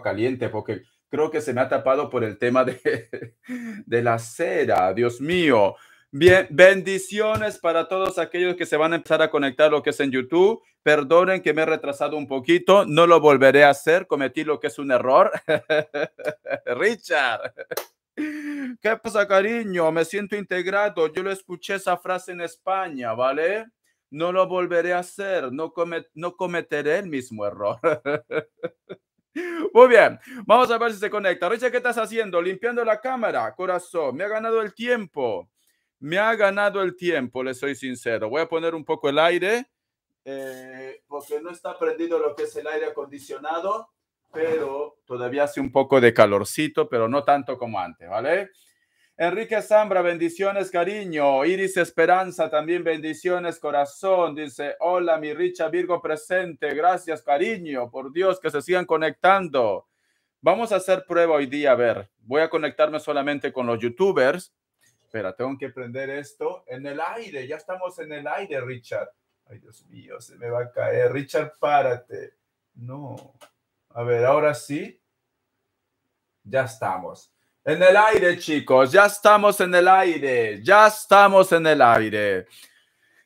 caliente porque creo que se me ha tapado por el tema de, de la cera. Dios mío. Bien, bendiciones para todos aquellos que se van a empezar a conectar lo que es en YouTube. Perdonen que me he retrasado un poquito, no lo volveré a hacer, cometí lo que es un error. Richard, ¿qué pasa, cariño? Me siento integrado. Yo lo escuché esa frase en España, ¿vale? No lo volveré a hacer, no, no cometeré el mismo error. Muy bien, vamos a ver si se conecta. Richard, ¿qué estás haciendo? Limpiando la cámara, corazón. Me ha ganado el tiempo. Me ha ganado el tiempo, le soy sincero. Voy a poner un poco el aire, eh, porque no está prendido lo que es el aire acondicionado, pero todavía hace un poco de calorcito, pero no tanto como antes, ¿vale? Enrique Zambra, bendiciones, cariño. Iris Esperanza, también bendiciones, corazón. Dice, hola, mi Richa Virgo presente. Gracias, cariño. Por Dios, que se sigan conectando. Vamos a hacer prueba hoy día, a ver. Voy a conectarme solamente con los youtubers. Espera, tengo que prender esto en el aire. Ya estamos en el aire, Richard. Ay, Dios mío, se me va a caer. Richard, párate. No. A ver, ahora sí. Ya estamos. En el aire, chicos, ya estamos en el aire, ya estamos en el aire.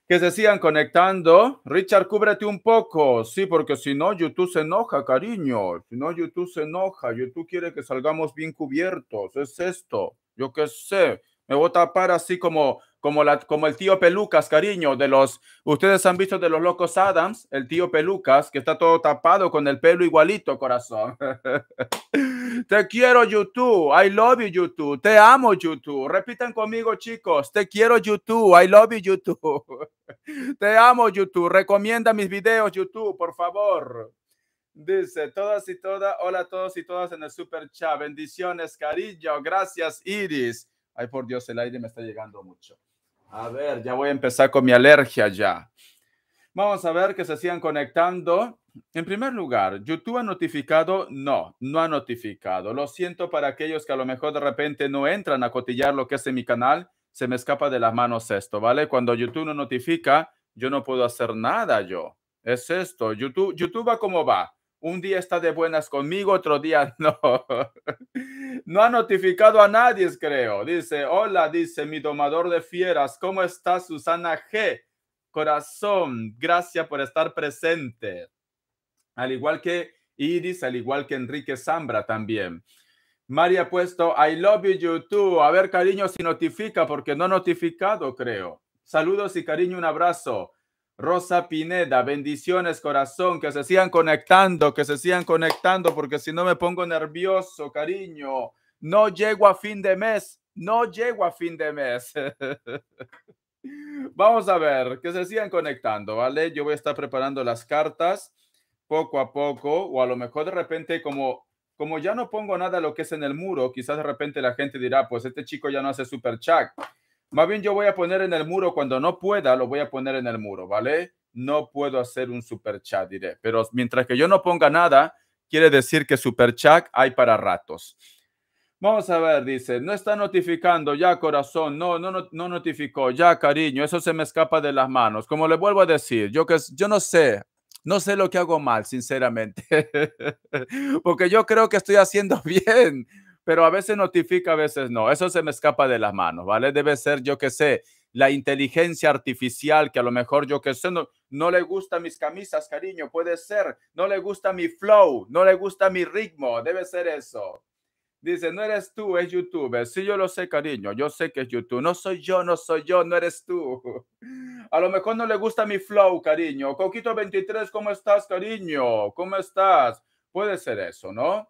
Que se sigan conectando. Richard, cúbrete un poco, sí, porque si no, YouTube se enoja, cariño. Si no, YouTube se enoja. YouTube quiere que salgamos bien cubiertos. Es esto, yo qué sé. Me voy a tapar así como como, la, como el tío Pelucas, cariño, de los, ustedes han visto de los locos Adams, el tío Pelucas, que está todo tapado con el pelo igualito, corazón. te quiero, YouTube. I love you, YouTube. Te amo, YouTube. Repitan conmigo, chicos. Te quiero, YouTube. I love you, YouTube. te amo, YouTube. Recomienda mis videos, YouTube, por favor. Dice, todas y todas, hola a todos y todas en el super chat. Bendiciones, cariño. Gracias, Iris. Ay, por Dios, el aire me está llegando mucho. A ver, ya voy a empezar con mi alergia ya. Vamos a ver que se sigan conectando. En primer lugar, ¿YouTube ha notificado? No, no ha notificado. Lo siento para aquellos que a lo mejor de repente no entran a cotillar lo que es en mi canal. Se me escapa de las manos esto, ¿vale? Cuando YouTube no notifica, yo no puedo hacer nada yo. Es esto. YouTube, YouTube va como va. Un día está de buenas conmigo, otro día no. No ha notificado a nadie, creo. Dice, hola, dice mi domador de fieras. ¿Cómo está Susana G? Corazón, gracias por estar presente. Al igual que Iris, al igual que Enrique Zambra también. María ha puesto, I love you, YouTube. A ver, cariño, si notifica, porque no ha notificado, creo. Saludos y cariño, un abrazo. Rosa Pineda, bendiciones, corazón, que se sigan conectando, que se sigan conectando, porque si no me pongo nervioso, cariño. No llego a fin de mes, no llego a fin de mes. Vamos a ver, que se sigan conectando, ¿vale? Yo voy a estar preparando las cartas poco a poco, o a lo mejor de repente como... Como ya no pongo nada lo que es en el muro, quizás de repente la gente dirá, pues este chico ya no hace super chat más bien yo voy a poner en el muro, cuando no pueda, lo voy a poner en el muro, ¿vale? No puedo hacer un super chat, diré. Pero mientras que yo no ponga nada, quiere decir que super chat hay para ratos. Vamos a ver, dice, no está notificando ya corazón, no, no, no, no notificó, ya cariño, eso se me escapa de las manos. Como le vuelvo a decir, yo, que, yo no sé, no sé lo que hago mal, sinceramente, porque yo creo que estoy haciendo bien, pero a veces notifica, a veces no. Eso se me escapa de las manos, ¿vale? Debe ser, yo que sé, la inteligencia artificial que a lo mejor yo que sé, no, no le gustan mis camisas, cariño, puede ser, no le gusta mi flow, no le gusta mi ritmo, debe ser eso. Dice, no eres tú, es YouTube. Sí, yo lo sé, cariño. Yo sé que es YouTube. No soy yo, no soy yo, no eres tú. A lo mejor no le gusta mi flow, cariño. Coquito 23, ¿cómo estás, cariño? ¿Cómo estás? Puede ser eso, ¿no?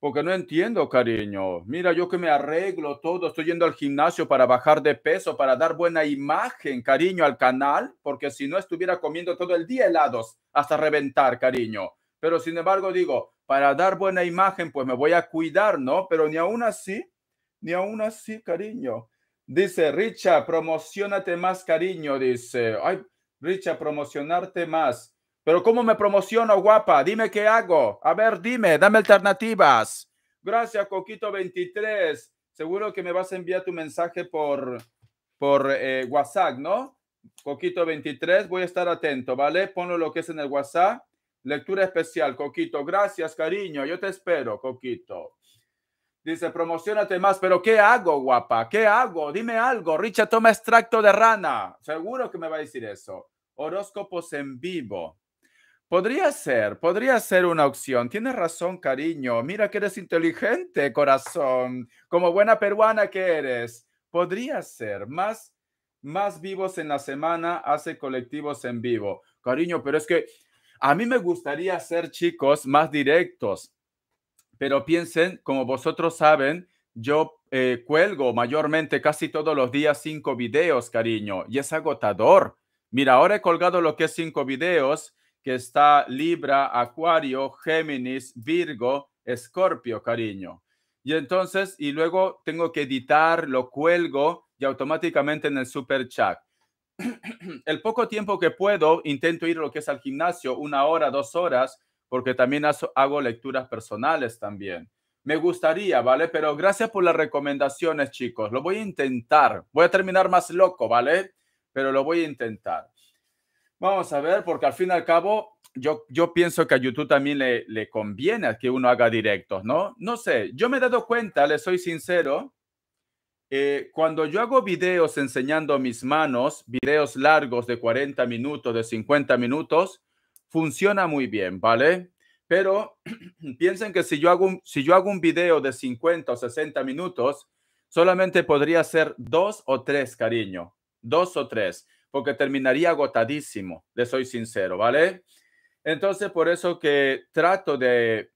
Porque no entiendo, cariño. Mira, yo que me arreglo todo, estoy yendo al gimnasio para bajar de peso, para dar buena imagen, cariño, al canal, porque si no estuviera comiendo todo el día helados hasta reventar, cariño. Pero sin embargo, digo, para dar buena imagen, pues me voy a cuidar, ¿no? Pero ni aún así, ni aún así, cariño. Dice, Richa, promocionate más, cariño, dice. Ay, Richa, promocionarte más. Pero ¿cómo me promociono, guapa? Dime qué hago. A ver, dime, dame alternativas. Gracias, Coquito23. Seguro que me vas a enviar tu mensaje por, por eh, WhatsApp, ¿no? Coquito23, voy a estar atento, ¿vale? Ponlo lo que es en el WhatsApp. Lectura especial, Coquito. Gracias, cariño. Yo te espero, Coquito. Dice, promocionate más, pero ¿qué hago, guapa? ¿Qué hago? Dime algo. Richa, toma extracto de rana. Seguro que me va a decir eso. Horóscopos en vivo. Podría ser, podría ser una opción. Tienes razón, cariño. Mira que eres inteligente, corazón. Como buena peruana que eres. Podría ser. Más, más vivos en la semana hace colectivos en vivo. Cariño, pero es que a mí me gustaría ser chicos más directos. Pero piensen, como vosotros saben, yo eh, cuelgo mayormente casi todos los días cinco videos, cariño. Y es agotador. Mira, ahora he colgado lo que es cinco videos que está Libra, Acuario, Géminis, Virgo, Escorpio, cariño. Y entonces, y luego tengo que editar, lo cuelgo y automáticamente en el super chat. el poco tiempo que puedo, intento ir lo que es al gimnasio, una hora, dos horas, porque también hago lecturas personales también. Me gustaría, ¿vale? Pero gracias por las recomendaciones, chicos. Lo voy a intentar. Voy a terminar más loco, ¿vale? Pero lo voy a intentar. Vamos a ver, porque al fin y al cabo, yo, yo pienso que a YouTube también le, le conviene que uno haga directos, ¿no? No sé, yo me he dado cuenta, le soy sincero, eh, cuando yo hago videos enseñando mis manos, videos largos de 40 minutos, de 50 minutos, funciona muy bien, ¿vale? Pero piensen que si yo, hago un, si yo hago un video de 50 o 60 minutos, solamente podría ser dos o tres, cariño, dos o tres porque terminaría agotadísimo, le soy sincero, ¿vale? Entonces, por eso que trato de,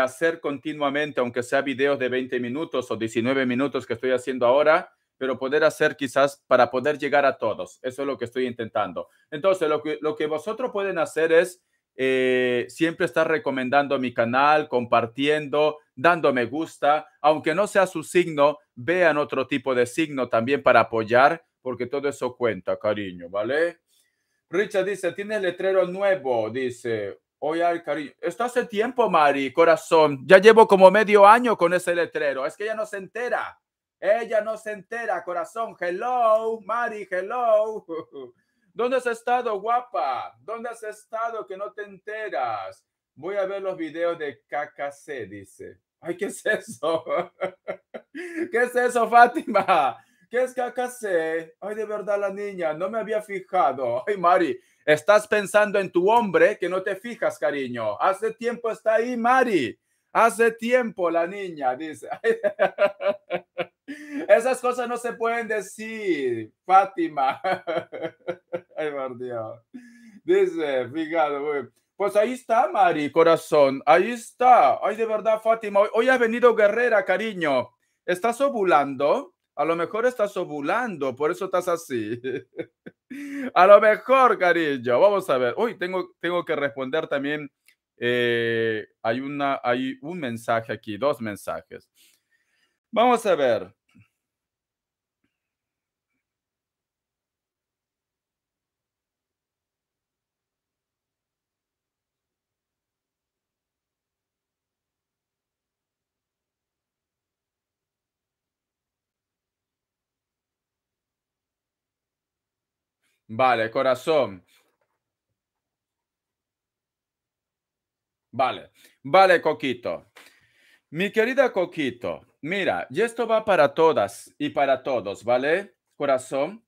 hacer continuamente, aunque sea videos de 20 minutos o 19 minutos que estoy haciendo ahora, pero poder hacer quizás para poder llegar a todos. Eso es lo que estoy intentando. Entonces, lo que, lo que vosotros pueden hacer es eh, siempre estar recomendando mi canal, compartiendo, dándome gusta, aunque no sea su signo, vean otro tipo de signo también para apoyar porque todo eso cuenta, cariño, ¿vale? Richard dice, tiene letrero nuevo, dice, hoy hay cariño. Esto hace tiempo, Mari, corazón, ya llevo como medio año con ese letrero, es que ella no se entera, ella no se entera, corazón, hello, Mari, hello. ¿Dónde has estado, guapa? ¿Dónde has estado que no te enteras? Voy a ver los videos de KKC, dice. Ay, ¿qué es eso? ¿Qué es eso, Fátima? es que acá sé. Ay, de verdad, la niña, no me había fijado. Ay, Mari, estás pensando en tu hombre que no te fijas, cariño. Hace tiempo está ahí, Mari. Hace tiempo, la niña, dice. Esas cosas no se pueden decir, Fátima. Ay, por Dice, fíjate, Pues ahí está, Mari, corazón. Ahí está. Ay, de verdad, Fátima. Hoy, ha venido guerrera, cariño. ¿Estás ovulando? A lo mejor estás ovulando, por eso estás así. a lo mejor, cariño. Vamos a ver. Uy, tengo, tengo que responder también. Eh, hay, una, hay un mensaje aquí, dos mensajes. Vamos a ver. Vale, corazón. Vale, vale, Coquito. Mi querida Coquito, mira, y esto va para todas y para todos, ¿vale? Corazón.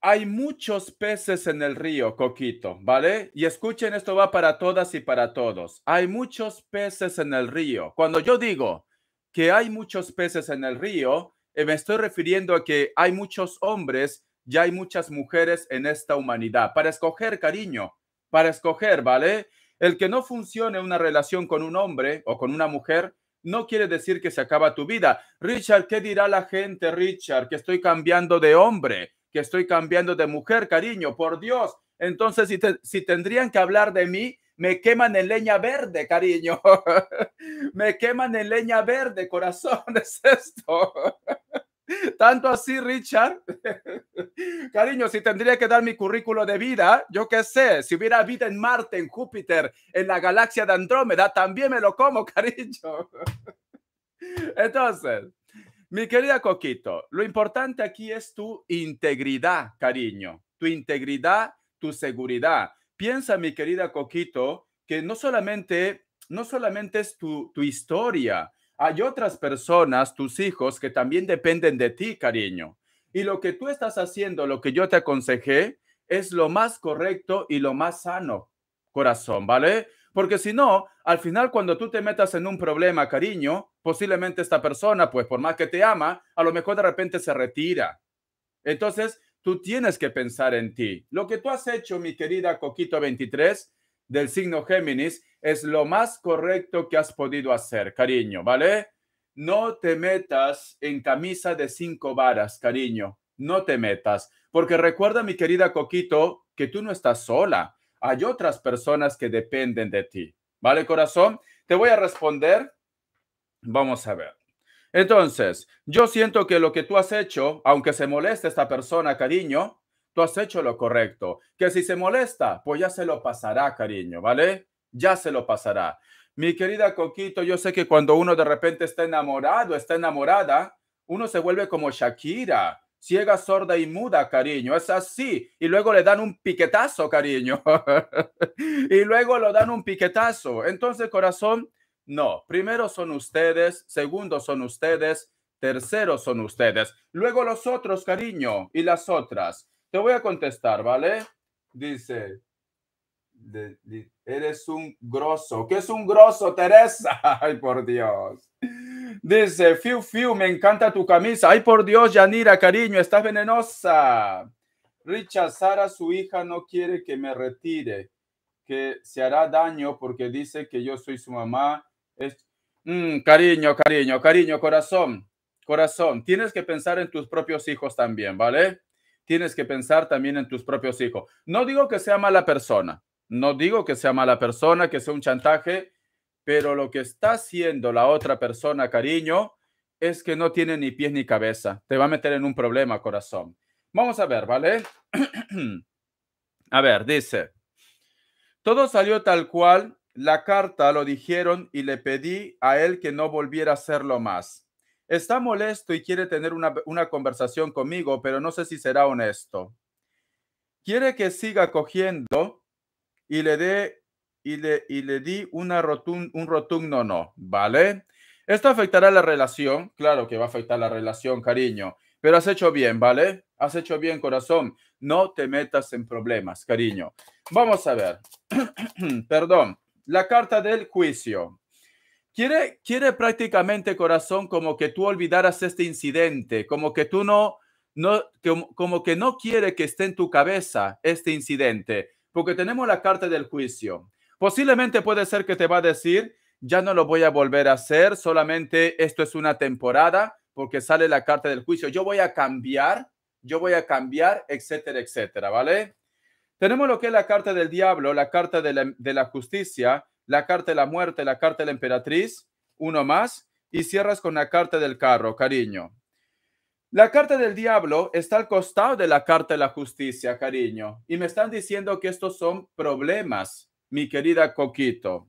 Hay muchos peces en el río, Coquito, ¿vale? Y escuchen, esto va para todas y para todos. Hay muchos peces en el río. Cuando yo digo que hay muchos peces en el río, eh, me estoy refiriendo a que hay muchos hombres ya hay muchas mujeres en esta humanidad. Para escoger, cariño, para escoger, ¿vale? El que no funcione una relación con un hombre o con una mujer no quiere decir que se acaba tu vida. Richard, ¿qué dirá la gente, Richard? Que estoy cambiando de hombre, que estoy cambiando de mujer, cariño, por Dios. Entonces, si, si tendrían que hablar de mí, me queman en leña verde, cariño. me queman en leña verde, corazón, es esto. Tanto así, Richard. Cariño, si tendría que dar mi currículo de vida, yo qué sé, si hubiera vida en Marte, en Júpiter, en la galaxia de Andrómeda, también me lo como, cariño. Entonces, mi querida Coquito, lo importante aquí es tu integridad, cariño, tu integridad, tu seguridad. Piensa, mi querida Coquito, que no solamente, no solamente es tu, tu historia, hay otras personas, tus hijos, que también dependen de ti, cariño. Y lo que tú estás haciendo, lo que yo te aconsejé, es lo más correcto y lo más sano, corazón, ¿vale? Porque si no, al final cuando tú te metas en un problema, cariño, posiblemente esta persona, pues por más que te ama, a lo mejor de repente se retira. Entonces, tú tienes que pensar en ti. Lo que tú has hecho, mi querida Coquito 23, del signo Géminis es lo más correcto que has podido hacer, cariño, ¿vale? No te metas en camisa de cinco varas, cariño, no te metas, porque recuerda, mi querida Coquito, que tú no estás sola, hay otras personas que dependen de ti, ¿vale, corazón? Te voy a responder, vamos a ver. Entonces, yo siento que lo que tú has hecho, aunque se moleste esta persona, cariño, has hecho lo correcto. Que si se molesta, pues ya se lo pasará, cariño, ¿vale? Ya se lo pasará. Mi querida Coquito, yo sé que cuando uno de repente está enamorado, está enamorada, uno se vuelve como Shakira, ciega, sorda y muda, cariño. Es así. Y luego le dan un piquetazo, cariño. y luego lo dan un piquetazo. Entonces, corazón, no. Primero son ustedes, segundo son ustedes, tercero son ustedes, luego los otros, cariño, y las otras. Te voy a contestar, ¿vale? Dice, eres un grosso. ¿Qué es un grosso, Teresa? Ay, por Dios. Dice, Fiu Fiu, me encanta tu camisa. Ay, por Dios, Yanira, cariño, estás venenosa. Richard, Sara, su hija, no quiere que me retire, que se hará daño porque dice que yo soy su mamá. Es... Mm, cariño, cariño, cariño, corazón, corazón. Tienes que pensar en tus propios hijos también, ¿vale? tienes que pensar también en tus propios hijos. No digo que sea mala persona, no digo que sea mala persona, que sea un chantaje, pero lo que está haciendo la otra persona, cariño, es que no tiene ni pies ni cabeza. Te va a meter en un problema, corazón. Vamos a ver, ¿vale? a ver, dice, todo salió tal cual, la carta lo dijeron y le pedí a él que no volviera a hacerlo más. Está molesto y quiere tener una, conversación conmigo, pero no sé si será honesto. Quiere que siga cogiendo y le dé y le, le di una un rotundo no, ¿vale? Esto afectará la relación, claro que va a afectar la relación, cariño, pero has hecho bien, ¿vale? Has hecho bien, corazón. No te metas en problemas, cariño. Vamos a ver. Perdón, la carta del juicio. Quiere, prácticamente, corazón, como que tú olvidaras este incidente, como que tú no, no como, que no quiere que esté en tu cabeza este incidente, porque tenemos la carta del juicio. Posiblemente puede ser que te va a decir, ya no lo voy a volver a hacer, solamente esto es una temporada porque sale la carta del juicio, yo voy a cambiar, yo voy a cambiar, etcétera, etcétera, ¿vale? Tenemos lo que es la carta del diablo, la carta de la justicia, la carta de la muerte, la carta de la emperatriz, uno más, y cierras con la carta del carro, cariño. La carta del diablo está al costado de la carta de la justicia, cariño. Y me están diciendo que estos son problemas, mi querida Coquito.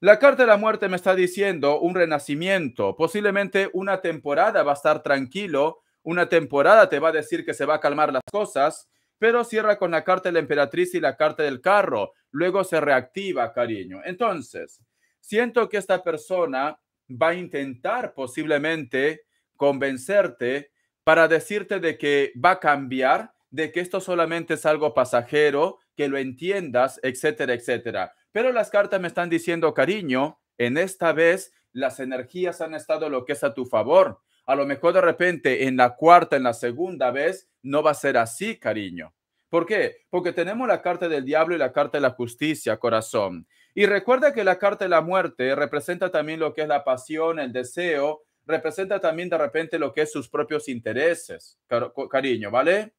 La carta de la muerte me está diciendo un renacimiento. Posiblemente una temporada va a estar tranquilo. Una temporada te va a decir que se va a calmar las cosas pero cierra con la carta de la emperatriz y la carta del carro. Luego se reactiva, cariño. Entonces, siento que esta persona va a intentar posiblemente convencerte para decirte de que va a cambiar, de que esto solamente es algo pasajero, que lo entiendas, etcétera, etcétera. Pero las cartas me están diciendo, cariño, en esta vez las energías han estado lo que es a tu favor. A lo mejor de repente en la cuarta, en la segunda vez, no va a ser así, cariño. ¿Por qué? Porque tenemos la carta del diablo y la carta de la justicia, corazón. Y recuerda que la carta de la muerte representa también lo que es la pasión, el deseo, representa también de repente lo que es sus propios intereses, cariño, ¿vale?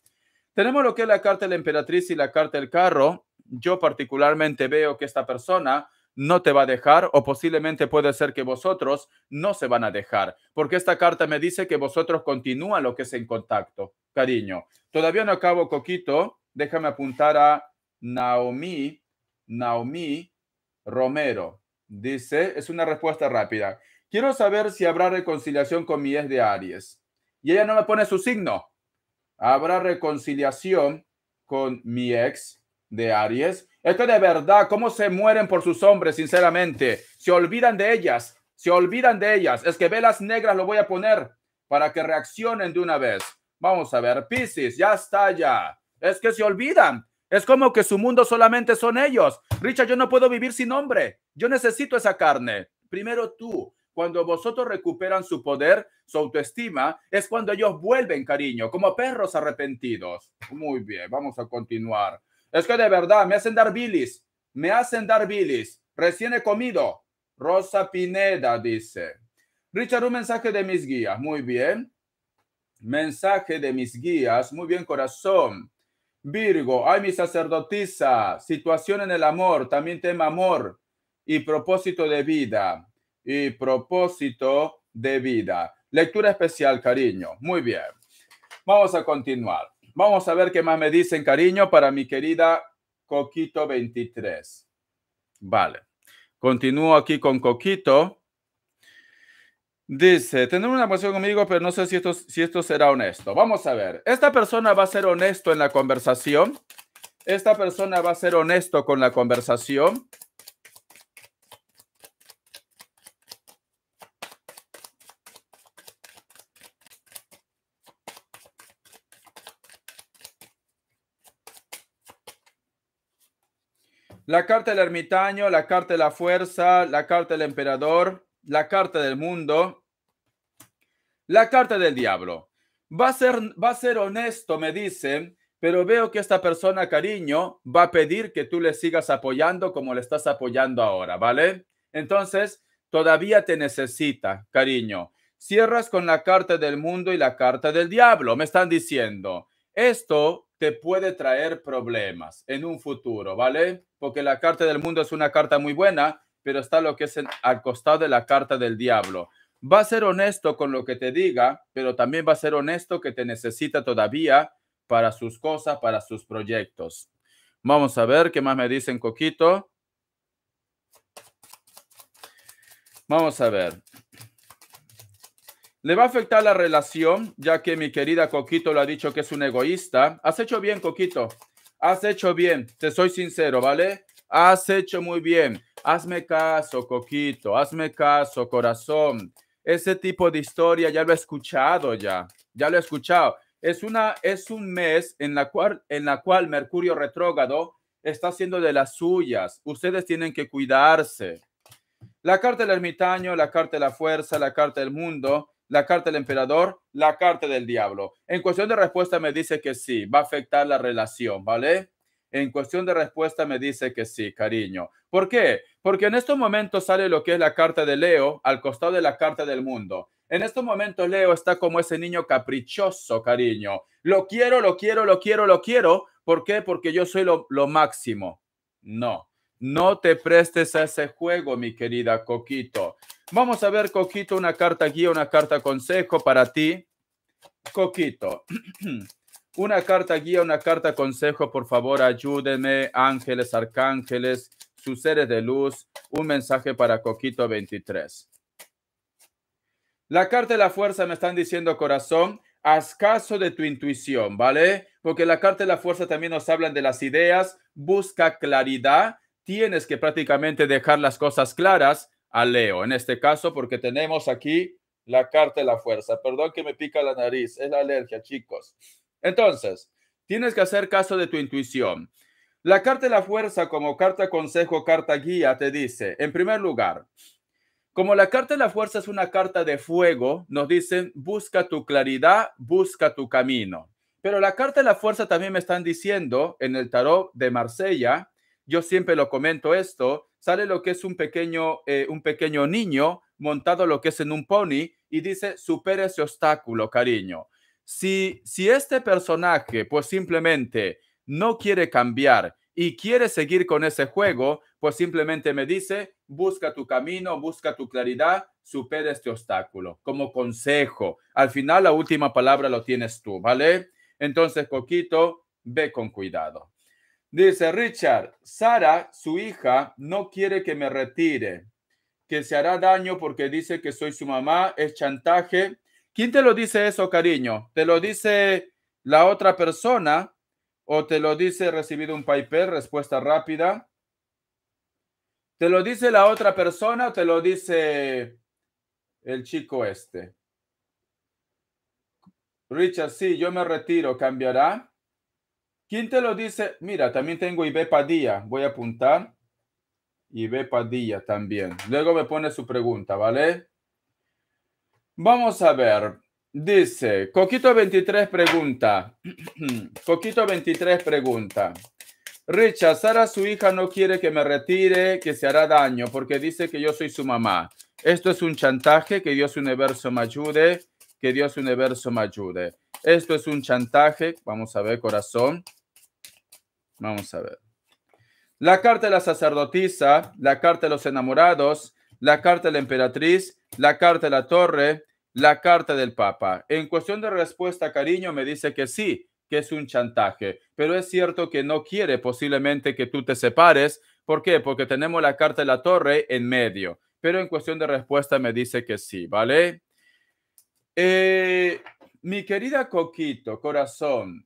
Tenemos lo que es la carta de la emperatriz y la carta del carro. Yo particularmente veo que esta persona no te va a dejar o posiblemente puede ser que vosotros no se van a dejar, porque esta carta me dice que vosotros continúa lo que es en contacto, cariño. Todavía no acabo, Coquito. Déjame apuntar a Naomi, Naomi Romero. Dice, es una respuesta rápida. Quiero saber si habrá reconciliación con mi ex de Aries. Y ella no me pone su signo. ¿Habrá reconciliación con mi ex de Aries? Esto de verdad, cómo se mueren por sus hombres, sinceramente. Se olvidan de ellas, se olvidan de ellas. Es que velas negras lo voy a poner para que reaccionen de una vez. Vamos a ver, Pisces, ya está ya. Es que se olvidan. Es como que su mundo solamente son ellos. Richard, yo no puedo vivir sin hombre. Yo necesito esa carne. Primero tú. Cuando vosotros recuperan su poder, su autoestima, es cuando ellos vuelven, cariño, como perros arrepentidos. Muy bien, vamos a continuar. Es que de verdad, me hacen dar bilis, me hacen dar bilis, recién he comido. Rosa Pineda dice, Richard, un mensaje de mis guías, muy bien. Mensaje de mis guías, muy bien corazón. Virgo, ay mi sacerdotisa, situación en el amor, también tema amor y propósito de vida. Y propósito de vida. Lectura especial, cariño. Muy bien. Vamos a continuar. Vamos a ver qué más me dicen, cariño, para mi querida Coquito 23. Vale. Continúo aquí con Coquito. Dice, tener una emoción conmigo, pero no sé si esto, si esto será honesto. Vamos a ver. Esta persona va a ser honesto en la conversación. Esta persona va a ser honesto con la conversación. La carta del ermitaño, la carta de la fuerza, la carta del emperador, la carta del mundo, la carta del diablo. Va a ser, va a ser honesto, me dicen, pero veo que esta persona, cariño, va a pedir que tú le sigas apoyando como le estás apoyando ahora, ¿vale? Entonces, todavía te necesita, cariño. Cierras con la carta del mundo y la carta del diablo, me están diciendo. Esto te puede traer problemas en un futuro, ¿vale? Porque la carta del mundo es una carta muy buena, pero está lo que es al costado de la carta del diablo. Va a ser honesto con lo que te diga, pero también va a ser honesto que te necesita todavía para sus cosas, para sus proyectos. Vamos a ver qué más me dicen, Coquito. Vamos a ver. Le va a afectar la relación, ya que mi querida Coquito lo ha dicho que es un egoísta. Has hecho bien, Coquito. Has hecho bien. Te soy sincero, ¿vale? Has hecho muy bien. Hazme caso, Coquito. Hazme caso, corazón. Ese tipo de historia ya lo he escuchado ya. Ya lo he escuchado. Es, una, es un mes en la, cual, en la cual Mercurio retrógrado está haciendo de las suyas. Ustedes tienen que cuidarse. La carta del ermitaño, la carta de la fuerza, la carta del mundo la carta del emperador, la carta del diablo. En cuestión de respuesta me dice que sí, va a afectar la relación, ¿vale? En cuestión de respuesta me dice que sí, cariño. ¿Por qué? Porque en estos momentos sale lo que es la carta de Leo al costado de la carta del mundo. En estos momentos Leo está como ese niño caprichoso, cariño. Lo quiero, lo quiero, lo quiero, lo quiero. ¿Por qué? Porque yo soy lo, lo máximo. No, no te prestes a ese juego, mi querida Coquito. Vamos a ver, Coquito, una carta guía, una carta consejo para ti. Coquito, una carta guía, una carta consejo, por favor, ayúdeme. ángeles, arcángeles, sus seres de luz, un mensaje para Coquito 23. La carta de la fuerza me están diciendo, corazón, haz caso de tu intuición, ¿vale? Porque la carta de la fuerza también nos hablan de las ideas, busca claridad, tienes que prácticamente dejar las cosas claras a Leo, en este caso, porque tenemos aquí la carta de la fuerza. Perdón que me pica la nariz, es la alergia, chicos. Entonces, tienes que hacer caso de tu intuición. La carta de la fuerza como carta consejo, carta guía, te dice, en primer lugar, como la carta de la fuerza es una carta de fuego, nos dicen, busca tu claridad, busca tu camino. Pero la carta de la fuerza también me están diciendo en el tarot de Marsella, yo siempre lo comento esto, sale lo que es un pequeño, eh, un pequeño niño montado lo que es en un pony y dice, supera ese obstáculo, cariño. Si, si este personaje pues simplemente no quiere cambiar y quiere seguir con ese juego, pues simplemente me dice, busca tu camino, busca tu claridad, supera este obstáculo como consejo. Al final la última palabra lo tienes tú, ¿vale? Entonces, Coquito, ve con cuidado. Dice Richard, Sara, su hija, no quiere que me retire, que se hará daño porque dice que soy su mamá, es chantaje. ¿Quién te lo dice eso, cariño? ¿Te lo dice la otra persona o te lo dice recibido un Piper? respuesta rápida? ¿Te lo dice la otra persona o te lo dice el chico este? Richard, sí, yo me retiro, ¿cambiará? ¿Quién te lo dice? Mira, también tengo Ibe Padilla. Voy a apuntar Ibe Padilla también. Luego me pone su pregunta, ¿vale? Vamos a ver. Dice, Coquito 23 pregunta. Coquito 23 pregunta. Richard, Sara, su hija, no quiere que me retire, que se hará daño, porque dice que yo soy su mamá. Esto es un chantaje, que Dios universo me ayude, que Dios universo me ayude. Esto es un chantaje, vamos a ver, corazón. Vamos a ver. La carta de la sacerdotisa, la carta de los enamorados, la carta de la emperatriz, la carta de la torre, la carta del papa. En cuestión de respuesta, cariño, me dice que sí, que es un chantaje, pero es cierto que no quiere posiblemente que tú te separes. ¿Por qué? Porque tenemos la carta de la torre en medio, pero en cuestión de respuesta me dice que sí, ¿vale? Eh, mi querida Coquito, corazón,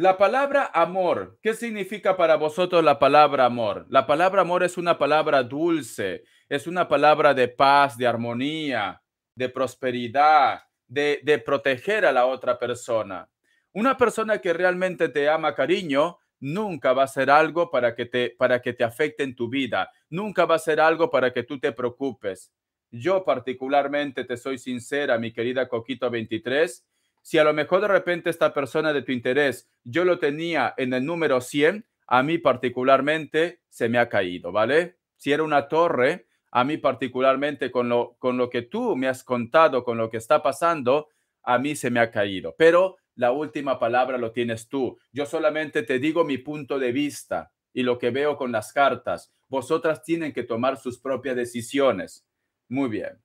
la palabra amor, ¿qué significa para vosotros la palabra amor? La palabra amor es una palabra dulce, es una palabra de paz, de armonía, de prosperidad, de, proteger a la otra persona. Una persona que realmente te ama cariño nunca va a hacer algo para que te, para que te afecte en tu vida, nunca va a hacer algo para que tú te preocupes. Yo particularmente te soy sincera, mi querida Coquito 23, si a lo mejor de repente esta persona de tu interés, yo lo tenía en el número 100, a mí particularmente se me ha caído, ¿vale? Si era una torre, a mí particularmente con lo, con lo que tú me has contado, con lo que está pasando, a mí se me ha caído. Pero la última palabra lo tienes tú. Yo solamente te digo mi punto de vista y lo que veo con las cartas. Vosotras tienen que tomar sus propias decisiones. Muy bien.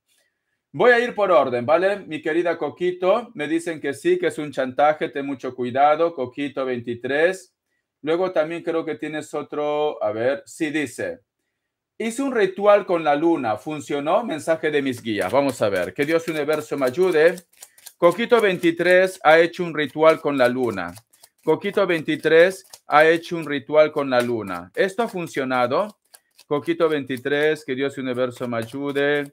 Voy a ir por orden, ¿vale? Mi querida Coquito, me dicen que sí, que es un chantaje, ten mucho cuidado, Coquito 23. Luego también creo que tienes otro, a ver, sí dice, hice un ritual con la luna, funcionó, mensaje de mis guías, vamos a ver, que Dios universo me ayude. Coquito 23 ha hecho un ritual con la luna. Coquito 23 ha hecho un ritual con la luna. ¿Esto ha funcionado? Coquito 23, que Dios universo me ayude.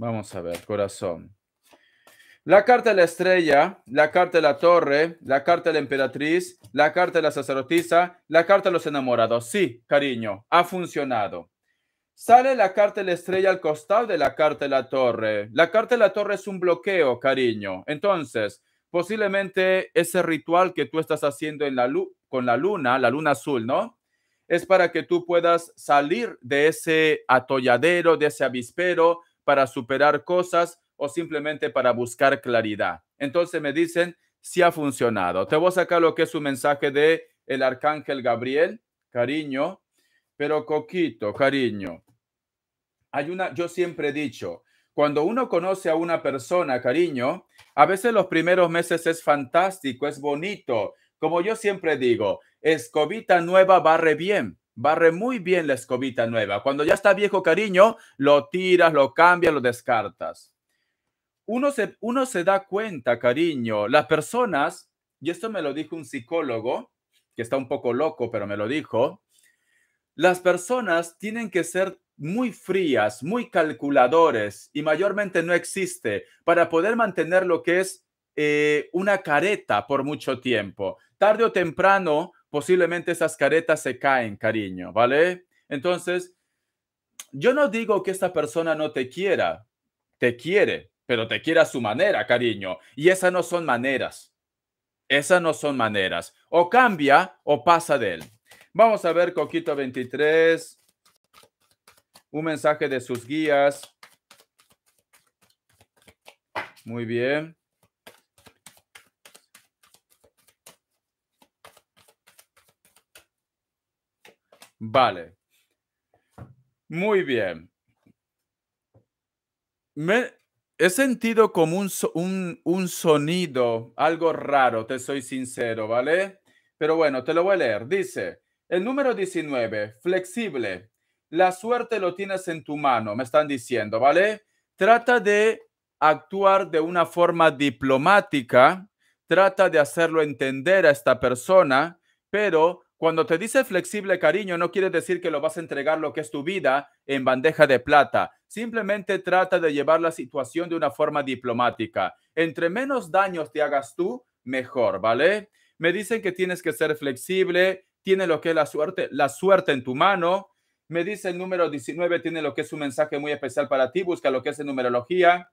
Vamos a ver, corazón. La carta de la estrella, la carta de la torre, la carta de la emperatriz, la carta de la sacerdotisa, la carta de los enamorados. Sí, cariño, ha funcionado. Sale la carta de la estrella al costado de la carta de la torre. La carta de la torre es un bloqueo, cariño. Entonces, posiblemente ese ritual que tú estás haciendo en la con la luna, la luna azul, ¿no? Es para que tú puedas salir de ese atolladero, de ese avispero, para superar cosas o simplemente para buscar claridad. Entonces me dicen si ha funcionado. Te voy a sacar lo que es un mensaje de el arcángel Gabriel, cariño, pero coquito, cariño. Hay una, yo siempre he dicho, cuando uno conoce a una persona, cariño, a veces los primeros meses es fantástico, es bonito. Como yo siempre digo, escobita nueva barre bien barre muy bien la escobita nueva. Cuando ya está viejo cariño, lo tiras, lo cambias, lo descartas. Uno se, uno se da cuenta, cariño, las personas, y esto me lo dijo un psicólogo, que está un poco loco, pero me lo dijo, las personas tienen que ser muy frías, muy calculadores, y mayormente no existe, para poder mantener lo que es eh, una careta por mucho tiempo. Tarde o temprano, posiblemente esas caretas se caen, cariño, ¿vale? Entonces, yo no digo que esta persona no te quiera, te quiere, pero te quiere a su manera, cariño. Y esas no son maneras. Esas no son maneras. O cambia o pasa de él. Vamos a ver, Coquito 23, un mensaje de sus guías. Muy bien. Vale. Muy bien. Me, he sentido como un, un, sonido, algo raro, te soy sincero, ¿vale? Pero bueno, te lo voy a leer. Dice, el número 19, flexible. La suerte lo tienes en tu mano, me están diciendo, ¿vale? Trata de actuar de una forma diplomática, trata de hacerlo entender a esta persona, pero cuando te dice flexible cariño, no quiere decir que lo vas a entregar lo que es tu vida en bandeja de plata. Simplemente trata de llevar la situación de una forma diplomática. Entre menos daños te hagas tú, mejor, ¿vale? Me dicen que tienes que ser flexible, tiene lo que es la suerte, la suerte en tu mano. Me dice el número 19, tiene lo que es un mensaje muy especial para ti, busca lo que es en numerología.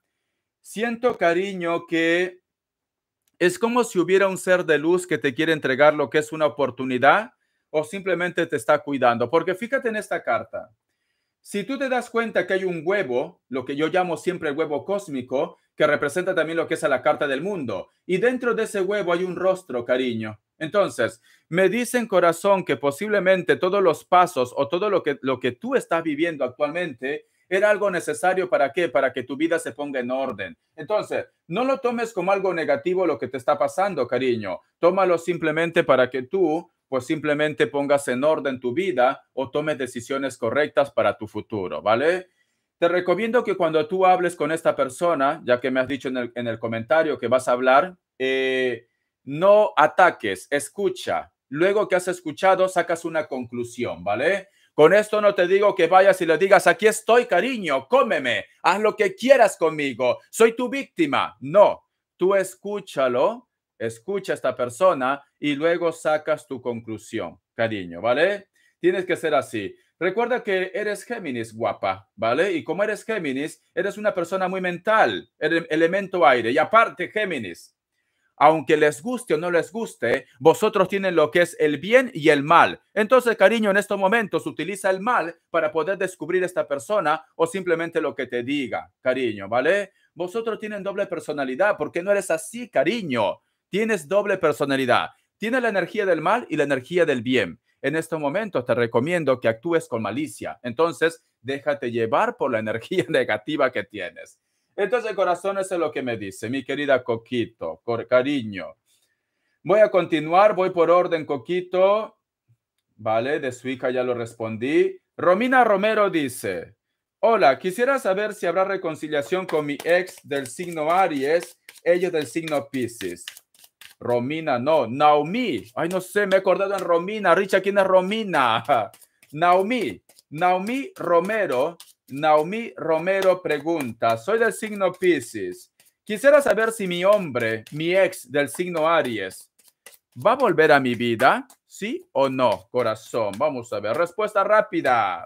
Siento cariño que es como si hubiera un ser de luz que te quiere entregar lo que es una oportunidad o simplemente te está cuidando. Porque fíjate en esta carta. Si tú te das cuenta que hay un huevo, lo que yo llamo siempre el huevo cósmico, que representa también lo que es a la carta del mundo, y dentro de ese huevo hay un rostro, cariño. Entonces, me dicen corazón que posiblemente todos los pasos o todo lo que, lo que tú estás viviendo actualmente era algo necesario para qué? Para que tu vida se ponga en orden. Entonces, no lo tomes como algo negativo lo que te está pasando, cariño. Tómalo simplemente para que tú pues simplemente pongas en orden tu vida o tomes decisiones correctas para tu futuro, ¿vale? Te recomiendo que cuando tú hables con esta persona, ya que me has dicho en el, comentario que vas a hablar, eh, no ataques, escucha. Luego que has escuchado, sacas una conclusión, ¿vale? Con esto no te digo que vayas y le digas, aquí estoy, cariño, cómeme, haz lo que quieras conmigo, soy tu víctima. No, tú escúchalo, escucha a esta persona y luego sacas tu conclusión, cariño, ¿vale? Tienes que ser así. Recuerda que eres Géminis, guapa, ¿vale? Y como eres Géminis, eres una persona muy mental, elemento aire. Y aparte, Géminis, aunque les guste o no les guste, vosotros tienen lo que es el bien y el mal. Entonces, cariño, en estos momentos utiliza el mal para poder descubrir a esta persona o simplemente lo que te diga, cariño, ¿vale? Vosotros tienen doble personalidad porque no eres así, cariño. Tienes doble personalidad. Tienes la energía del mal y la energía del bien. En estos momentos te recomiendo que actúes con malicia. Entonces, déjate llevar por la energía negativa que tienes. Entonces, corazón, es lo que me dice, mi querida Coquito, cariño. Voy a continuar, voy por orden, Coquito. Vale, de su hija ya lo respondí. Romina Romero dice, hola, quisiera saber si habrá reconciliación con mi ex del signo Aries, ella del signo Pisces. Romina, no. Naomi. Ay, no sé, me he acordado en Romina. Richa, ¿quién es Romina? Naomi. Naomi Romero. Naomi Romero pregunta. Soy del signo Pisces. Quisiera saber si mi hombre, mi ex del signo Aries, ¿va a volver a mi vida? ¿Sí o no, corazón? Vamos a ver. Respuesta rápida.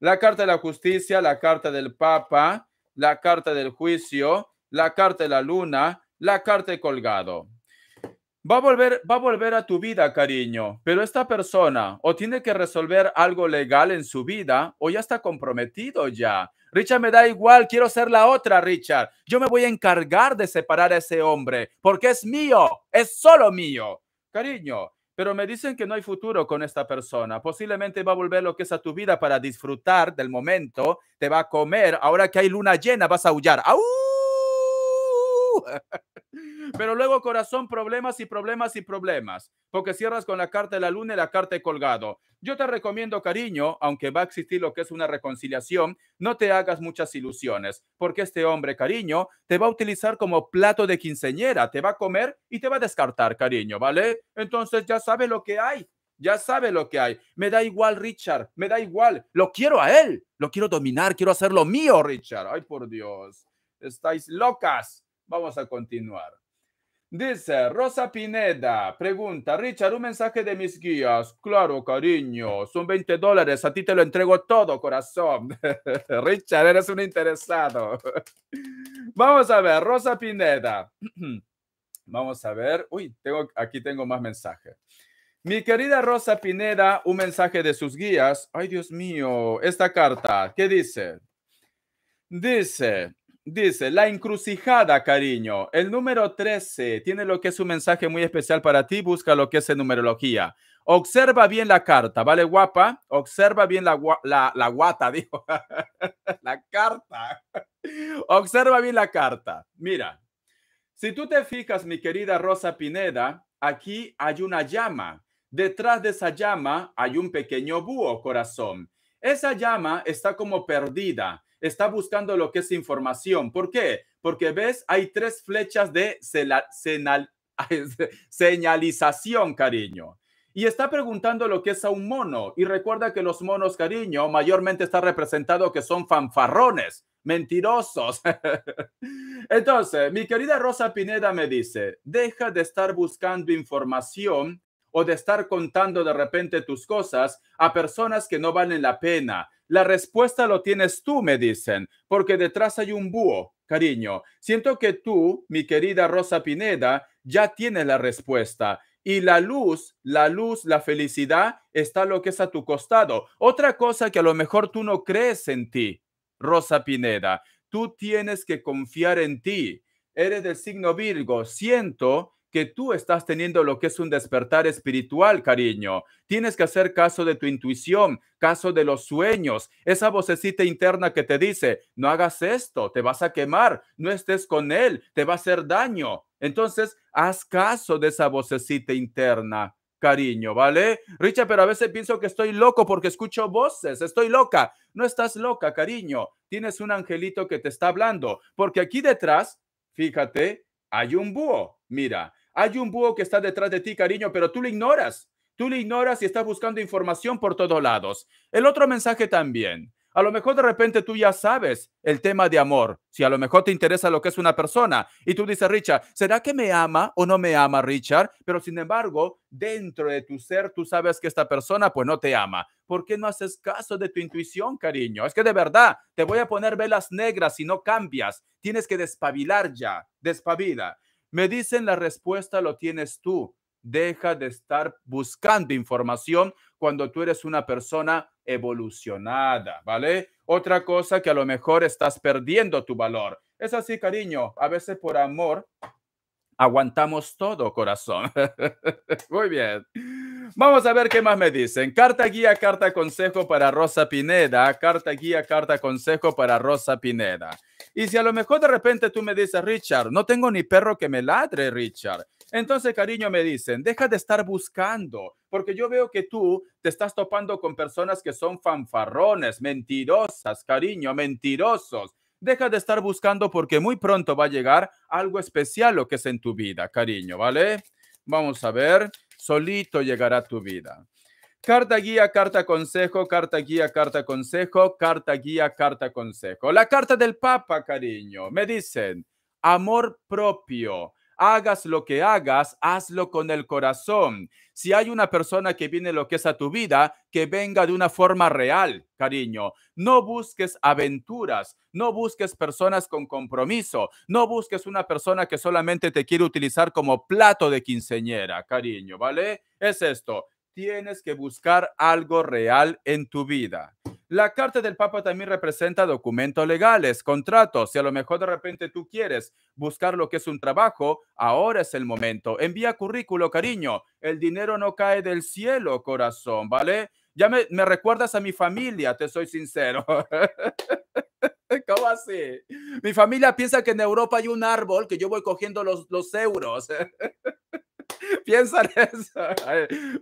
La carta de la justicia, la carta del Papa, la carta del juicio, la carta de la luna, la carta de colgado. Va a, volver, va a volver a tu vida, cariño, pero esta persona o tiene que resolver algo legal en su vida o ya está comprometido ya. Richard, me da igual, quiero ser la otra, Richard. Yo me voy a encargar de separar a ese hombre porque es mío, es solo mío. Cariño, pero me dicen que no hay futuro con esta persona. Posiblemente va a volver lo que es a tu vida para disfrutar del momento, te va a comer. Ahora que hay luna llena, vas a aullar. Pero luego, corazón, problemas y problemas y problemas, porque cierras con la carta de la luna y la carta de colgado. Yo te recomiendo, cariño, aunque va a existir lo que es una reconciliación, no te hagas muchas ilusiones, porque este hombre, cariño, te va a utilizar como plato de quinceñera, te va a comer y te va a descartar, cariño, ¿vale? Entonces ya sabe lo que hay. Ya sabe lo que hay. Me da igual, Richard. Me da igual. Lo quiero a él. Lo quiero dominar. Quiero hacer lo mío, Richard. Ay, por Dios. Estáis locas. Vamos a continuar. Dice Rosa Pineda, pregunta, Richard, un mensaje de mis guías. Claro, cariño, son 20 dólares, a ti te lo entrego todo, corazón. Richard, eres un interesado. Vamos a ver, Rosa Pineda. Vamos a ver, uy, tengo, aquí tengo más mensajes Mi querida Rosa Pineda, un mensaje de sus guías. Ay, Dios mío, esta carta, ¿qué dice? Dice, Dice, la encrucijada, cariño. El número 13 tiene lo que es un mensaje muy especial para ti. Busca lo que es en numerología. Observa bien la carta, ¿vale, guapa? Observa bien la, la, guata, dijo. la carta. Observa bien la carta. Mira, si tú te fijas, mi querida Rosa Pineda, aquí hay una llama. Detrás de esa llama hay un pequeño búho, corazón. Esa llama está como perdida está buscando lo que es información. ¿Por qué? Porque ves, hay tres flechas de señalización, cariño. Y está preguntando lo que es a un mono. Y recuerda que los monos, cariño, mayormente está representado que son fanfarrones, mentirosos. Entonces, mi querida Rosa Pineda me dice, deja de estar buscando información o de estar contando de repente tus cosas a personas que no valen la pena. La respuesta lo tienes tú, me dicen, porque detrás hay un búho, cariño. Siento que tú, mi querida Rosa Pineda, ya tienes la respuesta. Y la luz, la luz, la felicidad está lo que es a tu costado. Otra cosa que a lo mejor tú no crees en ti, Rosa Pineda, tú tienes que confiar en ti. Eres del signo Virgo. Siento que tú estás teniendo lo que es un despertar espiritual, cariño. Tienes que hacer caso de tu intuición, caso de los sueños, esa vocecita interna que te dice, no hagas esto, te vas a quemar, no estés con él, te va a hacer daño. Entonces, haz caso de esa vocecita interna cariño, ¿vale? Richa, pero a veces pienso que estoy loco porque escucho voces, estoy loca. No estás loca, cariño. Tienes un angelito que te está hablando, porque aquí detrás, fíjate, hay un búho. Mira, hay un búho que está detrás de ti, cariño, pero tú lo ignoras. Tú lo ignoras y estás buscando información por todos lados. El otro mensaje también. A lo mejor de repente tú ya sabes el tema de amor. Si a lo mejor te interesa lo que es una persona y tú dices, Richard, ¿será que me ama o no me ama Richard? Pero sin embargo, dentro de tu ser tú sabes que esta persona pues no te ama. ¿Por qué no haces caso de tu intuición, cariño? Es que de verdad, te voy a poner velas negras si no cambias. Tienes que despabilar ya, despabila. Me dicen la respuesta lo tienes tú. Deja de estar buscando información cuando tú eres una persona evolucionada, ¿vale? Otra cosa que a lo mejor estás perdiendo tu valor. Es así, cariño. A veces por amor aguantamos todo, corazón. Muy bien. Vamos a ver qué más me dicen. Carta guía, carta consejo para Rosa Pineda. Carta guía, carta consejo para Rosa Pineda. Y si a lo mejor de repente tú me dices, Richard, no tengo ni perro que me ladre, Richard. Entonces, cariño, me dicen, deja de estar buscando, porque yo veo que tú te estás topando con personas que son fanfarrones, mentirosas, cariño, mentirosos. Deja de estar buscando porque muy pronto va a llegar algo especial lo que es en tu vida, cariño, ¿vale? Vamos a ver, solito llegará tu vida. Carta guía, carta consejo, carta guía, carta consejo, carta guía, carta consejo. La carta del Papa, cariño. Me dicen, amor propio. Hagas lo que hagas, hazlo con el corazón. Si hay una persona que viene lo que es a tu vida, que venga de una forma real, cariño. No busques aventuras, no busques personas con compromiso, no busques una persona que solamente te quiere utilizar como plato de quinceñera, cariño, ¿vale? Es esto tienes que buscar algo real en tu vida. La carta del Papa también representa documentos legales, contratos. Si a lo mejor de repente tú quieres buscar lo que es un trabajo, ahora es el momento. Envía currículo, cariño. El dinero no cae del cielo, corazón, ¿vale? Ya me, recuerdas a mi familia, te soy sincero. ¿Cómo así? Mi familia piensa que en Europa hay un árbol que yo voy cogiendo los, los euros. Piensa en eso.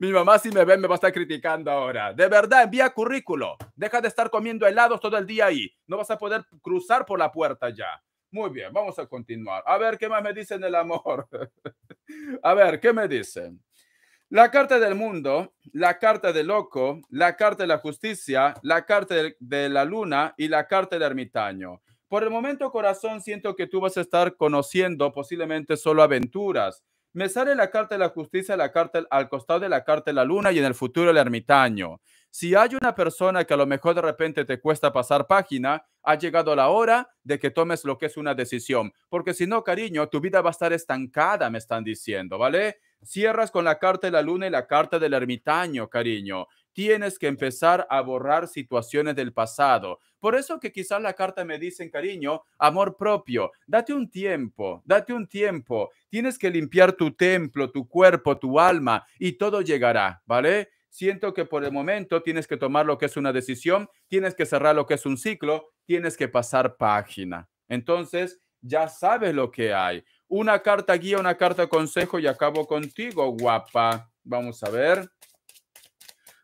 mi mamá si me ve me va a estar criticando ahora. De verdad, envía currículo. Deja de estar comiendo helados todo el día ahí. No vas a poder cruzar por la puerta ya. Muy bien, vamos a continuar. A ver, ¿qué más me dicen del amor? a ver, ¿qué me dicen? La carta del mundo, la carta del loco, la carta de la justicia, la carta de la luna y la carta del ermitaño. Por el momento, corazón, siento que tú vas a estar conociendo posiblemente solo aventuras me sale la carta de la justicia, la carta, al costado de la carta de la luna y en el futuro el ermitaño. Si hay una persona que a lo mejor de repente te cuesta pasar página, ha llegado la hora de que tomes lo que es una decisión, porque si no, cariño, tu vida va a estar estancada, me están diciendo, ¿vale? Cierras con la carta de la luna y la carta del ermitaño, cariño tienes que empezar a borrar situaciones del pasado. Por eso que quizás la carta me dice, cariño, amor propio, date un tiempo, date un tiempo. Tienes que limpiar tu templo, tu cuerpo, tu alma y todo llegará, ¿vale? Siento que por el momento tienes que tomar lo que es una decisión, tienes que cerrar lo que es un ciclo, tienes que pasar página. Entonces, ya sabes lo que hay. Una carta guía, una carta consejo y acabo contigo, guapa. Vamos a ver.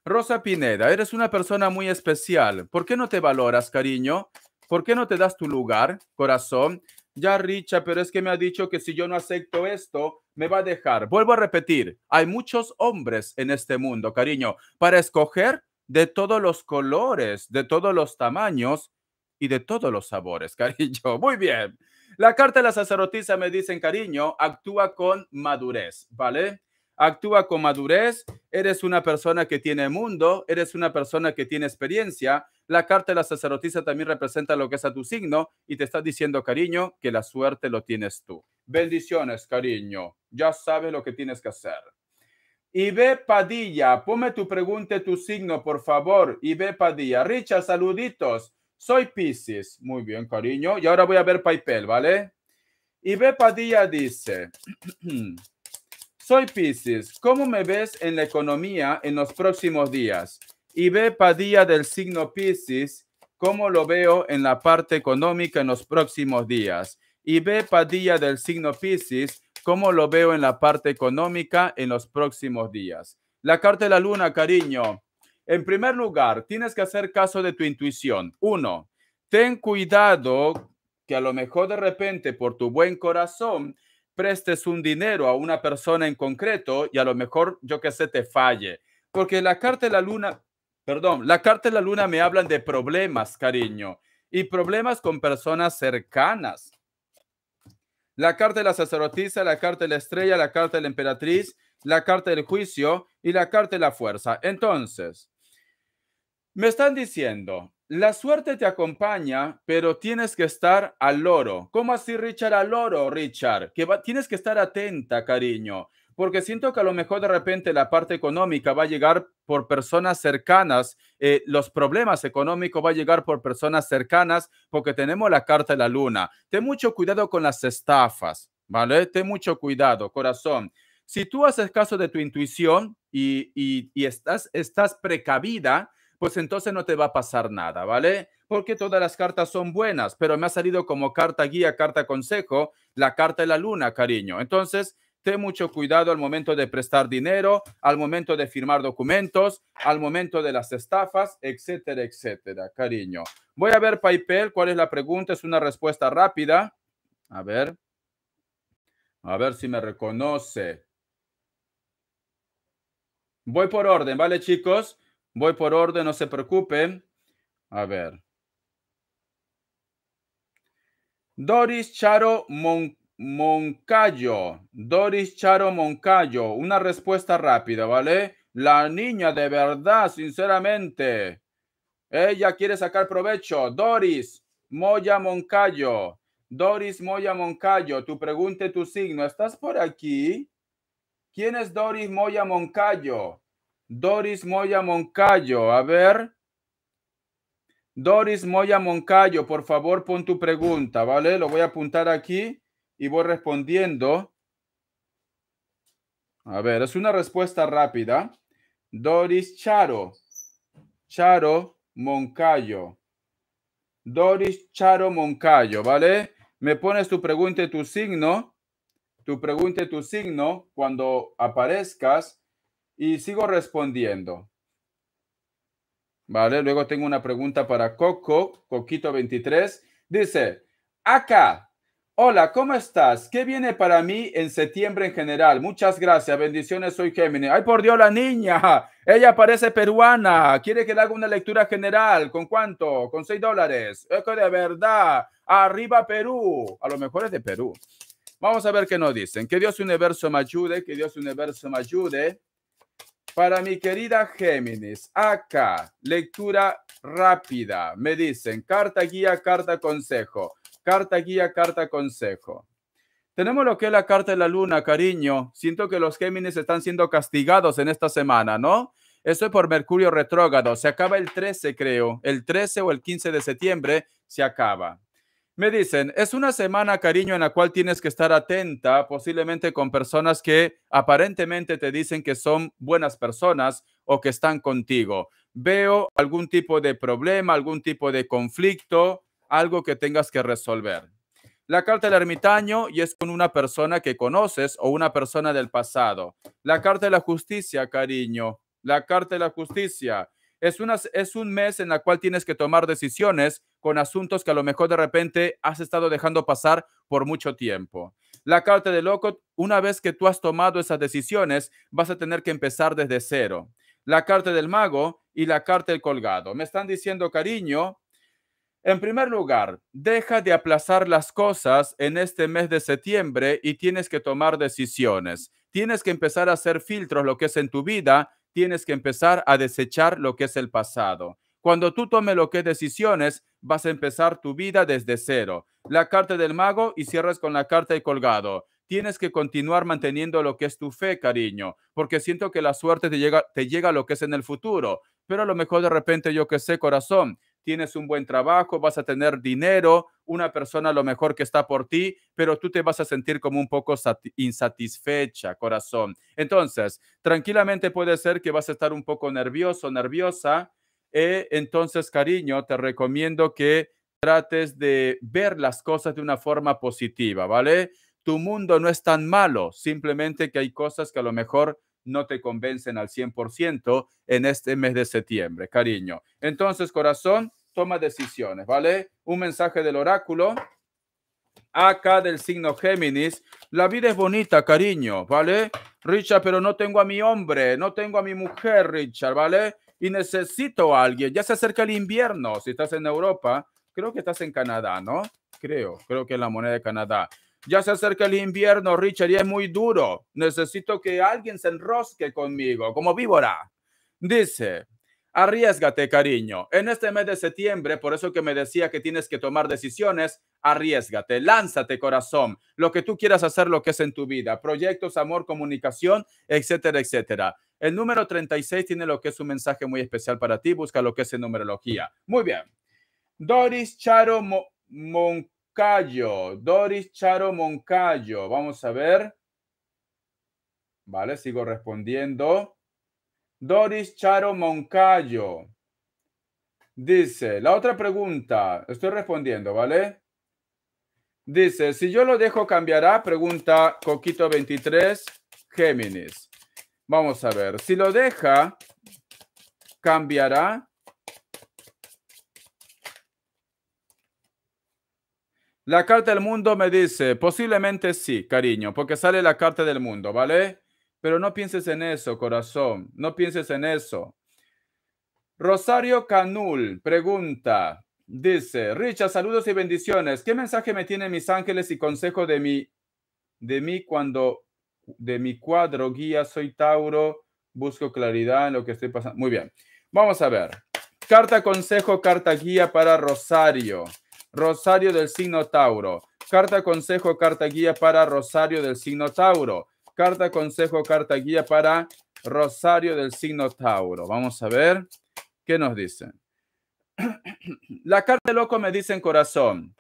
Rosa Pineda, eres una persona muy especial. ¿Por qué no te valoras, cariño? ¿Por qué no te das tu lugar, corazón? Ya, Richa, pero es que me ha dicho que si yo no acepto esto, me va a dejar. Vuelvo a repetir, hay muchos hombres en este mundo, cariño, para escoger de todos los colores, de todos los tamaños y de todos los sabores, cariño. Muy bien. La carta de la sacerdotisa me dice, cariño, actúa con madurez, ¿vale? actúa con madurez, eres una persona que tiene mundo, eres una persona que tiene experiencia. La carta de la sacerdotisa también representa lo que es a tu signo y te está diciendo, cariño, que la suerte lo tienes tú. Bendiciones, cariño. Ya sabes lo que tienes que hacer. Y ve Padilla, ponme tu pregunta, tu signo, por favor. Y ve Padilla. Richard, saluditos. Soy Pisces. Muy bien, cariño. Y ahora voy a ver papel, ¿vale? Y ve Padilla dice. Soy Pisces. ¿Cómo me ves en la economía en los próximos días? Y ve Padilla del signo Pisces. ¿Cómo lo veo en la parte económica en los próximos días? Y ve Padilla del signo Pisces. ¿Cómo lo veo en la parte económica en los próximos días? La carta de la luna, cariño. En primer lugar, tienes que hacer caso de tu intuición. Uno, ten cuidado que a lo mejor de repente por tu buen corazón prestes un dinero a una persona en concreto y a lo mejor, yo que sé, te falle. Porque la carta de la luna, perdón, la carta de la luna me hablan de problemas, cariño, y problemas con personas cercanas. La carta de la sacerdotisa, la carta de la estrella, la carta de la emperatriz, la carta del juicio y la carta de la fuerza. Entonces, me están diciendo, la suerte te acompaña, pero tienes que estar al loro. ¿Cómo así, Richard, al loro, Richard? Que tienes que estar atenta, cariño, porque siento que a lo mejor de repente la parte económica va a llegar por personas cercanas, eh, los problemas económicos va a llegar por personas cercanas, porque tenemos la carta de la luna. Ten mucho cuidado con las estafas, ¿vale? Ten mucho cuidado, corazón. Si tú haces caso de tu intuición y, estás precavida, pues entonces no te va a pasar nada, ¿vale? Porque todas las cartas son buenas, pero me ha salido como carta guía, carta consejo, la carta de la luna, cariño. Entonces, ten mucho cuidado al momento de prestar dinero, al momento de firmar documentos, al momento de las estafas, etcétera, etcétera, cariño. Voy a ver PayPal, cuál es la pregunta, es una respuesta rápida. A ver. A ver si me reconoce. Voy por orden, ¿vale, chicos? Voy por orden, no se preocupen. A ver. Doris Charo Moncayo. Doris Charo Moncayo. Una respuesta rápida, ¿vale? La niña de verdad, sinceramente. Ella quiere sacar provecho. Doris Moya Moncayo. Doris Moya Moncayo, tu pregunta y tu signo. ¿Estás por aquí? ¿Quién es Doris Moya Moncayo? Doris Moya Moncayo, a ver. Doris Moya Moncayo, por favor, pon tu pregunta, ¿vale? Lo voy a apuntar aquí y voy respondiendo. A ver, es una respuesta rápida. Doris Charo. Charo Moncayo. Doris Charo Moncayo, ¿vale? Me pones tu pregunta y tu signo. Tu pregunta y tu signo cuando aparezcas y sigo respondiendo. Vale, luego tengo una pregunta para Coco, Coquito23. Dice, acá, hola, ¿cómo estás? ¿Qué viene para mí en septiembre en general? Muchas gracias, bendiciones, soy Géminis. Ay, por Dios, la niña, ella parece peruana, quiere que le haga una lectura general. ¿Con cuánto? Con seis dólares. Es de verdad, arriba Perú. A lo mejor es de Perú. Vamos a ver qué nos dicen. Que Dios universo me ayude, que Dios universo me ayude. Para mi querida Géminis, acá, lectura rápida. Me dicen carta guía, carta consejo. Carta guía, carta consejo. Tenemos lo que es la carta de la luna, cariño. Siento que los Géminis están siendo castigados en esta semana, ¿no? Esto es por Mercurio retrógrado. Se acaba el 13, creo. El 13 o el 15 de septiembre se acaba. Me dicen, es una semana, cariño, en la cual tienes que estar atenta, posiblemente con personas que aparentemente te dicen que son buenas personas o que están contigo. Veo algún tipo de problema, algún tipo de conflicto, algo que tengas que resolver. La carta del ermitaño y es con una persona que conoces o una persona del pasado. La carta de la justicia, cariño. La carta de la justicia es, es un mes en el cual tienes que tomar decisiones con asuntos que a lo mejor de repente has estado dejando pasar por mucho tiempo. La carta de loco, una vez que tú has tomado esas decisiones, vas a tener que empezar desde cero. La carta del mago y la carta del colgado. Me están diciendo, cariño, en primer lugar, deja de aplazar las cosas en este mes de septiembre y tienes que tomar decisiones. Tienes que empezar a hacer filtros lo que es en tu vida tienes que empezar a desechar lo que es el pasado. Cuando tú tomes lo que es decisiones, vas a empezar tu vida desde cero. La carta del mago y cierras con la carta y colgado. Tienes que continuar manteniendo lo que es tu fe, cariño, porque siento que la suerte te llega, te llega a lo que es en el futuro. Pero a lo mejor de repente, yo que sé, corazón, tienes un buen trabajo, vas a tener dinero, una persona a lo mejor que está por ti, pero tú te vas a sentir como un poco insatisfecha, corazón. Entonces, tranquilamente puede ser que vas a estar un poco nervioso, nerviosa. Eh, entonces, cariño, te recomiendo que trates de ver las cosas de una forma positiva, ¿vale? Tu mundo no es tan malo, simplemente que hay cosas que a lo mejor no te convencen al 100% en este mes de septiembre, cariño. Entonces, corazón, toma decisiones, ¿vale? Un mensaje del oráculo. Acá del signo Géminis, la vida es bonita, cariño, ¿vale? Richard, pero no tengo a mi hombre, no tengo a mi mujer, Richard, ¿vale? Y necesito a alguien. Ya se acerca el invierno, si estás en Europa, creo que estás en Canadá, ¿no? Creo, creo que es la moneda de Canadá. Ya se acerca el invierno, Richard, y es muy duro. Necesito que alguien se enrosque conmigo, como víbora. Dice, arriesgate, cariño. En este mes de septiembre, por eso que me decía que tienes que tomar decisiones, arriesgate, lánzate, corazón. Lo que tú quieras hacer, lo que es en tu vida. Proyectos, amor, comunicación, etcétera, etcétera. El número 36 tiene lo que es un mensaje muy especial para ti. Busca lo que es en numerología. Muy bien. Doris Charo Cayo Doris Charo Moncayo. Vamos a ver. Vale, sigo respondiendo. Doris Charo Moncayo. Dice, la otra pregunta, estoy respondiendo, ¿vale? Dice, si yo lo dejo cambiará, pregunta Coquito 23, Géminis. Vamos a ver, si lo deja, cambiará. La carta del mundo me dice, posiblemente sí, cariño, porque sale la carta del mundo, ¿vale? Pero no pienses en eso, corazón, no pienses en eso. Rosario Canul pregunta, dice, Richa, saludos y bendiciones. ¿Qué mensaje me tienen mis ángeles y consejo de mí, de mí cuando, de mi cuadro guía, soy Tauro, busco claridad en lo que estoy pasando? Muy bien, vamos a ver. Carta consejo, carta guía para Rosario. Rosario del signo Tauro. Carta consejo, carta guía para Rosario del signo Tauro. Carta consejo, carta guía para Rosario del signo Tauro. Vamos a ver qué nos dicen. La carta de loco me dice en corazón.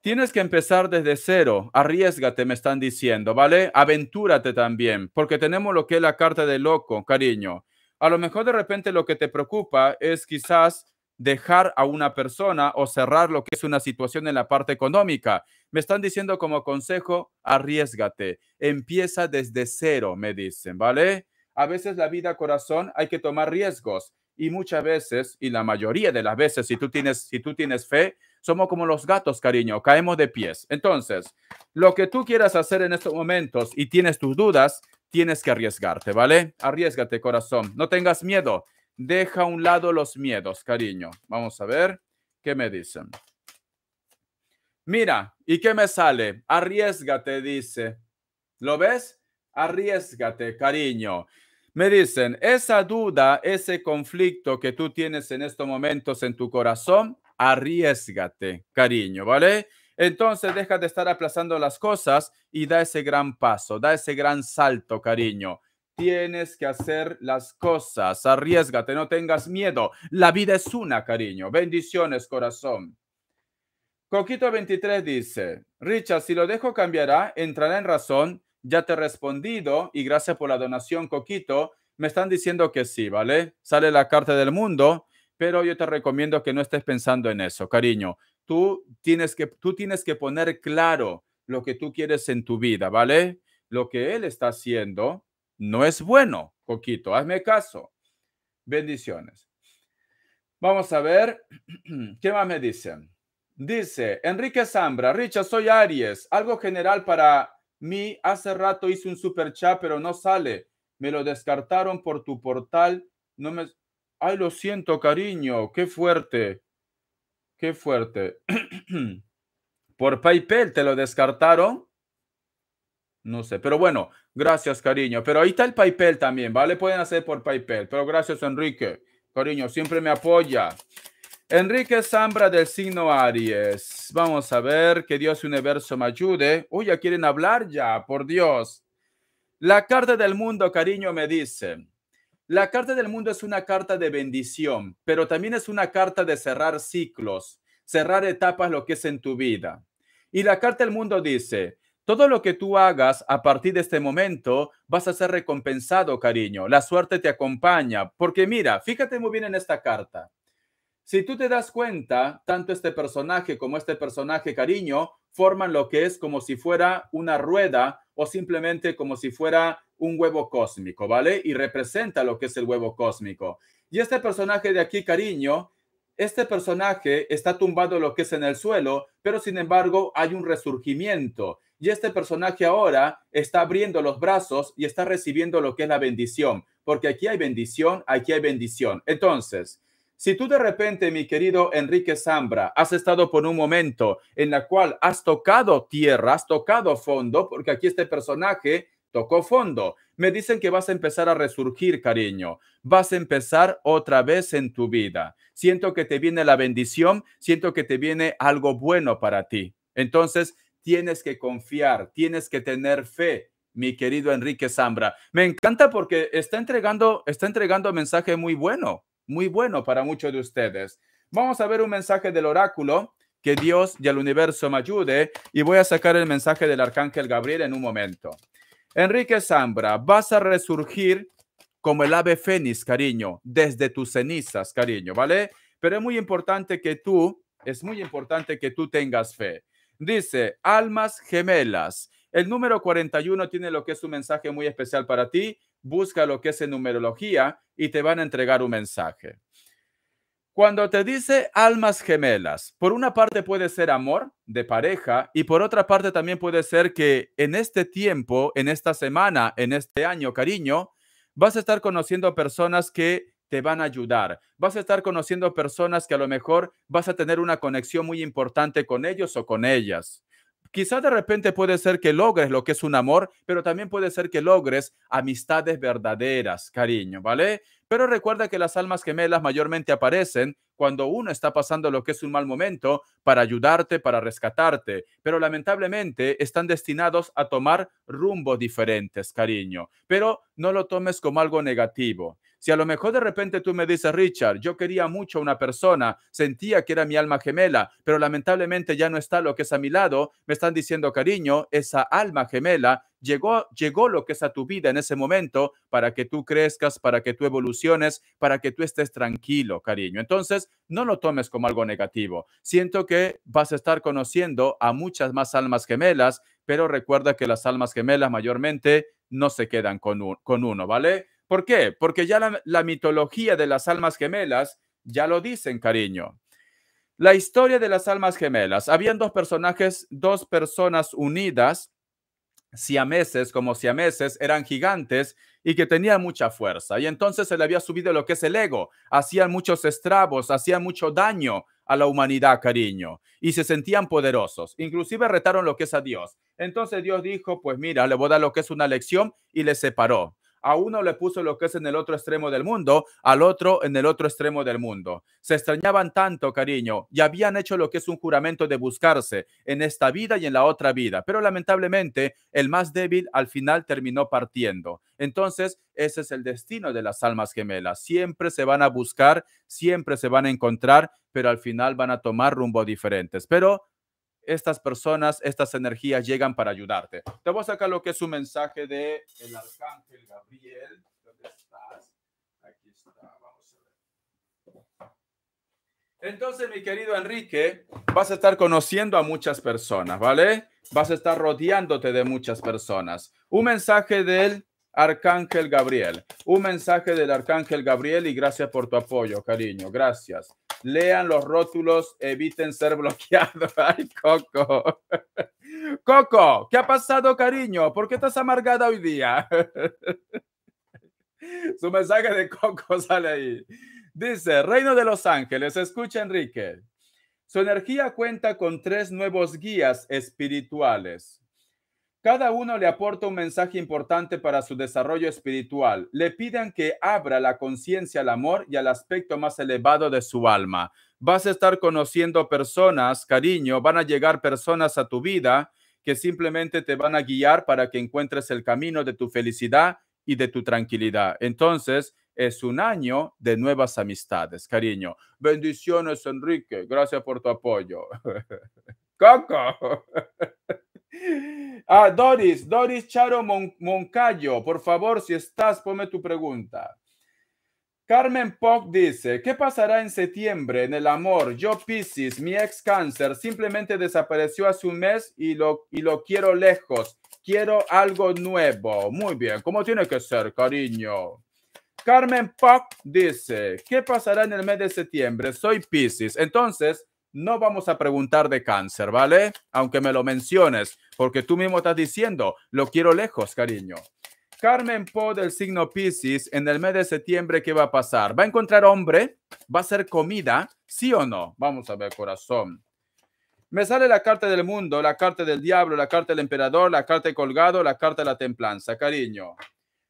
Tienes que empezar desde cero. Arriesgate, me están diciendo, ¿vale? Aventúrate también, porque tenemos lo que es la carta de loco, cariño. A lo mejor de repente lo que te preocupa es quizás dejar a una persona o cerrar lo que es una situación en la parte económica. Me están diciendo como consejo, arriesgate, empieza desde cero, me dicen, ¿vale? A veces la vida, corazón, hay que tomar riesgos y muchas veces, y la mayoría de las veces, si tú tienes, si tú tienes fe, somos como los gatos, cariño, caemos de pies. Entonces, lo que tú quieras hacer en estos momentos y tienes tus dudas, tienes que arriesgarte, ¿vale? Arriesgate, corazón, no tengas miedo. Deja a un lado los miedos, cariño. Vamos a ver qué me dicen. Mira, ¿y qué me sale? Arriesgate, dice. ¿Lo ves? Arriesgate, cariño. Me dicen, esa duda, ese conflicto que tú tienes en estos momentos en tu corazón, arriesgate, cariño, ¿vale? Entonces deja de estar aplazando las cosas y da ese gran paso, da ese gran salto, cariño. Tienes que hacer las cosas, arriesgate, no tengas miedo. La vida es una, cariño. Bendiciones, corazón. Coquito 23 dice, Richard, si lo dejo cambiará, entrará en razón. Ya te he respondido y gracias por la donación, Coquito. Me están diciendo que sí, ¿vale? Sale la carta del mundo, pero yo te recomiendo que no estés pensando en eso, cariño. Tú tienes que, tú tienes que poner claro lo que tú quieres en tu vida, ¿vale? Lo que él está haciendo no es bueno, Coquito, hazme caso. Bendiciones. Vamos a ver, ¿qué más me dicen? Dice Enrique Zambra, Richa, soy Aries. Algo general para mí. Hace rato hice un super chat, pero no sale. Me lo descartaron por tu portal. No me. Ay, lo siento, cariño. Qué fuerte. Qué fuerte. por PayPal te lo descartaron. No sé, pero bueno, gracias, cariño. Pero ahí está el PayPal también, ¿vale? Pueden hacer por PayPal. Pero gracias, Enrique. Cariño, siempre me apoya. Enrique Zambra del signo Aries. Vamos a ver, que Dios universo me ayude. Uy, ya quieren hablar ya, por Dios. La carta del mundo, cariño, me dice. La carta del mundo es una carta de bendición, pero también es una carta de cerrar ciclos, cerrar etapas, lo que es en tu vida. Y la carta del mundo dice, todo lo que tú hagas a partir de este momento vas a ser recompensado, cariño. La suerte te acompaña. Porque mira, fíjate muy bien en esta carta. Si tú te das cuenta, tanto este personaje como este personaje, cariño, forman lo que es como si fuera una rueda o simplemente como si fuera un huevo cósmico, ¿vale? Y representa lo que es el huevo cósmico. Y este personaje de aquí, cariño, este personaje está tumbado lo que es en el suelo, pero sin embargo hay un resurgimiento. Y este personaje ahora está abriendo los brazos y está recibiendo lo que es la bendición, porque aquí hay bendición, aquí hay bendición. Entonces, si tú de repente, mi querido Enrique Zambra, has estado por un momento en la cual has tocado tierra, has tocado fondo, porque aquí este personaje tocó fondo, me dicen que vas a empezar a resurgir, cariño. Vas a empezar otra vez en tu vida. Siento que te viene la bendición, siento que te viene algo bueno para ti. Entonces, tienes que confiar, tienes que tener fe, mi querido Enrique Zambra. Me encanta porque está entregando, está entregando mensaje muy bueno, muy bueno para muchos de ustedes. Vamos a ver un mensaje del oráculo. Que Dios y el universo me ayude. Y voy a sacar el mensaje del arcángel Gabriel en un momento. Enrique Zambra, vas a resurgir como el ave fénix, cariño, desde tus cenizas, cariño, ¿vale? Pero es muy importante que tú, es muy importante que tú tengas fe. Dice, almas gemelas. El número 41 tiene lo que es un mensaje muy especial para ti. Busca lo que es en numerología y te van a entregar un mensaje. Cuando te dice almas gemelas, por una parte puede ser amor de pareja y por otra parte también puede ser que en este tiempo, en esta semana, en este año, cariño, vas a estar conociendo personas que te van a ayudar. Vas a estar conociendo personas que a lo mejor vas a tener una conexión muy importante con ellos o con ellas. Quizás de repente puede ser que logres lo que es un amor, pero también puede ser que logres amistades verdaderas, cariño, ¿vale? Pero recuerda que las almas gemelas mayormente aparecen cuando uno está pasando lo que es un mal momento para ayudarte, para rescatarte, pero lamentablemente están destinados a tomar rumbos diferentes, cariño. Pero no lo tomes como algo negativo. Si a lo mejor de repente tú me dices, Richard, yo quería mucho a una persona, sentía que era mi alma gemela, pero lamentablemente ya no está lo que es a mi lado, me están diciendo, cariño, esa alma gemela llegó, llegó lo que es a tu vida en ese momento para que tú crezcas, para que tú evoluciones, para que tú estés tranquilo, cariño. Entonces, no lo tomes como algo negativo. Siento que vas a estar conociendo a muchas más almas gemelas, pero recuerda que las almas gemelas mayormente no se quedan con uno, ¿vale? ¿Por qué? Porque ya la, mitología de las almas gemelas ya lo dicen, cariño. La historia de las almas gemelas. Habían dos personajes, dos personas unidas, siameses como siameses, eran gigantes y que tenían mucha fuerza. Y entonces se le había subido lo que es el ego. Hacían muchos estrabos, hacían mucho daño a la humanidad, cariño. Y se sentían poderosos. Inclusive retaron lo que es a Dios. Entonces Dios dijo, pues mira, le voy a dar lo que es una lección y le separó. A uno le puso lo que es en el otro extremo del mundo, al otro en el otro extremo del mundo. Se extrañaban tanto, cariño, y habían hecho lo que es un juramento de buscarse en esta vida y en la otra vida. Pero lamentablemente, el más débil al final terminó partiendo. Entonces, ese es el destino de las almas gemelas. Siempre se van a buscar, siempre se van a encontrar, pero al final van a tomar rumbo diferentes. Pero estas personas, estas energías llegan para ayudarte. Te voy a sacar lo que es un mensaje de el arcángel Gabriel. Entonces, mi querido Enrique, vas a estar conociendo a muchas personas, ¿vale? Vas a estar rodeándote de muchas personas. Un mensaje del arcángel Gabriel. Un mensaje del arcángel Gabriel y gracias por tu apoyo, cariño. Gracias. Lean los rótulos, eviten ser bloqueados. Ay, Coco. Coco, ¿qué ha pasado, cariño? ¿Por qué estás amargada hoy día? Su mensaje de Coco sale ahí. Dice, Reino de los Ángeles, escucha Enrique. Su energía cuenta con tres nuevos guías espirituales. Cada uno le aporta un mensaje importante para su desarrollo espiritual. Le piden que abra la conciencia al amor y al aspecto más elevado de su alma. Vas a estar conociendo personas, cariño, van a llegar personas a tu vida que simplemente te van a guiar para que encuentres el camino de tu felicidad y de tu tranquilidad. Entonces, es un año de nuevas amistades, cariño. Bendiciones, Enrique. Gracias por tu apoyo. Coco. Ah, Doris, Doris Charo Moncayo, por favor, si estás, ponme tu pregunta. Carmen Poc dice, ¿qué pasará en septiembre en el amor? Yo, Pisces, mi ex cáncer, simplemente desapareció hace un mes y lo, y lo quiero lejos. Quiero algo nuevo. Muy bien, ¿cómo tiene que ser, cariño? Carmen Poc dice, ¿qué pasará en el mes de septiembre? Soy Pisces. Entonces, no vamos a preguntar de cáncer, ¿vale? Aunque me lo menciones, porque tú mismo estás diciendo, lo quiero lejos, cariño. Carmen Po del signo Pisces, en el mes de septiembre, ¿qué va a pasar? ¿Va a encontrar hombre? ¿Va a ser comida? ¿Sí o no? Vamos a ver, corazón. Me sale la carta del mundo, la carta del diablo, la carta del emperador, la carta del colgado, la carta de la templanza, cariño.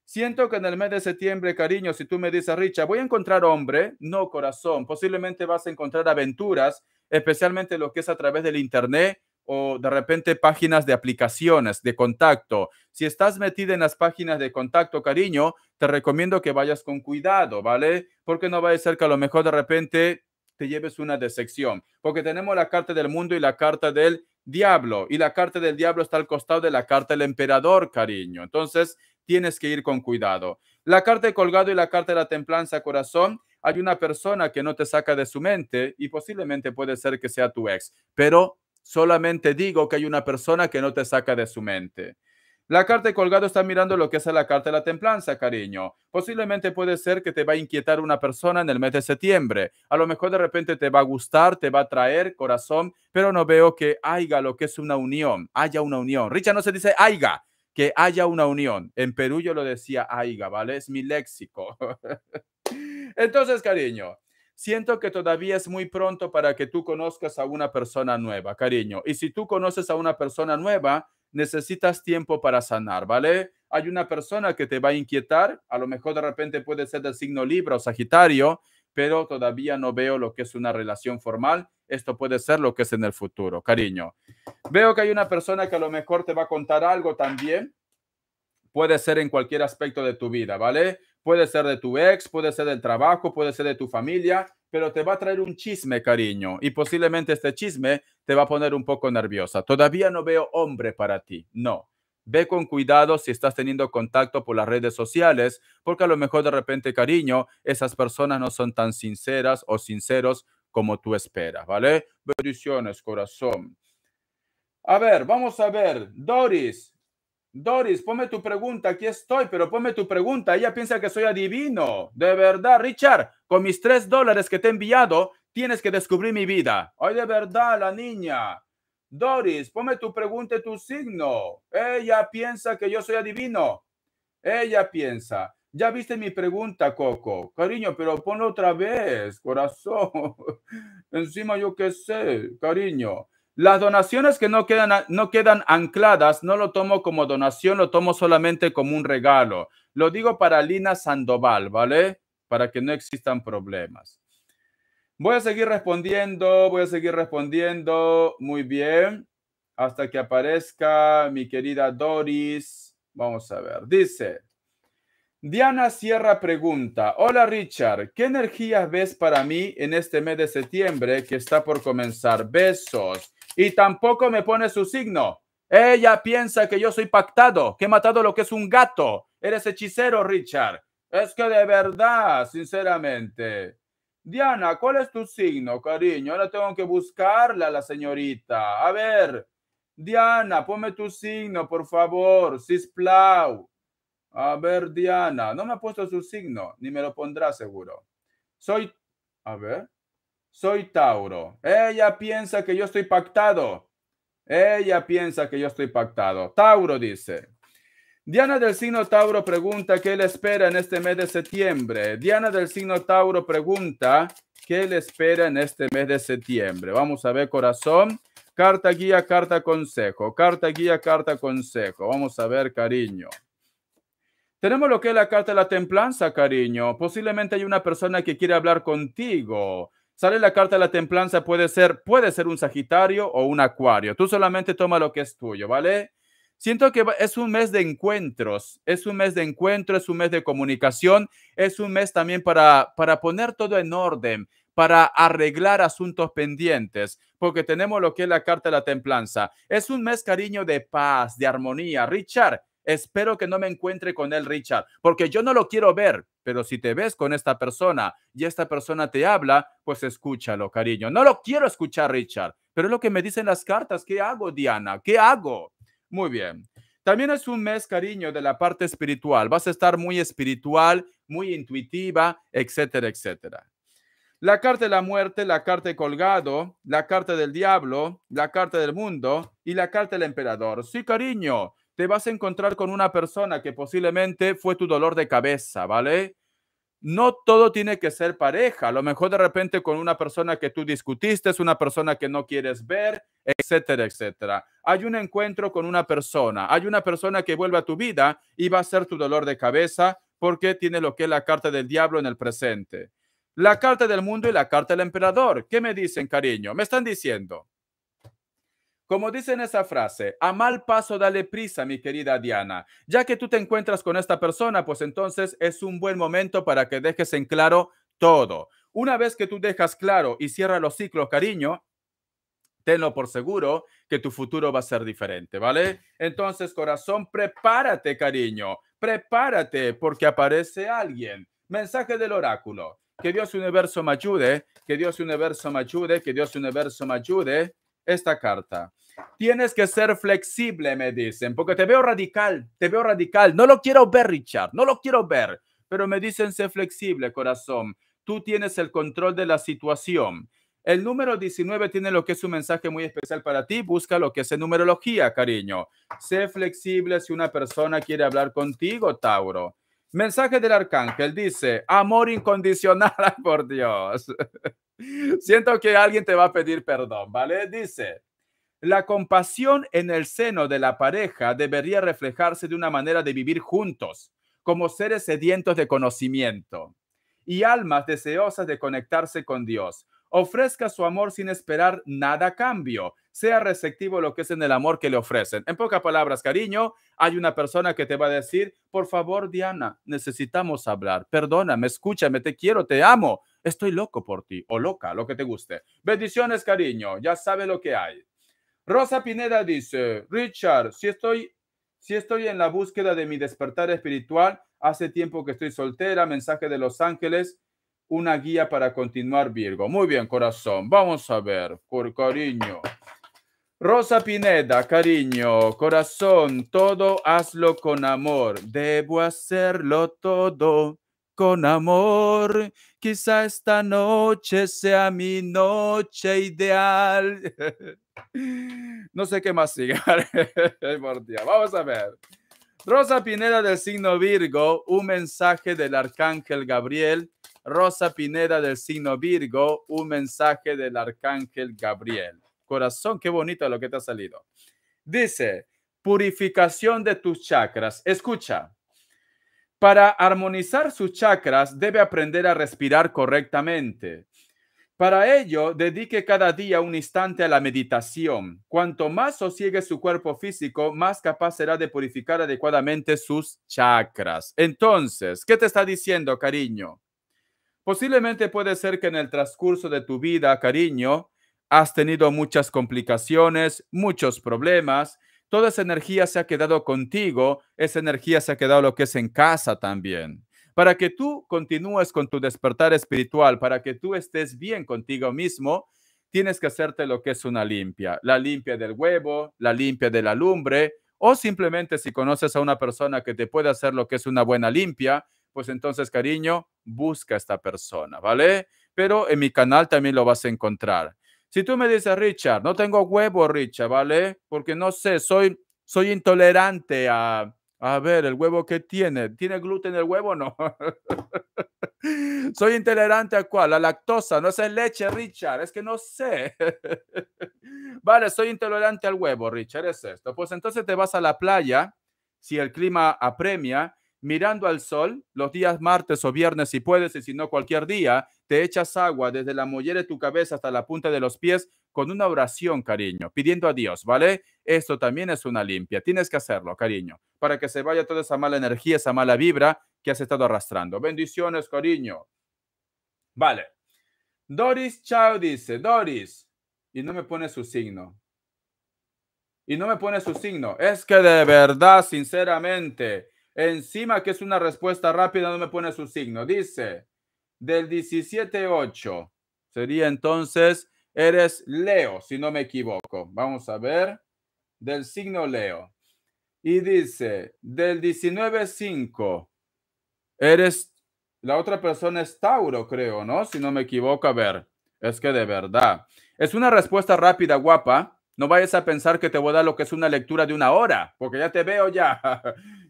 Siento que en el mes de septiembre, cariño, si tú me dices, Richa, voy a encontrar hombre, no corazón, posiblemente vas a encontrar aventuras especialmente lo que es a través del Internet o de repente páginas de aplicaciones de contacto. Si estás metida en las páginas de contacto, cariño, te recomiendo que vayas con cuidado, ¿vale? Porque no va a ser que a lo mejor de repente te lleves una decepción, porque tenemos la carta del mundo y la carta del diablo, y la carta del diablo está al costado de la carta del emperador, cariño. Entonces, tienes que ir con cuidado. La carta de colgado y la carta de la templanza, corazón, hay una persona que no te saca de su mente y posiblemente puede ser que sea tu ex, pero solamente digo que hay una persona que no te saca de su mente. La carta de colgado está mirando lo que es la carta de la templanza, cariño. Posiblemente puede ser que te va a inquietar una persona en el mes de septiembre. A lo mejor de repente te va a gustar, te va a traer corazón, pero no veo que haya lo que es una unión, haya una unión. Richard no se dice haya, que haya una unión. En Perú yo lo decía haya, ¿vale? Es mi léxico. Entonces, cariño, siento que todavía es muy pronto para que tú conozcas a una persona nueva, cariño. Y si tú conoces a una persona nueva, necesitas tiempo para sanar, ¿vale? Hay una persona que te va a inquietar, a lo mejor de repente puede ser del signo Libra o Sagitario, pero todavía no veo lo que es una relación formal. Esto puede ser lo que es en el futuro, cariño. Veo que hay una persona que a lo mejor te va a contar algo también. Puede ser en cualquier aspecto de tu vida, ¿vale? Puede ser de tu ex, puede ser del trabajo, puede ser de tu familia, pero te va a traer un chisme, cariño, y posiblemente este chisme te va a poner un poco nerviosa. Todavía no veo hombre para ti, no. Ve con cuidado si estás teniendo contacto por las redes sociales, porque a lo mejor de repente, cariño, esas personas no son tan sinceras o sinceros como tú esperas, ¿vale? Bendiciones, corazón. A ver, vamos a ver. Doris, Doris, ponme tu pregunta, aquí estoy, pero ponme tu pregunta. Ella piensa que soy adivino. De verdad, Richard, con mis tres dólares que te he enviado, tienes que descubrir mi vida. Ay, de verdad, la niña. Doris, ponme tu pregunta y tu signo. Ella piensa que yo soy adivino. Ella piensa. Ya viste mi pregunta, Coco. Cariño, pero ponlo otra vez, corazón. Encima yo qué sé, cariño. Las donaciones que no quedan, no quedan ancladas, no lo tomo como donación, lo tomo solamente como un regalo. Lo digo para Lina Sandoval, ¿vale? Para que no existan problemas. Voy a seguir respondiendo, voy a seguir respondiendo. Muy bien. Hasta que aparezca mi querida Doris. Vamos a ver. Dice, Diana Sierra pregunta, hola Richard, ¿qué energías ves para mí en este mes de septiembre que está por comenzar? Besos y tampoco me pone su signo. Ella piensa que yo soy pactado, que he matado lo que es un gato. Eres hechicero, Richard. Es que de verdad, sinceramente. Diana, ¿cuál es tu signo, cariño? Ahora tengo que buscarla, la señorita. A ver, Diana, ponme tu signo, por favor. Cisplau. A ver, Diana, no me ha puesto su signo, ni me lo pondrá seguro. Soy, a ver, soy Tauro. Ella piensa que yo estoy pactado. Ella piensa que yo estoy pactado. Tauro dice. Diana del signo Tauro pregunta qué le espera en este mes de septiembre. Diana del signo Tauro pregunta qué le espera en este mes de septiembre. Vamos a ver, corazón. Carta guía, carta consejo. Carta guía, carta consejo. Vamos a ver, cariño. Tenemos lo que es la carta de la templanza, cariño. Posiblemente hay una persona que quiere hablar contigo. Sale la carta de la templanza, puede ser, puede ser un Sagitario o un Acuario. Tú solamente toma lo que es tuyo, ¿vale? Siento que es un mes de encuentros, es un mes de encuentro, es un mes de comunicación, es un mes también para, para poner todo en orden, para arreglar asuntos pendientes, porque tenemos lo que es la carta de la templanza. Es un mes, cariño, de paz, de armonía. Richard, Espero que no me encuentre con él, Richard, porque yo no lo quiero ver, pero si te ves con esta persona y esta persona te habla, pues escúchalo, cariño. No lo quiero escuchar, Richard, pero es lo que me dicen las cartas. ¿Qué hago, Diana? ¿Qué hago? Muy bien. También es un mes, cariño, de la parte espiritual. Vas a estar muy espiritual, muy intuitiva, etcétera, etcétera. La carta de la muerte, la carta de colgado, la carta del diablo, la carta del mundo y la carta del emperador. Sí, cariño, te vas a encontrar con una persona que posiblemente fue tu dolor de cabeza, ¿vale? No todo tiene que ser pareja, a lo mejor de repente con una persona que tú discutiste, es una persona que no quieres ver, etcétera, etcétera. Hay un encuentro con una persona, hay una persona que vuelve a tu vida y va a ser tu dolor de cabeza porque tiene lo que es la carta del diablo en el presente. La carta del mundo y la carta del emperador. ¿Qué me dicen, cariño? Me están diciendo, como dice esa frase, a mal paso dale prisa, mi querida Diana. Ya que tú te encuentras con esta persona, pues entonces es un buen momento para que dejes en claro todo. Una vez que tú dejas claro y cierras los ciclos, cariño, tenlo por seguro que tu futuro va a ser diferente, ¿vale? Entonces, corazón, prepárate, cariño, prepárate porque aparece alguien. Mensaje del oráculo. Que Dios universo me ayude, que Dios universo me ayude, que Dios universo me ayude esta carta. Tienes que ser flexible, me dicen, porque te veo radical, te veo radical. No lo quiero ver, Richard, no lo quiero ver, pero me dicen sé flexible, corazón. Tú tienes el control de la situación. El número 19 tiene lo que es un mensaje muy especial para ti. Busca lo que es en numerología, cariño. Sé flexible si una persona quiere hablar contigo, Tauro. Mensaje del arcángel dice, amor incondicional, por Dios. Siento que alguien te va a pedir perdón, ¿vale? Dice, la compasión en el seno de la pareja debería reflejarse de una manera de vivir juntos, como seres sedientos de conocimiento y almas deseosas de conectarse con Dios, ofrezca su amor sin esperar nada a cambio. Sea receptivo a lo que es en el amor que le ofrecen. En pocas palabras, cariño, hay una persona que te va a decir, por favor, Diana, necesitamos hablar. Perdóname, escúchame, te quiero, te amo. Estoy loco por ti o loca, lo que te guste. Bendiciones, cariño, ya sabe lo que hay. Rosa Pineda dice, Richard, si estoy, si estoy en la búsqueda de mi despertar espiritual, hace tiempo que estoy soltera, mensaje de Los Ángeles, una guía para continuar, Virgo. Muy bien, corazón. Vamos a ver, por cariño. Rosa Pineda, cariño, corazón, todo hazlo con amor. Debo hacerlo todo con amor. Quizá esta noche sea mi noche ideal. No sé qué más sigar Vamos a ver. Rosa Pineda del signo Virgo, un mensaje del arcángel Gabriel Rosa Pineda del signo Virgo, un mensaje del arcángel Gabriel. Corazón, qué bonito lo que te ha salido. Dice, purificación de tus chakras. Escucha, para armonizar sus chakras debe aprender a respirar correctamente. Para ello, dedique cada día un instante a la meditación. Cuanto más sosiegue su cuerpo físico, más capaz será de purificar adecuadamente sus chakras. Entonces, ¿qué te está diciendo, cariño? Posiblemente puede ser que en el transcurso de tu vida, cariño, has tenido muchas complicaciones, muchos problemas. Toda esa energía se ha quedado contigo, esa energía se ha quedado lo que es en casa también. Para que tú continúes con tu despertar espiritual, para que tú estés bien contigo mismo, tienes que hacerte lo que es una limpia, la limpia del huevo, la limpia de la lumbre, o simplemente si conoces a una persona que te puede hacer lo que es una buena limpia, pues entonces, cariño, busca esta persona, ¿vale? Pero en mi canal también lo vas a encontrar. Si tú me dices, Richard, no tengo huevo, Richard, ¿vale? Porque no sé, soy, soy intolerante a, a ver, el huevo que tiene, ¿tiene gluten el huevo no? Soy intolerante a cuál? La lactosa, no sé leche, Richard, es que no sé. vale, soy intolerante al huevo, Richard, es esto. Pues entonces te vas a la playa, si el clima apremia, mirando al sol los días martes o viernes si puedes y si no cualquier día, te echas agua desde la mollera de tu cabeza hasta la punta de los pies con una oración, cariño, pidiendo a Dios, ¿vale? Esto también es una limpia, tienes que hacerlo, cariño, para que se vaya toda esa mala energía, esa mala vibra que has estado arrastrando. Bendiciones, cariño. Vale. Doris Chao dice, Doris, y no me pone su signo. Y no me pone su signo. Es que de verdad, sinceramente, Encima que es una respuesta rápida, no me pone su signo. Dice, del 17-8, sería entonces, eres Leo, si no me equivoco. Vamos a ver, del signo Leo. Y dice, del 19-5, eres, la otra persona es Tauro, creo, ¿no? Si no me equivoco, a ver, es que de verdad. Es una respuesta rápida, guapa. No vayas a pensar que te voy a dar lo que es una lectura de una hora, porque ya te veo ya.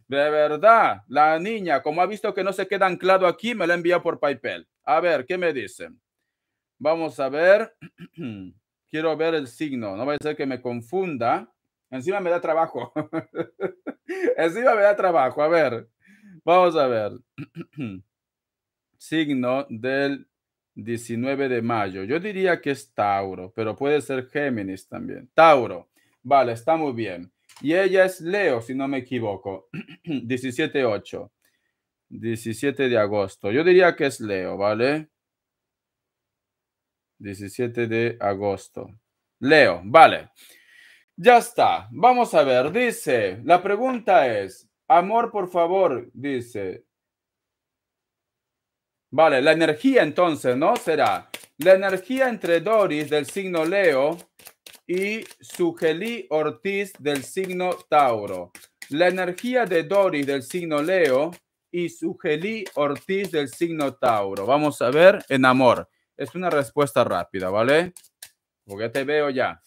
De verdad, la niña, como ha visto que no se queda anclado aquí, me la envía por PayPal. A ver, ¿qué me dice? Vamos a ver. Quiero ver el signo. No va a ser que me confunda. Encima me da trabajo. Encima me da trabajo. A ver. Vamos a ver. signo del 19 de mayo. Yo diría que es Tauro, pero puede ser Géminis también. Tauro. Vale, está muy bien. Y ella es Leo, si no me equivoco. 17-8. 17 de agosto. Yo diría que es Leo, ¿vale? 17 de agosto. Leo, vale. Ya está. Vamos a ver. Dice, la pregunta es, amor, por favor, dice. Vale, la energía entonces, ¿no? Será la energía entre Doris del signo Leo y Sugeli Ortiz del signo Tauro. La energía de Dori del signo Leo y sugelí Ortiz del signo Tauro. Vamos a ver en amor. Es una respuesta rápida, ¿vale? Porque te veo ya.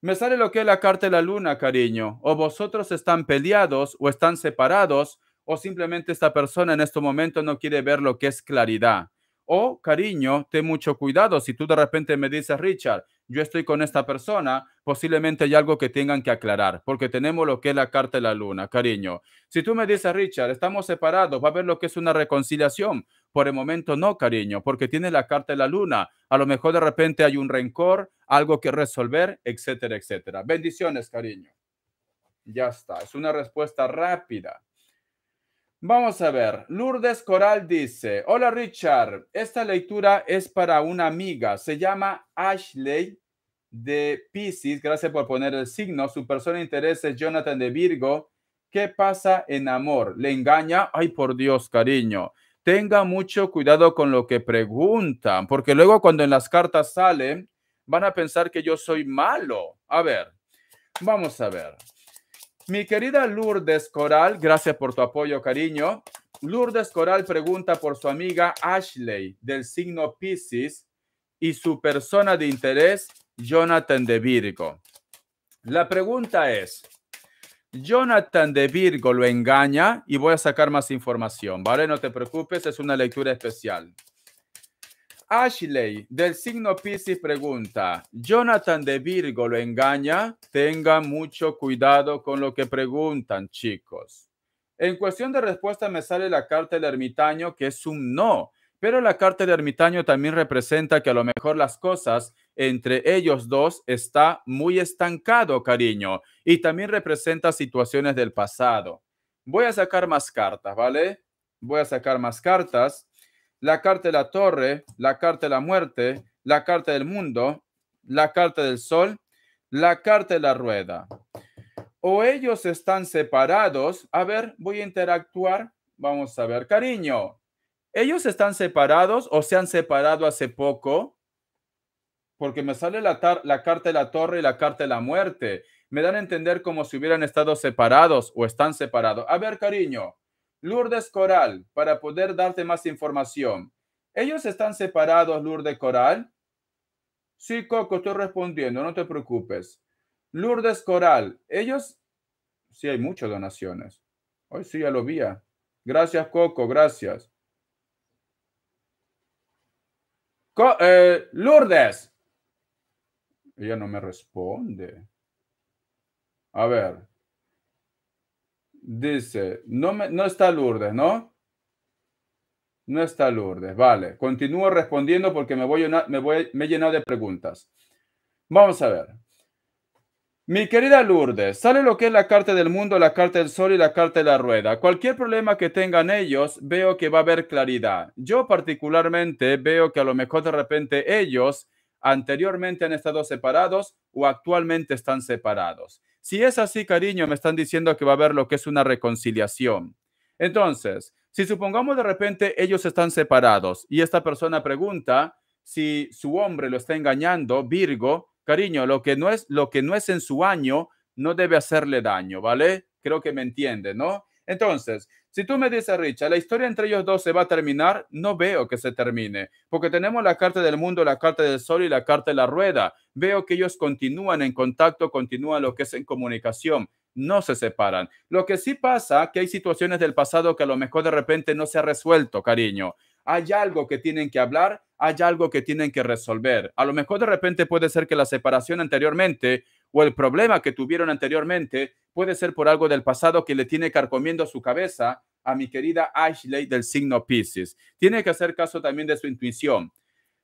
Me sale lo que es la carta de la luna, cariño. O vosotros están peleados o están separados o simplemente esta persona en este momento no quiere ver lo que es claridad. O, cariño, ten mucho cuidado. Si tú de repente me dices, Richard, yo estoy con esta persona, posiblemente hay algo que tengan que aclarar, porque tenemos lo que es la carta de la luna, cariño. Si tú me dices, Richard, estamos separados, va a ver lo que es una reconciliación. Por el momento no, cariño, porque tiene la carta de la luna. A lo mejor de repente hay un rencor, algo que resolver, etcétera, etcétera. Bendiciones, cariño. Ya está, es una respuesta rápida. Vamos a ver, Lourdes Coral dice, hola Richard, esta lectura es para una amiga, se llama Ashley de Pisces, gracias por poner el signo, su persona de interés es Jonathan de Virgo, ¿qué pasa en amor? ¿Le engaña? Ay, por Dios, cariño, tenga mucho cuidado con lo que preguntan, porque luego cuando en las cartas salen, van a pensar que yo soy malo. A ver, vamos a ver. Mi querida Lourdes Coral, gracias por tu apoyo, cariño. Lourdes Coral pregunta por su amiga Ashley del signo Pisces y su persona de interés, Jonathan de Virgo. La pregunta es, Jonathan de Virgo lo engaña y voy a sacar más información, ¿vale? No te preocupes, es una lectura especial. Ashley del signo Pisces pregunta, Jonathan de Virgo lo engaña, Tenga mucho cuidado con lo que preguntan, chicos. En cuestión de respuesta me sale la carta del ermitaño, que es un no, pero la carta del ermitaño también representa que a lo mejor las cosas entre ellos dos está muy estancado, cariño, y también representa situaciones del pasado. Voy a sacar más cartas, ¿vale? Voy a sacar más cartas la carta de la torre, la carta de la muerte, la carta del mundo, la carta del sol, la carta de la rueda. O ellos están separados. A ver, voy a interactuar. Vamos a ver, cariño. ¿Ellos están separados o se han separado hace poco? Porque me sale la, carta de la torre y la carta de la muerte. Me dan a entender como si hubieran estado separados o están separados. A ver, cariño. Lourdes Coral, para poder darte más información. ¿Ellos están separados, Lourdes Coral? Sí, Coco, estoy respondiendo, no te preocupes. Lourdes Coral, ellos... Sí, hay muchas donaciones. Hoy sí, ya lo vi. Gracias, Coco, gracias. Eh, Lourdes. Ella no me responde. A ver, Dice, no, no está Lourdes, ¿no? No está Lourdes, vale. Continúo respondiendo porque me, voy, me, voy, me he llenado de preguntas. Vamos a ver. Mi querida Lourdes, sale lo que es la carta del mundo, la carta del sol y la carta de la rueda. Cualquier problema que tengan ellos, veo que va a haber claridad. Yo particularmente veo que a lo mejor de repente ellos anteriormente han estado separados o actualmente están separados. Si es así, cariño, me están diciendo que va a haber lo que es una reconciliación. Entonces, si supongamos de repente ellos están separados y esta persona pregunta si su hombre lo está engañando, Virgo, cariño, lo que no es lo que no es en su año no debe hacerle daño, ¿vale? Creo que me entiende, ¿no? Entonces, si tú me dices, Richa, la historia entre ellos dos se va a terminar, no veo que se termine, porque tenemos la carta del mundo, la carta del sol y la carta de la rueda. Veo que ellos continúan en contacto, continúan lo que es en comunicación, no se separan. Lo que sí pasa, que hay situaciones del pasado que a lo mejor de repente no se ha resuelto, cariño. Hay algo que tienen que hablar, hay algo que tienen que resolver. A lo mejor de repente puede ser que la separación anteriormente o el problema que tuvieron anteriormente puede ser por algo del pasado que le tiene carcomiendo su cabeza a mi querida Ashley del signo Pisces. Tiene que hacer caso también de su intuición.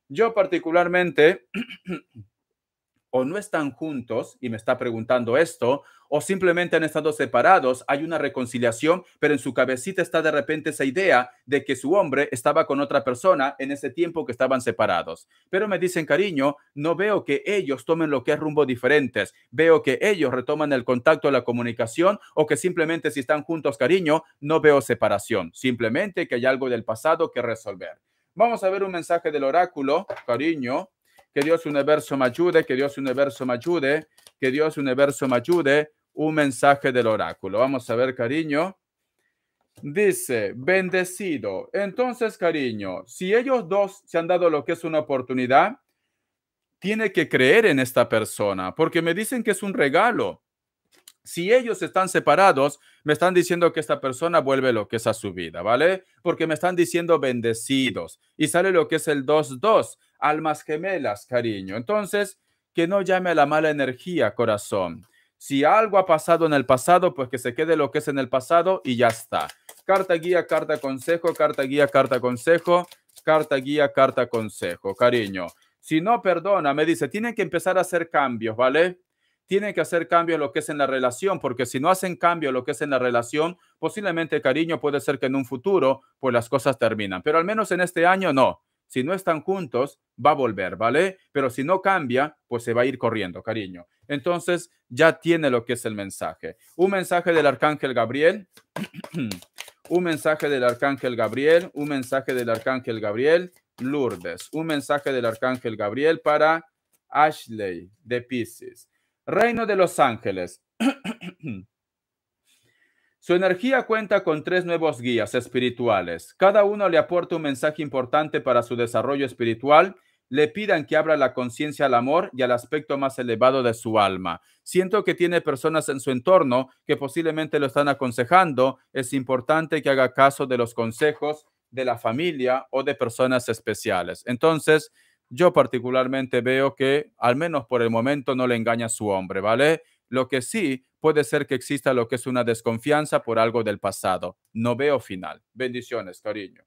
Yo particularmente, o no están juntos, y me está preguntando esto, o simplemente han estado separados, hay una reconciliación, pero en su cabecita está de repente esa idea de que su hombre estaba con otra persona en ese tiempo que estaban separados. Pero me dicen, cariño, no veo que ellos tomen lo que es rumbo diferentes, veo que ellos retoman el contacto, la comunicación o que simplemente si están juntos, cariño, no veo separación, simplemente que hay algo del pasado que resolver. Vamos a ver un mensaje del oráculo, cariño. Que Dios universo me ayude, que Dios universo me ayude, que Dios universo me ayude. Un mensaje del oráculo. Vamos a ver, cariño. Dice, bendecido. Entonces, cariño, si ellos dos se han dado lo que es una oportunidad, tiene que creer en esta persona, porque me dicen que es un regalo. Si ellos están separados, me están diciendo que esta persona vuelve lo que es a su vida, ¿vale? Porque me están diciendo bendecidos y sale lo que es el 2-2 almas gemelas, cariño. Entonces, que no llame a la mala energía, corazón. Si algo ha pasado en el pasado, pues que se quede lo que es en el pasado y ya está. Carta guía, carta consejo, carta guía, carta consejo, carta guía, carta consejo, cariño. Si no, perdona, me dice, tienen que empezar a hacer cambios, ¿vale? Tienen que hacer cambios lo que es en la relación, porque si no hacen cambio lo que es en la relación, posiblemente, cariño, puede ser que en un futuro, pues las cosas terminan. Pero al menos en este año no si no están juntos, va a volver, ¿vale? Pero si no cambia, pues se va a ir corriendo, cariño. Entonces ya tiene lo que es el mensaje. Un mensaje del arcángel Gabriel, un mensaje del arcángel Gabriel, un mensaje del arcángel Gabriel, Lourdes, un mensaje del arcángel Gabriel para Ashley de Pisces. Reino de los Ángeles. Su energía cuenta con tres nuevos guías espirituales. Cada uno le aporta un mensaje importante para su desarrollo espiritual. Le pidan que abra la conciencia al amor y al aspecto más elevado de su alma. Siento que tiene personas en su entorno que posiblemente lo están aconsejando. Es importante que haga caso de los consejos de la familia o de personas especiales. Entonces, yo particularmente veo que, al menos por el momento, no le engaña a su hombre, ¿vale? Lo que sí puede ser que exista lo que es una desconfianza por algo del pasado. No veo final. Bendiciones, cariño.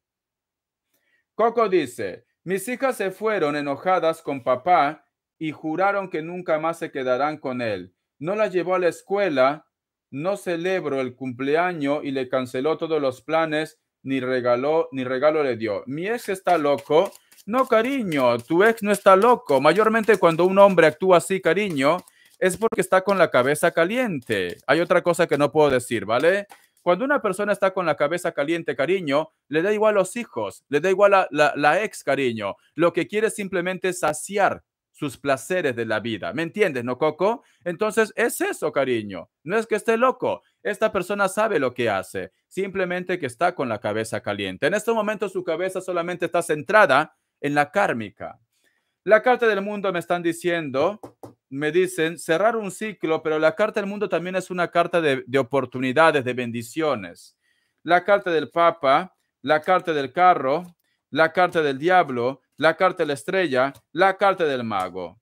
Coco dice, mis hijas se fueron enojadas con papá y juraron que nunca más se quedarán con él. No la llevó a la escuela, no celebró el cumpleaños y le canceló todos los planes, ni regaló, ni regalo le dio. Mi ex está loco. No, cariño, tu ex no está loco. Mayormente cuando un hombre actúa así, cariño, es porque está con la cabeza caliente. Hay otra cosa que no puedo decir, ¿vale? Cuando una persona está con la cabeza caliente, cariño, le da igual a los hijos, le da igual a la, ex, cariño. Lo que quiere simplemente es saciar sus placeres de la vida. ¿Me entiendes, no, Coco? Entonces, es eso, cariño. No es que esté loco. Esta persona sabe lo que hace. Simplemente que está con la cabeza caliente. En este momento su cabeza solamente está centrada en la kármica. La carta del mundo me están diciendo me dicen cerrar un ciclo, pero la carta del mundo también es una carta de, oportunidades, de bendiciones. La carta del Papa, la carta del carro, la carta del diablo, la carta de la estrella, la carta del mago.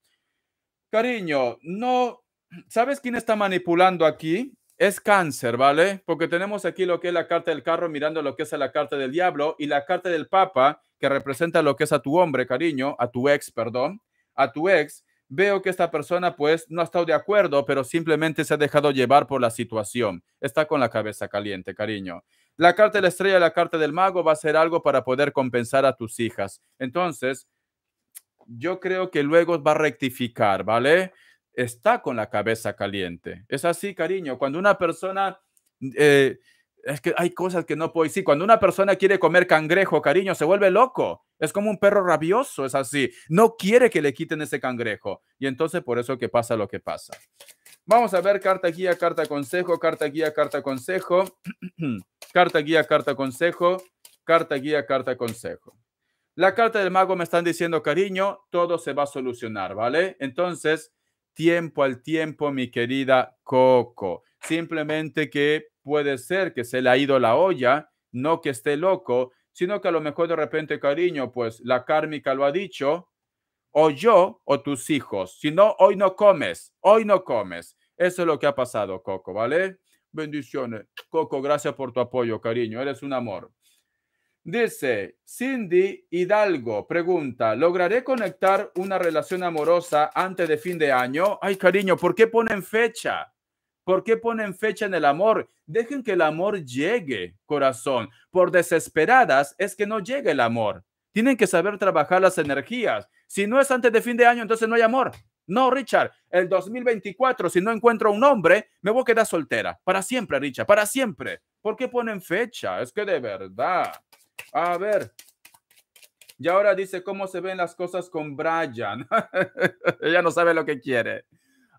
Cariño, no, ¿sabes quién está manipulando aquí? Es cáncer, ¿vale? Porque tenemos aquí lo que es la carta del carro mirando lo que es la carta del diablo y la carta del papa que representa lo que es a tu hombre, cariño, a tu ex, perdón, a tu ex veo que esta persona pues no ha estado de acuerdo, pero simplemente se ha dejado llevar por la situación. Está con la cabeza caliente, cariño. La carta de la estrella, la carta del mago va a ser algo para poder compensar a tus hijas. Entonces, yo creo que luego va a rectificar, ¿vale? Está con la cabeza caliente. Es así, cariño. Cuando una persona... Eh, es que hay cosas que no puedo decir. Cuando una persona quiere comer cangrejo, cariño, se vuelve loco. Es como un perro rabioso, es así. No quiere que le quiten ese cangrejo. Y entonces por eso que pasa lo que pasa. Vamos a ver carta guía, carta consejo, carta guía, carta consejo, carta guía, carta consejo, carta guía, carta consejo. La carta del mago me están diciendo, cariño, todo se va a solucionar, ¿vale? Entonces, tiempo al tiempo, mi querida Coco. Simplemente que puede ser que se le ha ido la olla, no que esté loco, sino que a lo mejor de repente, cariño, pues la kármica lo ha dicho, o yo o tus hijos, si no, hoy no comes, hoy no comes. Eso es lo que ha pasado, Coco, ¿vale? Bendiciones. Coco, gracias por tu apoyo, cariño, eres un amor. Dice Cindy Hidalgo, pregunta, ¿lograré conectar una relación amorosa antes de fin de año? Ay, cariño, ¿por qué ponen fecha? ¿Por qué ponen fecha en el amor? Dejen que el amor llegue, corazón. Por desesperadas es que no llega el amor. Tienen que saber trabajar las energías. Si no es antes de fin de año, entonces no hay amor. No, Richard, el 2024, si no encuentro un hombre, me voy a quedar soltera. Para siempre, Richard, para siempre. ¿Por qué ponen fecha? Es que de verdad. A ver. Y ahora dice cómo se ven las cosas con Brian. Ella no sabe lo que quiere.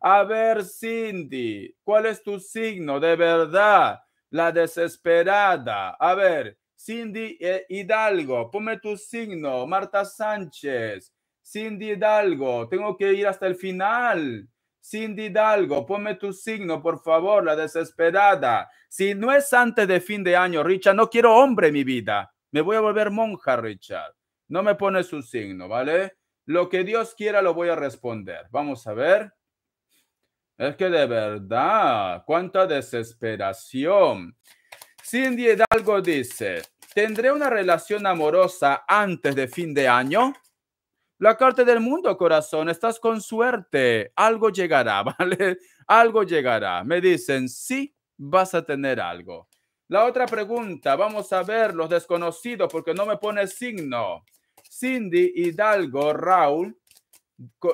A ver, Cindy, ¿cuál es tu signo de verdad? La desesperada. A ver, Cindy eh, Hidalgo, ponme tu signo. Marta Sánchez, Cindy Hidalgo, tengo que ir hasta el final. Cindy Hidalgo, ponme tu signo, por favor, la desesperada. Si no es antes de fin de año, Richard, no quiero hombre en mi vida. Me voy a volver monja, Richard. No me pones su signo, ¿vale? Lo que Dios quiera lo voy a responder. Vamos a ver. Es que de verdad, cuánta desesperación. Cindy Hidalgo dice, ¿tendré una relación amorosa antes de fin de año? La carta del mundo, corazón, estás con suerte. Algo llegará, ¿vale? Algo llegará. Me dicen, sí, vas a tener algo. La otra pregunta, vamos a ver los desconocidos porque no me pone signo. Cindy Hidalgo Raúl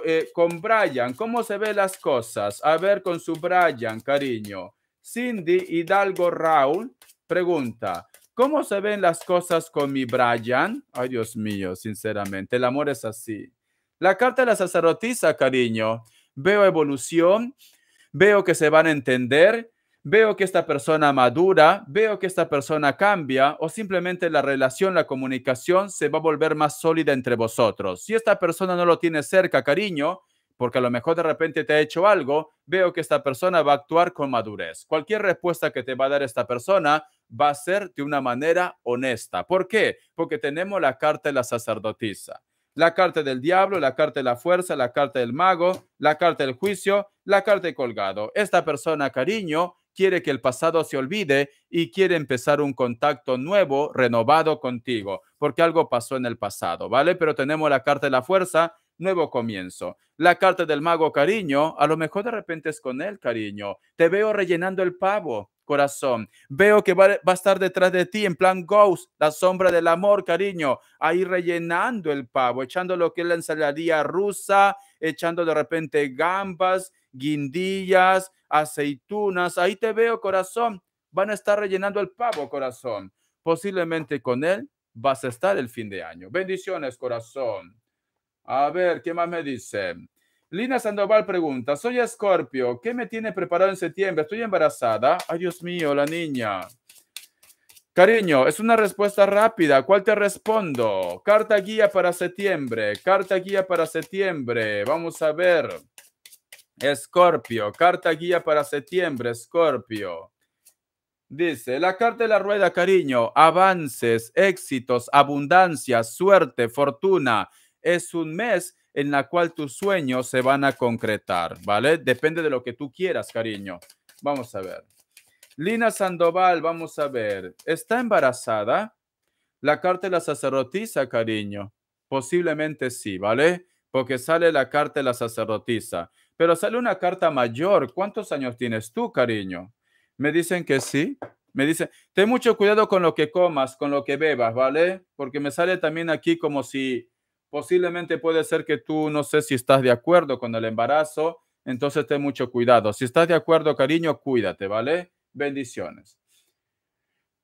eh, con Brian, ¿cómo se ven las cosas? A ver con su Brian, cariño. Cindy Hidalgo Raúl pregunta, ¿cómo se ven las cosas con mi Brian? Ay, Dios mío, sinceramente, el amor es así. La carta de la sacerdotisa, cariño. Veo evolución, veo que se van a entender, veo que esta persona madura, veo que esta persona cambia o simplemente la relación, la comunicación se va a volver más sólida entre vosotros. Si esta persona no lo tiene cerca, cariño, porque a lo mejor de repente te ha hecho algo, veo que esta persona va a actuar con madurez. Cualquier respuesta que te va a dar esta persona va a ser de una manera honesta. ¿Por qué? Porque tenemos la carta de la sacerdotisa la carta del diablo, la carta de la fuerza, la carta del mago, la carta del juicio, la carta de colgado. Esta persona, cariño, quiere que el pasado se olvide y quiere empezar un contacto nuevo, renovado contigo, porque algo pasó en el pasado, ¿vale? Pero tenemos la carta de la fuerza, nuevo comienzo. La carta del mago cariño, a lo mejor de repente es con él cariño. Te veo rellenando el pavo, corazón. Veo que va, a estar detrás de ti en plan ghost, la sombra del amor, cariño, ahí rellenando el pavo, echando lo que es la ensaladilla rusa, echando de repente gambas, guindillas, aceitunas. Ahí te veo, corazón. Van a estar rellenando el pavo, corazón. Posiblemente con él vas a estar el fin de año. Bendiciones, corazón. A ver, ¿qué más me dice? Lina Sandoval pregunta, soy Escorpio, ¿qué me tiene preparado en septiembre? Estoy embarazada. Ay, Dios mío, la niña. Cariño, es una respuesta rápida. ¿Cuál te respondo? Carta guía para septiembre. Carta guía para septiembre. Vamos a ver. Escorpio. Carta guía para septiembre. Escorpio. Dice, la carta de la rueda, cariño, avances, éxitos, abundancia, suerte, fortuna. Es un mes en la cual tus sueños se van a concretar, ¿vale? Depende de lo que tú quieras, cariño. Vamos a ver. Lina Sandoval, vamos a ver. ¿Está embarazada? La carta de la sacerdotisa, cariño. Posiblemente sí, ¿vale? Porque sale la carta de la sacerdotisa. Pero sale una carta mayor. ¿Cuántos años tienes tú, cariño? Me dicen que sí. Me dicen, ten mucho cuidado con lo que comas, con lo que bebas, ¿vale? Porque me sale también aquí como si posiblemente puede ser que tú no sé si estás de acuerdo con el embarazo. Entonces ten mucho cuidado. Si estás de acuerdo, cariño, cuídate, ¿vale? Bendiciones.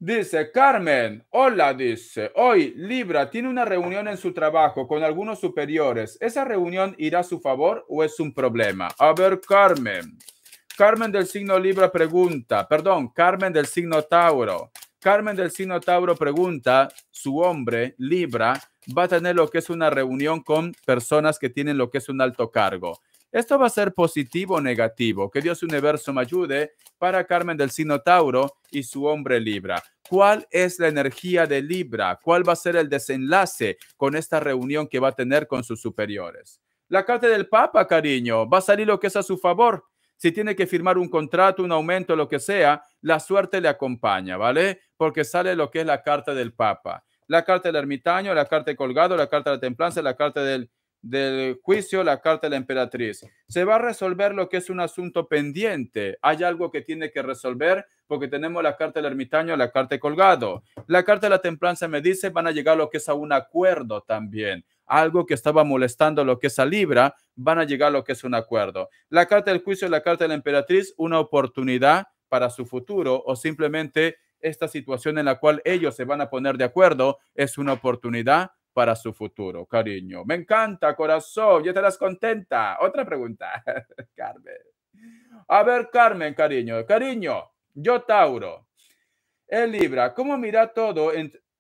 Dice Carmen, hola, dice, hoy Libra tiene una reunión en su trabajo con algunos superiores. ¿Esa reunión irá a su favor o es un problema? A ver, Carmen. Carmen del signo Libra pregunta, perdón, Carmen del signo Tauro. Carmen del signo Tauro pregunta, su hombre, Libra, va a tener lo que es una reunión con personas que tienen lo que es un alto cargo. Esto va a ser positivo o negativo. Que Dios universo me ayude para Carmen del signo Tauro y su hombre Libra. ¿Cuál es la energía de Libra? ¿Cuál va a ser el desenlace con esta reunión que va a tener con sus superiores? La carta del Papa, cariño, va a salir lo que es a su favor. Si tiene que firmar un contrato, un aumento, lo que sea, la suerte le acompaña, ¿vale? Porque sale lo que es la carta del Papa. La carta del ermitaño, la carta del colgado, la carta de la templanza, la carta del del juicio, la carta de la emperatriz. Se va a resolver lo que es un asunto pendiente. Hay algo que tiene que resolver porque tenemos la carta del ermitaño, la carta colgado. La carta de la templanza me dice, van a llegar lo que es a un acuerdo también. Algo que estaba molestando lo que es a Libra, van a llegar lo que es un acuerdo. La carta del juicio, la carta de la emperatriz, una oportunidad para su futuro o simplemente esta situación en la cual ellos se van a poner de acuerdo es una oportunidad para su futuro, cariño. Me encanta, corazón, ya te das contenta. Otra pregunta, Carmen. A ver, Carmen, cariño, cariño, yo Tauro. El eh, Libra, ¿cómo mira todo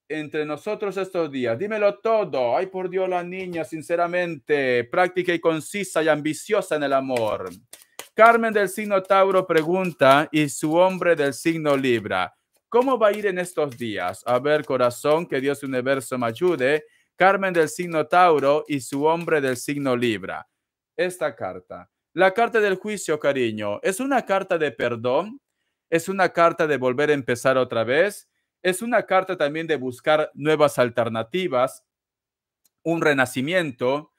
entre nosotros estos días? Dímelo todo. Ay, por Dios, la niña, sinceramente, práctica y concisa y ambiciosa en el amor. Carmen del signo Tauro pregunta y su hombre del signo Libra, ¿cómo va a ir en estos días? A ver, corazón, que Dios universo me ayude Carmen del signo Tauro y su hombre del signo Libra. Esta carta. La carta del juicio, cariño, es una carta de perdón, es una carta de volver a empezar otra vez, es una carta también de buscar nuevas alternativas, un renacimiento,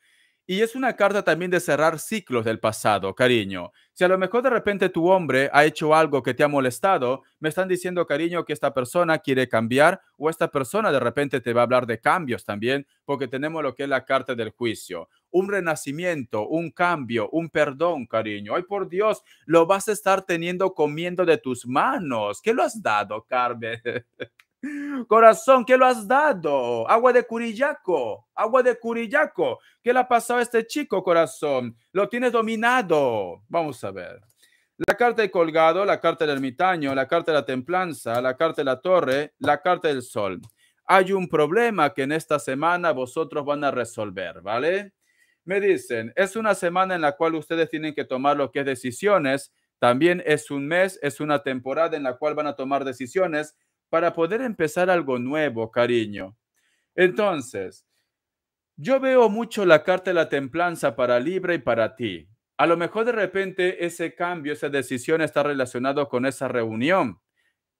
y es una carta también de cerrar ciclos del pasado, cariño. Si a lo mejor de repente tu hombre ha hecho algo que te ha molestado, me están diciendo, cariño, que esta persona quiere cambiar o esta persona de repente te va a hablar de cambios también, porque tenemos lo que es la carta del juicio. Un renacimiento, un cambio, un perdón, cariño. Ay, por Dios, lo vas a estar teniendo comiendo de tus manos. ¿Qué lo has dado, Carmen? Corazón, ¿qué lo has dado? Agua de Curillaco, agua de Curillaco. ¿Qué le ha pasado a este chico, corazón? Lo tiene dominado. Vamos a ver. La carta de colgado, la carta del ermitaño, la carta de la templanza, la carta de la torre, la carta del sol. Hay un problema que en esta semana vosotros van a resolver, ¿vale? Me dicen, es una semana en la cual ustedes tienen que tomar lo que es decisiones. También es un mes, es una temporada en la cual van a tomar decisiones para poder empezar algo nuevo, cariño. Entonces, yo veo mucho la carta de la templanza para Libra y para ti. A lo mejor de repente ese cambio, esa decisión está relacionado con esa reunión.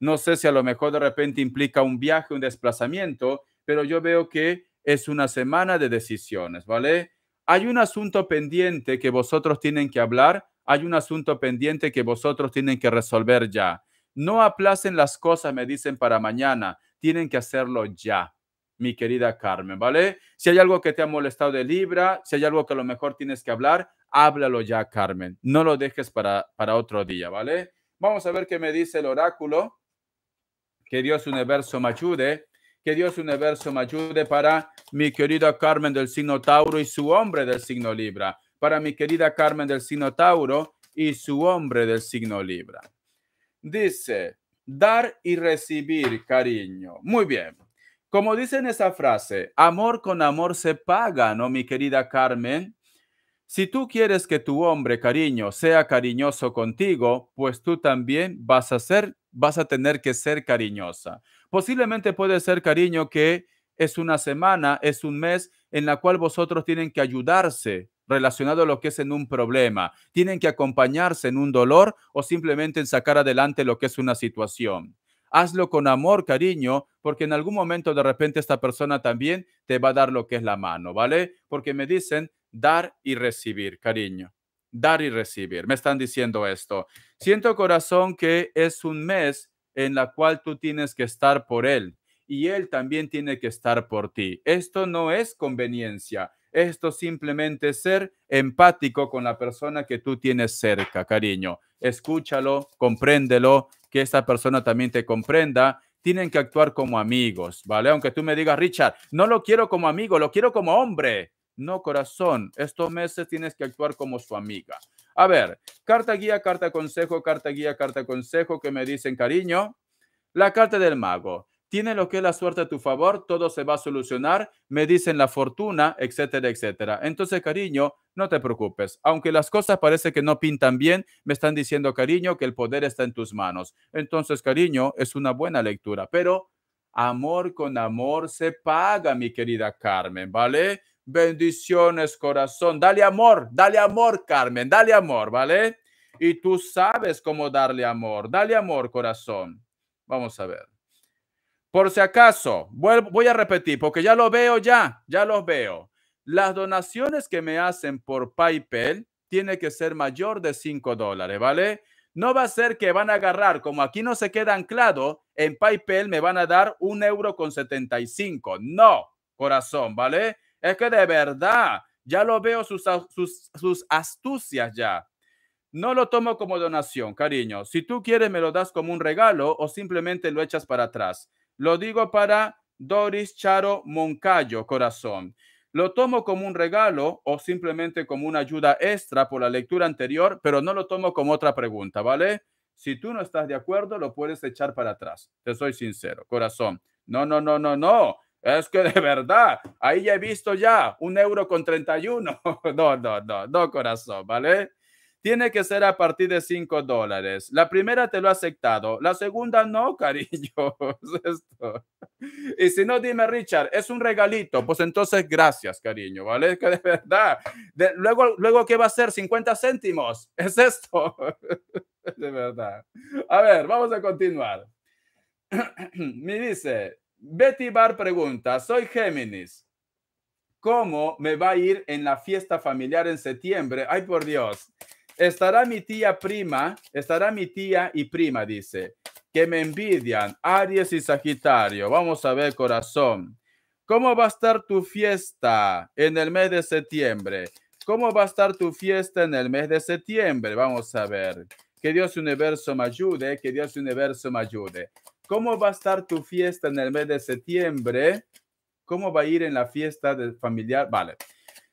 No sé si a lo mejor de repente implica un viaje, un desplazamiento, pero yo veo que es una semana de decisiones, ¿vale? Hay un asunto pendiente que vosotros tienen que hablar, hay un asunto pendiente que vosotros tienen que resolver ya. No aplacen las cosas, me dicen, para mañana. Tienen que hacerlo ya, mi querida Carmen, ¿vale? Si hay algo que te ha molestado de Libra, si hay algo que a lo mejor tienes que hablar, háblalo ya, Carmen. No lo dejes para, otro día, ¿vale? Vamos a ver qué me dice el oráculo. Que Dios universo me ayude. Que Dios universo me ayude para mi querida Carmen del signo Tauro y su hombre del signo Libra. Para mi querida Carmen del signo Tauro y su hombre del signo Libra dice, dar y recibir cariño. Muy bien. Como dice en esa frase, amor con amor se paga, ¿no, mi querida Carmen? Si tú quieres que tu hombre, cariño, sea cariñoso contigo, pues tú también vas a ser, vas a tener que ser cariñosa. Posiblemente puede ser cariño que es una semana, es un mes en la cual vosotros tienen que ayudarse relacionado a lo que es en un problema. Tienen que acompañarse en un dolor o simplemente en sacar adelante lo que es una situación. Hazlo con amor, cariño, porque en algún momento de repente esta persona también te va a dar lo que es la mano, ¿vale? Porque me dicen dar y recibir, cariño. Dar y recibir. Me están diciendo esto. Siento corazón que es un mes en la cual tú tienes que estar por él y él también tiene que estar por ti. Esto no es conveniencia, esto simplemente es ser empático con la persona que tú tienes cerca, cariño. Escúchalo, compréndelo, que esa persona también te comprenda. Tienen que actuar como amigos, ¿vale? Aunque tú me digas, Richard, no lo quiero como amigo, lo quiero como hombre. No, corazón, estos meses tienes que actuar como su amiga. A ver, carta guía, carta consejo, carta guía, carta consejo que me dicen, cariño. La carta del mago tiene lo que es la suerte a tu favor, todo se va a solucionar, me dicen la fortuna, etcétera, etcétera. Entonces, cariño, no te preocupes. Aunque las cosas parece que no pintan bien, me están diciendo, cariño, que el poder está en tus manos. Entonces, cariño, es una buena lectura, pero amor con amor se paga, mi querida Carmen, ¿vale? Bendiciones, corazón. Dale amor, dale amor, Carmen, dale amor, ¿vale? Y tú sabes cómo darle amor. Dale amor, corazón. Vamos a ver. Por si acaso, voy a repetir, porque ya lo veo ya, ya los veo. Las donaciones que me hacen por PayPal tiene que ser mayor de 5 dólares, ¿vale? No va a ser que van a agarrar, como aquí no se queda anclado, en PayPal me van a dar un euro con 75. No, corazón, ¿vale? Es que de verdad, ya lo veo sus, sus, sus astucias ya. No lo tomo como donación, cariño. Si tú quieres, me lo das como un regalo o simplemente lo echas para atrás. Lo digo para Doris Charo Moncayo, corazón. Lo tomo como un regalo o simplemente como una ayuda extra por la lectura anterior, pero no lo tomo como otra pregunta, ¿vale? Si tú no estás de acuerdo, lo puedes echar para atrás. Te soy sincero, corazón. No, no, no, no, no. Es que de verdad, ahí ya he visto ya un euro con 31. No, no, no, no, corazón, ¿vale? Tiene que ser a partir de 5 dólares. La primera te lo ha aceptado, la segunda no, cariño. Y si no, dime, Richard, es un regalito. Pues entonces, gracias, cariño, ¿vale? Que de verdad. luego, luego, ¿qué va a ser? 50 céntimos. Es esto. De verdad. A ver, vamos a continuar. Me dice, Betty Bar pregunta, soy Géminis. ¿Cómo me va a ir en la fiesta familiar en septiembre? Ay, por Dios estará mi tía prima, estará mi tía y prima, dice, que me envidian, Aries y Sagitario. Vamos a ver, corazón. ¿Cómo va a estar tu fiesta en el mes de septiembre? ¿Cómo va a estar tu fiesta en el mes de septiembre? Vamos a ver. Que Dios universo me ayude, que Dios universo me ayude. ¿Cómo va a estar tu fiesta en el mes de septiembre? ¿Cómo va a ir en la fiesta de familiar? Vale.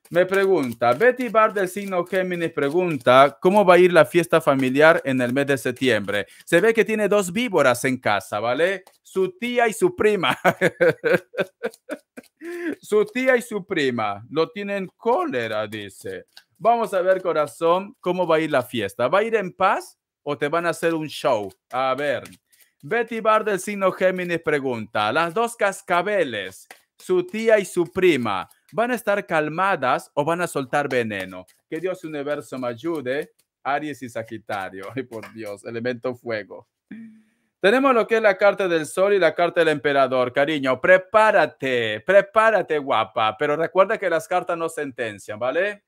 Me pregunta, Betty Bar del signo Géminis pregunta, ¿cómo va a ir la fiesta familiar en el mes de septiembre? Se ve que tiene dos víboras en casa, ¿vale? Su tía y su prima. su tía y su prima lo tienen cólera, dice. Vamos a ver, corazón, cómo va a ir la fiesta. ¿Va a ir en paz o te van a hacer un show? A ver. Betty Bar del signo Géminis pregunta, las dos cascabeles, su tía y su prima van a estar calmadas o van a soltar veneno. Que Dios universo me ayude, Aries y Sagitario. Ay, por Dios, elemento fuego. Tenemos lo que es la carta del sol y la carta del emperador. Cariño, prepárate, prepárate guapa, pero recuerda que las cartas no sentencian, ¿vale?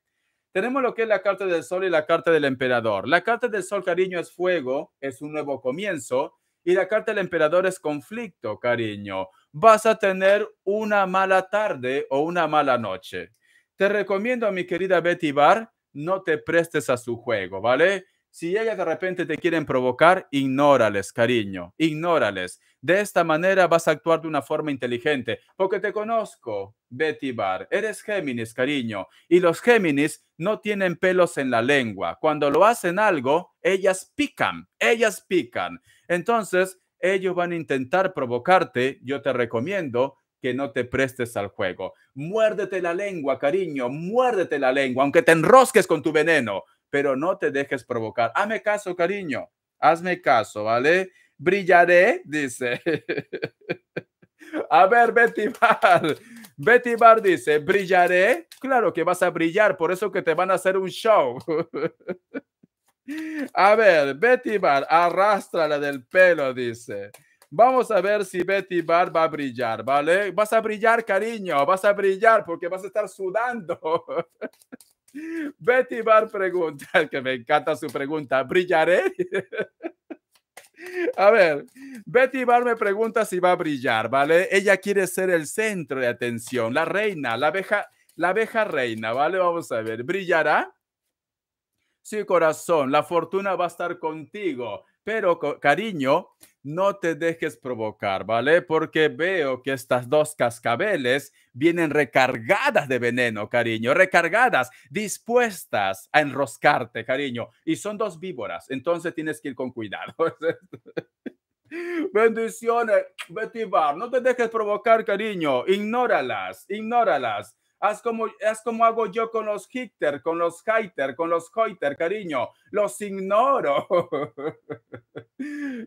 Tenemos lo que es la carta del sol y la carta del emperador. La carta del sol, cariño, es fuego, es un nuevo comienzo. Y la carta del emperador es conflicto, cariño vas a tener una mala tarde o una mala noche. Te recomiendo, a mi querida Betty Bar, no te prestes a su juego, ¿vale? Si ellas de repente te quieren provocar, ignórales, cariño, ignórales. De esta manera vas a actuar de una forma inteligente, porque te conozco, Betty Bar. Eres Géminis, cariño, y los Géminis no tienen pelos en la lengua. Cuando lo hacen algo, ellas pican, ellas pican. Entonces, ellos van a intentar provocarte. Yo te recomiendo que no te prestes al juego. Muérdete la lengua, cariño, muérdete la lengua, aunque te enrosques con tu veneno, pero no te dejes provocar. Hazme caso, cariño, hazme caso, ¿vale? Brillaré, dice. a ver, Betty Bar. Betty Bar dice, brillaré. Claro que vas a brillar, por eso que te van a hacer un show. A ver, Betty Bar, la del pelo, dice. Vamos a ver si Betty Bar va a brillar, ¿vale? Vas a brillar, cariño, vas a brillar porque vas a estar sudando. Betty Bar pregunta, que me encanta su pregunta, ¿brillaré? A ver, Betty Bar me pregunta si va a brillar, ¿vale? Ella quiere ser el centro de atención, la reina, la abeja, la abeja reina, ¿vale? Vamos a ver, ¿brillará? Sí, corazón, la fortuna va a estar contigo, pero cariño, no te dejes provocar, ¿vale? Porque veo que estas dos cascabeles vienen recargadas de veneno, cariño, recargadas, dispuestas a enroscarte, cariño. Y son dos víboras, entonces tienes que ir con cuidado. Bendiciones, Betty no te dejes provocar, cariño, ignóralas, ignóralas. Haz como, haz como hago yo con los Hitter, con los Haiter, con los Hoiter, cariño. Los ignoro.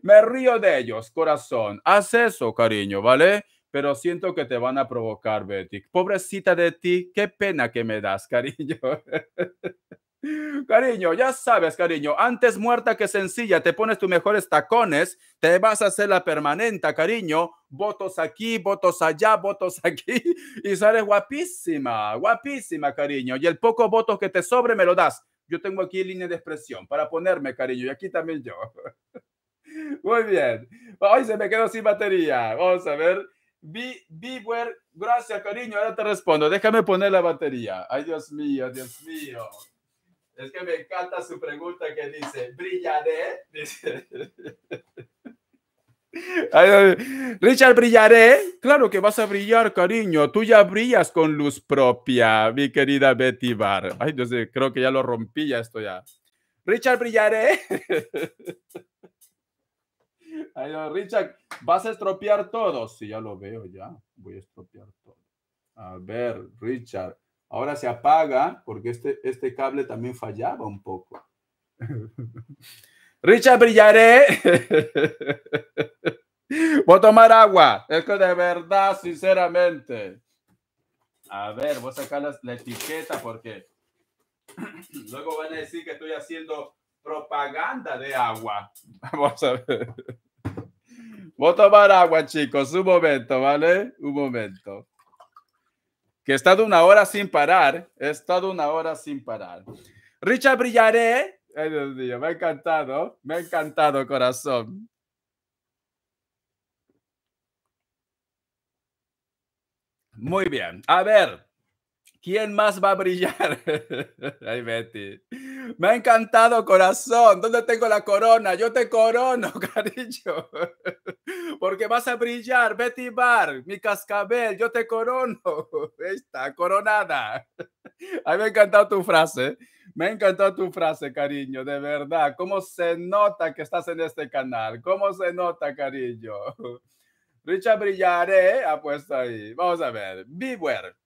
Me río de ellos, corazón. Haz eso, cariño, ¿vale? Pero siento que te van a provocar, Betty. Pobrecita de ti, qué pena que me das, cariño. Cariño, ya sabes, cariño, antes muerta que sencilla, te pones tus mejores tacones, te vas a hacer la permanente, cariño, votos aquí, votos allá, votos aquí, y sales guapísima, guapísima, cariño, y el poco voto que te sobre me lo das. Yo tengo aquí línea de expresión para ponerme, cariño, y aquí también yo. Muy bien. Hoy se me quedó sin batería. Vamos a ver. gracias, cariño, ahora te respondo. Déjame poner la batería. Ay, Dios mío, Dios mío. Es que me encanta su pregunta que dice, ¿brillaré? Richard, ¿brillaré? Claro que vas a brillar, cariño. Tú ya brillas con luz propia, mi querida Betty Bar. Ay, entonces creo que ya lo rompí ya esto ya. Richard, ¿brillaré? Ay, Richard, ¿vas a estropear todo? Sí, ya lo veo ya. Voy a estropear todo. A ver, Richard. Ahora se apaga porque este, este cable también fallaba un poco. Richard, brillaré. Voy a tomar agua. Es que de verdad, sinceramente. A ver, voy a sacar la, la etiqueta porque luego van a decir que estoy haciendo propaganda de agua. Vamos a ver. Voy a tomar agua, chicos. Un momento, ¿vale? Un momento que he estado una hora sin parar, he estado una hora sin parar. Richard Brillaré, ay me ha encantado, me ha encantado, corazón. Muy bien, a ver, ¿Quién más va a brillar? Ay, Betty. Me ha encantado, corazón. ¿Dónde tengo la corona? Yo te corono, cariño. Porque vas a brillar, Betty Bar, mi cascabel, yo te corono. Está coronada. A me ha encantado tu frase. ¿eh? Me ha encantado tu frase, cariño, de verdad. ¿Cómo se nota que estás en este canal? ¿Cómo se nota, cariño? Richard Brillaré ha ¿eh? puesto ahí. Vamos a ver. Beware.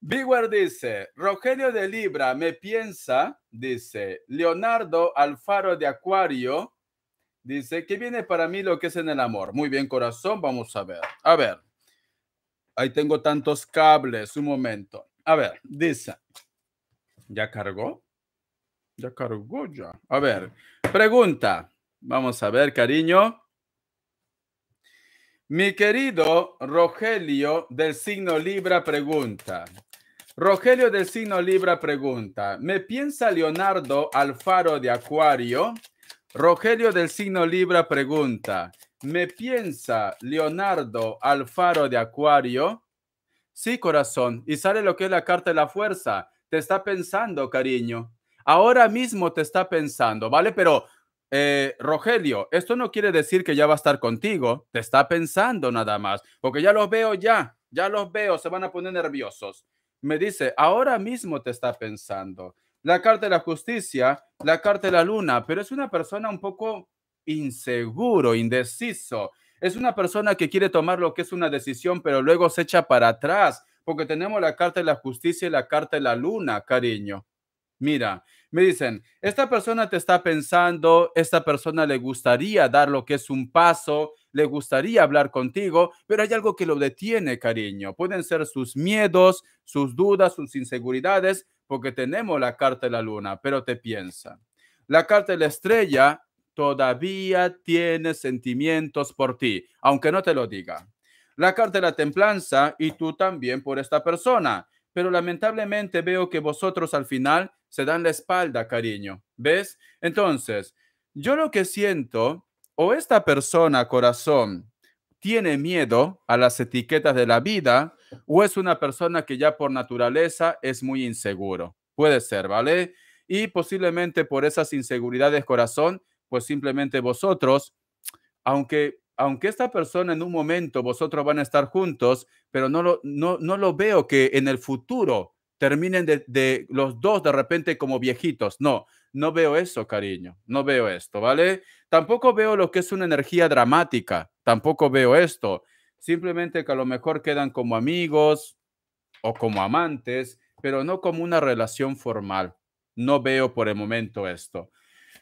Biguer dice, Rogelio de Libra me piensa, dice, Leonardo Alfaro de Acuario, dice, que viene para mí lo que es en el amor. Muy bien, corazón, vamos a ver. A ver, ahí tengo tantos cables, un momento. A ver, dice, ¿ya cargó? Ya cargó ya. A ver, pregunta. Vamos a ver, cariño. Mi querido Rogelio del signo Libra pregunta, Rogelio del signo Libra pregunta, ¿me piensa Leonardo Alfaro de Acuario? Rogelio del signo Libra pregunta, ¿me piensa Leonardo Alfaro de Acuario? Sí, corazón, y sale lo que es la carta de la fuerza. Te está pensando, cariño. Ahora mismo te está pensando, ¿vale? Pero, eh, Rogelio, esto no quiere decir que ya va a estar contigo. Te está pensando nada más, porque ya los veo ya, ya los veo, se van a poner nerviosos me dice, ahora mismo te está pensando. La carta de la justicia, la carta de la luna, pero es una persona un poco inseguro, indeciso. Es una persona que quiere tomar lo que es una decisión, pero luego se echa para atrás, porque tenemos la carta de la justicia y la carta de la luna, cariño. Mira, me dicen, esta persona te está pensando, esta persona le gustaría dar lo que es un paso, le gustaría hablar contigo, pero hay algo que lo detiene, cariño. Pueden ser sus miedos, sus dudas, sus inseguridades, porque tenemos la carta de la luna, pero te piensa. La carta de la estrella todavía tiene sentimientos por ti, aunque no te lo diga. La carta de la templanza y tú también por esta persona. Pero lamentablemente veo que vosotros al final se dan la espalda, cariño. ¿Ves? Entonces, yo lo que siento o esta persona, corazón, tiene miedo a las etiquetas de la vida, o es una persona que ya por naturaleza es muy inseguro. Puede ser, ¿vale? Y posiblemente por esas inseguridades, corazón, pues simplemente vosotros, aunque aunque esta persona en un momento vosotros van a estar juntos, pero no lo, no, lo veo que en el futuro terminen de, los dos de repente como viejitos. No, no veo eso, cariño. No veo esto, ¿vale? Tampoco veo lo que es una energía dramática, tampoco veo esto. Simplemente que a lo mejor quedan como amigos o como amantes, pero no como una relación formal. No veo por el momento esto.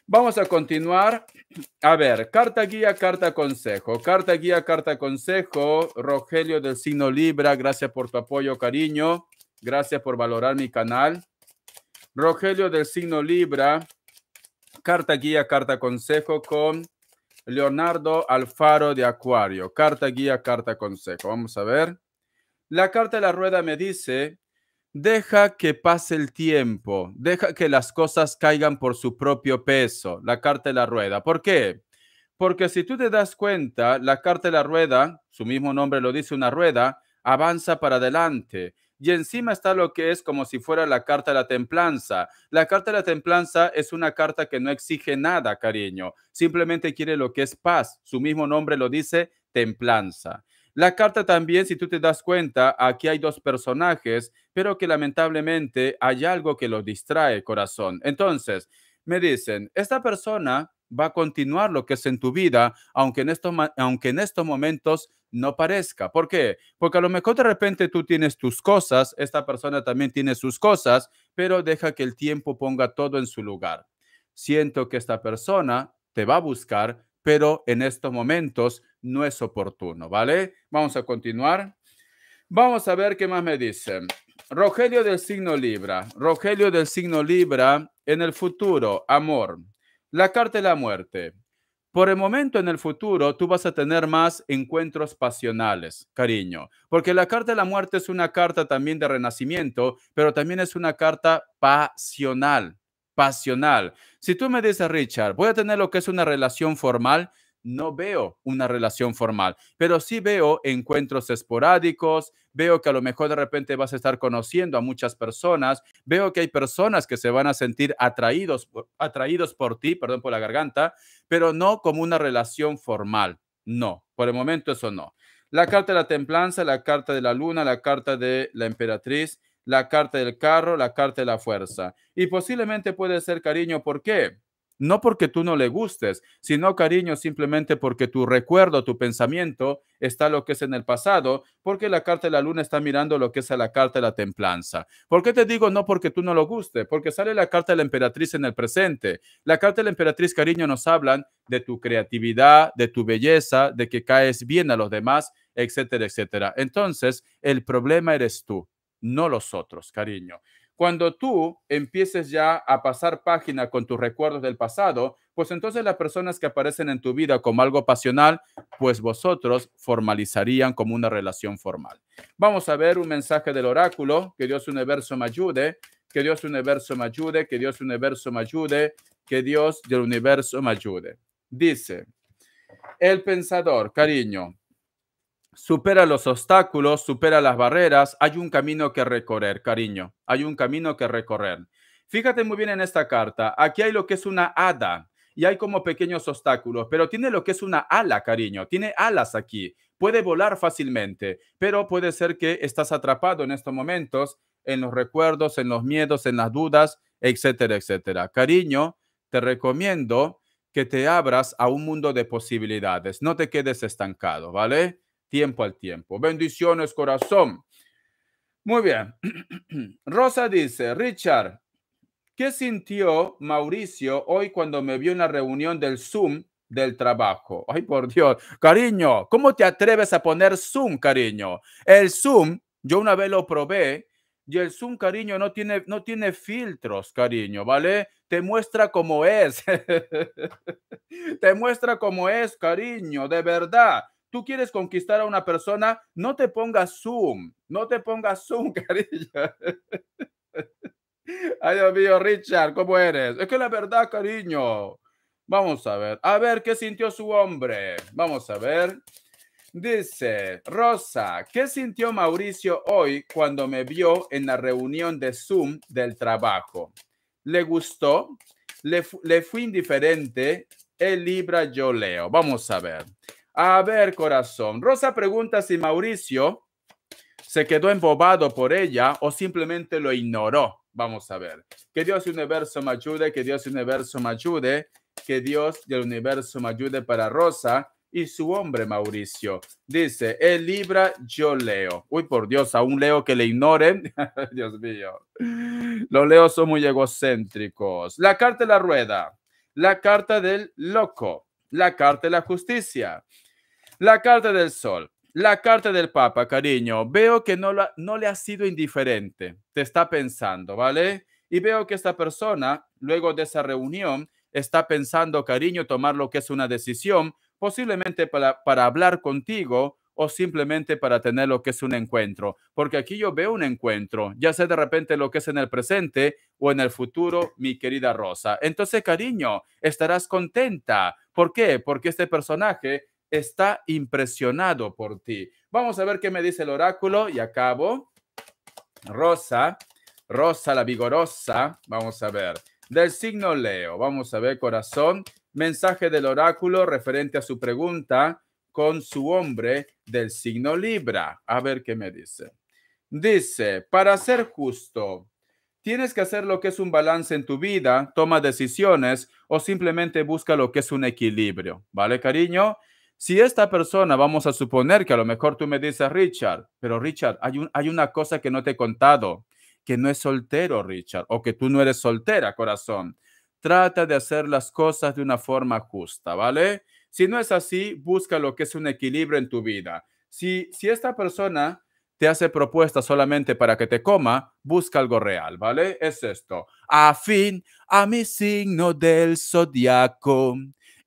Vamos a continuar. A ver, carta guía, carta consejo. Carta guía, carta consejo. Rogelio del signo Libra, gracias por tu apoyo, cariño. Gracias por valorar mi canal. Rogelio del signo Libra, Carta Guía, Carta Consejo con Leonardo Alfaro de Acuario. Carta Guía, Carta Consejo. Vamos a ver. La carta de la rueda me dice, deja que pase el tiempo, deja que las cosas caigan por su propio peso. La carta de la rueda. ¿Por qué? Porque si tú te das cuenta, la carta de la rueda, su mismo nombre lo dice, una rueda, avanza para adelante y encima está lo que es como si fuera la carta de la templanza. La carta de la templanza es una carta que no exige nada, cariño, simplemente quiere lo que es paz, su mismo nombre lo dice, templanza. La carta también, si tú te das cuenta, aquí hay dos personajes, pero que lamentablemente hay algo que los distrae, corazón. Entonces, me dicen, esta persona va a continuar lo que es en tu vida, aunque en, estos, aunque en estos momentos no parezca. ¿Por qué? Porque a lo mejor de repente tú tienes tus cosas, esta persona también tiene sus cosas, pero deja que el tiempo ponga todo en su lugar. Siento que esta persona te va a buscar, pero en estos momentos no es oportuno, ¿vale? Vamos a continuar. Vamos a ver qué más me dicen. Rogelio del signo Libra. Rogelio del signo Libra, en el futuro, amor. La carta de la muerte. Por el momento en el futuro tú vas a tener más encuentros pasionales, cariño, porque la carta de la muerte es una carta también de renacimiento, pero también es una carta pasional, pasional. Si tú me dices, Richard, voy a tener lo que es una relación formal, no veo una relación formal, pero sí veo encuentros esporádicos, veo que a lo mejor de repente vas a estar conociendo a muchas personas, veo que hay personas que se van a sentir atraídos, atraídos por ti, perdón por la garganta, pero no como una relación formal. No, por el momento eso no. La carta de la templanza, la carta de la luna, la carta de la emperatriz, la carta del carro, la carta de la fuerza. Y posiblemente puede ser cariño, ¿por qué? no porque tú no le gustes, sino cariño simplemente porque tu recuerdo, tu pensamiento está lo que es en el pasado, porque la carta de la luna está mirando lo que es a la carta de la templanza. ¿Por qué te digo no porque tú no lo guste? Porque sale la carta de la emperatriz en el presente. La carta de la emperatriz, cariño, nos hablan de tu creatividad, de tu belleza, de que caes bien a los demás, etcétera, etcétera. Entonces, el problema eres tú, no los otros, cariño. Cuando tú empieces ya a pasar página con tus recuerdos del pasado, pues entonces las personas que aparecen en tu vida como algo pasional, pues vosotros formalizarían como una relación formal. Vamos a ver un mensaje del oráculo, que Dios universo me ayude, que Dios universo me ayude, que Dios universo me ayude, que Dios del universo me ayude. Dice, el pensador, cariño, supera los obstáculos, supera las barreras, hay un camino que recorrer, cariño, hay un camino que recorrer. Fíjate muy bien en esta carta, aquí hay lo que es una hada y hay como pequeños obstáculos, pero tiene lo que es una ala, cariño, tiene alas aquí, puede volar fácilmente, pero puede ser que estás atrapado en estos momentos en los recuerdos, en los miedos, en las dudas, etcétera, etcétera. Cariño, te recomiendo que te abras a un mundo de posibilidades, no te quedes estancado, ¿vale? tiempo al tiempo. Bendiciones, corazón. Muy bien. Rosa dice, Richard, ¿qué sintió Mauricio hoy cuando me vio en la reunión del Zoom del trabajo? Ay, por Dios. Cariño, ¿cómo te atreves a poner Zoom, cariño? El Zoom, yo una vez lo probé y el Zoom, cariño, no tiene, no tiene filtros, cariño, ¿vale? Te muestra cómo es. Te muestra cómo es, cariño, de verdad quieres conquistar a una persona, no te pongas Zoom, no te pongas Zoom, cariño. Ay, Dios mío, Richard, ¿cómo eres? Es que la verdad, cariño. Vamos a ver, a ver qué sintió su hombre. Vamos a ver. Dice, Rosa, ¿qué sintió Mauricio hoy cuando me vio en la reunión de Zoom del trabajo? ¿Le gustó? ¿Le, le fue indiferente? El Libra yo leo. Vamos a ver. A ver, corazón. Rosa pregunta si Mauricio se quedó embobado por ella o simplemente lo ignoró. Vamos a ver. Que Dios del universo me ayude, que Dios del universo me ayude, que Dios del universo me ayude para Rosa y su hombre Mauricio. Dice, el Libra yo leo. Uy, por Dios, aún leo que le ignoren. Dios mío. Los leos son muy egocéntricos. La carta de la rueda, la carta del loco, la carta de la justicia, la carta del sol, la carta del Papa, cariño, veo que no, la, no le ha sido indiferente, te está pensando, ¿vale? Y veo que esta persona, luego de esa reunión, está pensando, cariño, tomar lo que es una decisión, posiblemente para, para hablar contigo o simplemente para tener lo que es un encuentro. Porque aquí yo veo un encuentro, ya sé de repente lo que es en el presente o en el futuro, mi querida Rosa. Entonces, cariño, estarás contenta. ¿Por qué? Porque este personaje está impresionado por ti. Vamos a ver qué me dice el oráculo y acabo. Rosa, Rosa la vigorosa, vamos a ver. Del signo Leo, vamos a ver corazón, mensaje del oráculo referente a su pregunta con su hombre del signo Libra. A ver qué me dice. Dice, para ser justo, tienes que hacer lo que es un balance en tu vida, toma decisiones o simplemente busca lo que es un equilibrio, ¿vale, cariño? Si esta persona, vamos a suponer que a lo mejor tú me dices, Richard, pero Richard, hay, un, hay una cosa que no te he contado, que no es soltero, Richard, o que tú no eres soltera, corazón. Trata de hacer las cosas de una forma justa, ¿vale? Si no es así, busca lo que es un equilibrio en tu vida. Si, si esta persona te hace propuestas solamente para que te coma, busca algo real, ¿vale? Es esto. Afín a mi signo del zodiaco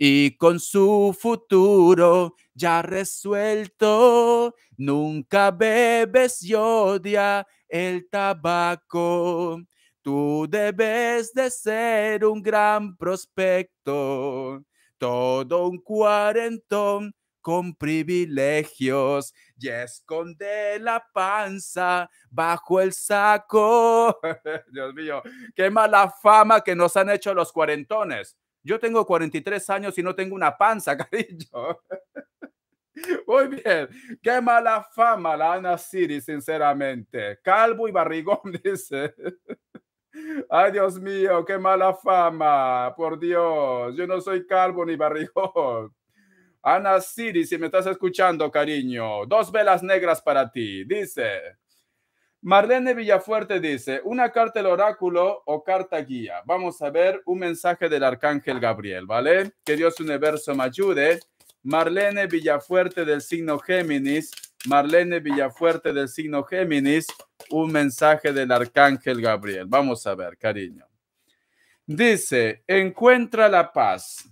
y con su futuro ya resuelto, nunca bebes y odia el tabaco. Tú debes de ser un gran prospecto, todo un cuarentón con privilegios y esconde la panza bajo el saco. Dios mío, qué mala fama que nos han hecho los cuarentones. Yo tengo 43 años y no tengo una panza, cariño. Muy bien. Qué mala fama la Ana Siri, sinceramente. Calvo y barrigón, dice. Ay, Dios mío, qué mala fama. Por Dios, yo no soy calvo ni barrigón. Ana Siri, si me estás escuchando, cariño, dos velas negras para ti, dice. Marlene Villafuerte dice, una carta del oráculo o carta guía. Vamos a ver un mensaje del arcángel Gabriel, ¿vale? Que Dios universo me ayude. Marlene Villafuerte del signo Géminis. Marlene Villafuerte del signo Géminis. Un mensaje del arcángel Gabriel. Vamos a ver, cariño. Dice, encuentra la paz.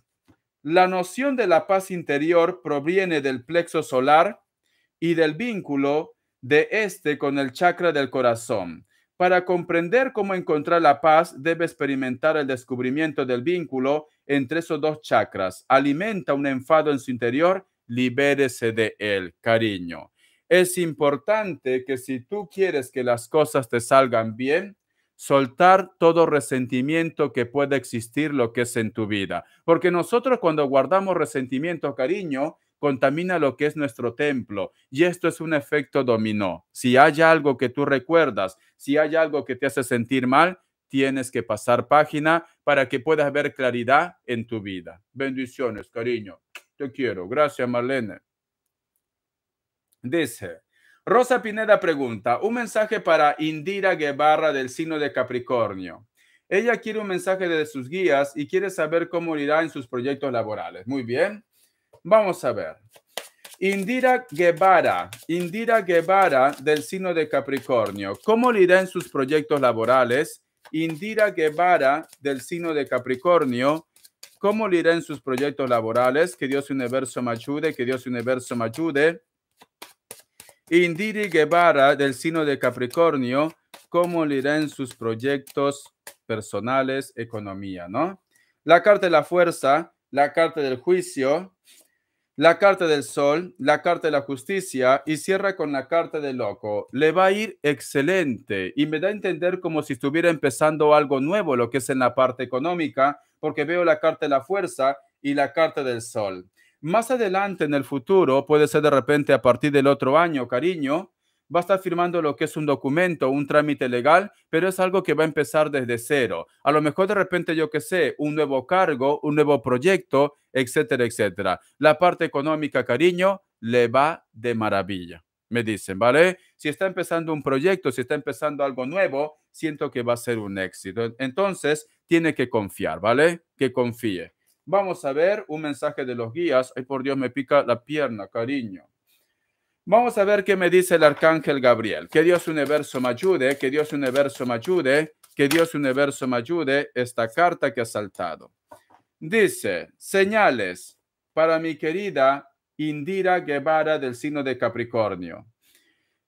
La noción de la paz interior proviene del plexo solar y del vínculo de este con el chakra del corazón. Para comprender cómo encontrar la paz, debe experimentar el descubrimiento del vínculo entre esos dos chakras. Alimenta un enfado en su interior, libérese de él, cariño. Es importante que si tú quieres que las cosas te salgan bien, soltar todo resentimiento que pueda existir lo que es en tu vida. Porque nosotros cuando guardamos resentimiento, cariño, contamina lo que es nuestro templo. Y esto es un efecto dominó. Si hay algo que tú recuerdas, si hay algo que te hace sentir mal, tienes que pasar página para que puedas ver claridad en tu vida. Bendiciones, cariño. Te quiero. Gracias, Marlene. Dice, Rosa Pineda pregunta, un mensaje para Indira Guevara del signo de Capricornio. Ella quiere un mensaje de sus guías y quiere saber cómo irá en sus proyectos laborales. Muy bien. Vamos a ver. Indira Guevara, Indira Guevara del signo de Capricornio. ¿Cómo le irá en sus proyectos laborales? Indira Guevara del signo de Capricornio. ¿Cómo le irá en sus proyectos laborales? Que Dios universo me ayude, que Dios universo me ayude. Indira Guevara del signo de Capricornio. ¿Cómo le irá en sus proyectos personales, economía, no? La carta de la fuerza, la carta del juicio, la carta del sol, la carta de la justicia y cierra con la carta del loco. Le va a ir excelente y me da a entender como si estuviera empezando algo nuevo, lo que es en la parte económica, porque veo la carta de la fuerza y la carta del sol. Más adelante en el futuro, puede ser de repente a partir del otro año, cariño, va a estar firmando lo que es un documento, un trámite legal, pero es algo que va a empezar desde cero. A lo mejor de repente, yo qué sé, un nuevo cargo, un nuevo proyecto, etcétera, etcétera. La parte económica, cariño, le va de maravilla, me dicen, ¿vale? Si está empezando un proyecto, si está empezando algo nuevo, siento que va a ser un éxito. Entonces, tiene que confiar, ¿vale? Que confíe. Vamos a ver un mensaje de los guías. Ay, por Dios, me pica la pierna, cariño. Vamos a ver qué me dice el arcángel Gabriel. Que Dios universo me ayude, que Dios universo me ayude, que Dios universo me ayude. Esta carta que ha saltado. Dice, señales para mi querida Indira Guevara del signo de Capricornio.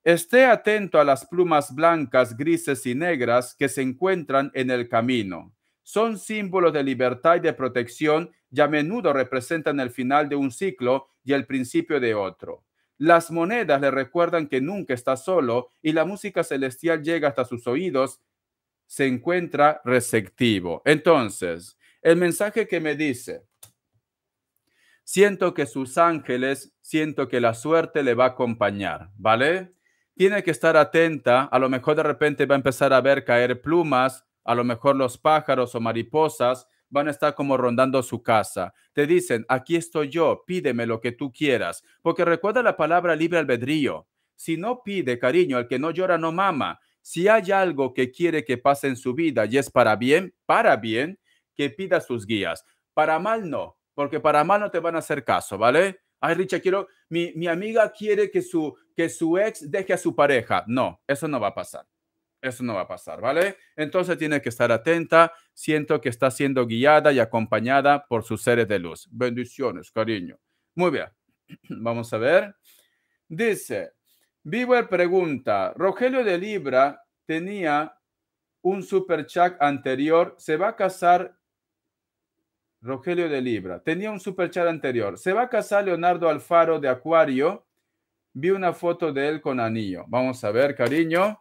Esté atento a las plumas blancas, grises y negras que se encuentran en el camino. Son símbolos de libertad y de protección y a menudo representan el final de un ciclo y el principio de otro. Las monedas le recuerdan que nunca está solo y la música celestial llega hasta sus oídos, se encuentra receptivo. Entonces, el mensaje que me dice, siento que sus ángeles, siento que la suerte le va a acompañar, ¿vale? Tiene que estar atenta, a lo mejor de repente va a empezar a ver caer plumas, a lo mejor los pájaros o mariposas, van a estar como rondando su casa. Te dicen, aquí estoy yo, pídeme lo que tú quieras, porque recuerda la palabra libre albedrío. Si no pide cariño, al que no llora no mama. Si hay algo que quiere que pase en su vida y es para bien, para bien, que pida sus guías. Para mal no, porque para mal no te van a hacer caso, ¿vale? Ay, Richa, quiero, mi, mi amiga quiere que su, que su ex deje a su pareja. No, eso no va a pasar. Eso no va a pasar, ¿vale? Entonces tiene que estar atenta. Siento que está siendo guiada y acompañada por sus seres de luz. Bendiciones, cariño. Muy bien. Vamos a ver. Dice, Viver pregunta, Rogelio de Libra tenía un super chat anterior, se va a casar Rogelio de Libra, tenía un super chat anterior, se va a casar Leonardo Alfaro de Acuario, vi una foto de él con anillo. Vamos a ver, cariño.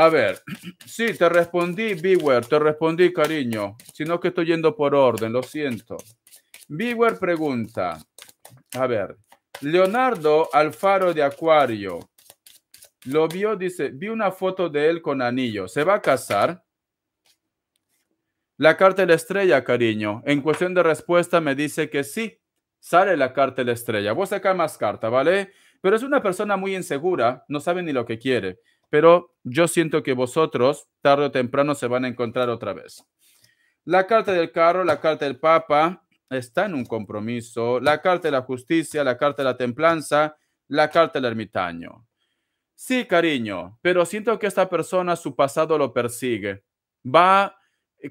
A ver, sí, te respondí, Beware, te respondí, cariño, sino que estoy yendo por orden, lo siento. Beware pregunta, a ver, Leonardo Alfaro de Acuario, lo vio, dice, vi una foto de él con anillo, ¿se va a casar? La carta de la estrella, cariño, en cuestión de respuesta me dice que sí, sale la carta de la estrella. Vos saca más carta, ¿vale? Pero es una persona muy insegura, no sabe ni lo que quiere pero yo siento que vosotros tarde o temprano se van a encontrar otra vez. La carta del carro, la carta del Papa está en un compromiso, la carta de la justicia, la carta de la templanza, la carta del ermitaño. Sí, cariño, pero siento que esta persona su pasado lo persigue. Va,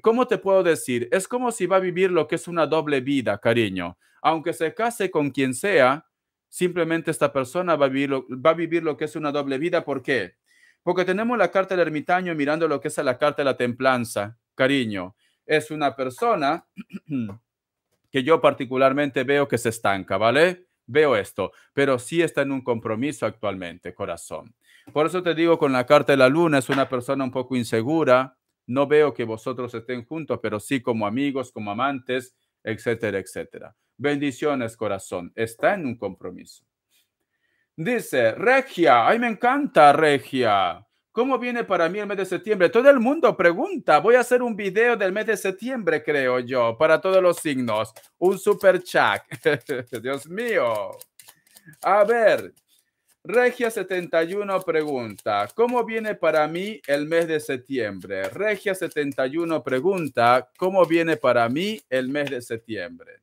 ¿cómo te puedo decir? Es como si va a vivir lo que es una doble vida, cariño. Aunque se case con quien sea, simplemente esta persona va a vivir lo, va a vivir lo que es una doble vida. ¿Por qué? Porque tenemos la carta del ermitaño mirando lo que es la carta de la templanza, cariño. Es una persona que yo particularmente veo que se estanca, ¿vale? Veo esto, pero sí está en un compromiso actualmente, corazón. Por eso te digo, con la carta de la luna es una persona un poco insegura. No veo que vosotros estén juntos, pero sí como amigos, como amantes, etcétera, etcétera. Bendiciones, corazón. Está en un compromiso. Dice, Regia, ay, me encanta Regia. ¿Cómo viene para mí el mes de septiembre? Todo el mundo pregunta. Voy a hacer un video del mes de septiembre, creo yo, para todos los signos. Un super chat. Dios mío. A ver, Regia71 pregunta, ¿cómo viene para mí el mes de septiembre? Regia71 pregunta, ¿cómo viene para mí el mes de septiembre?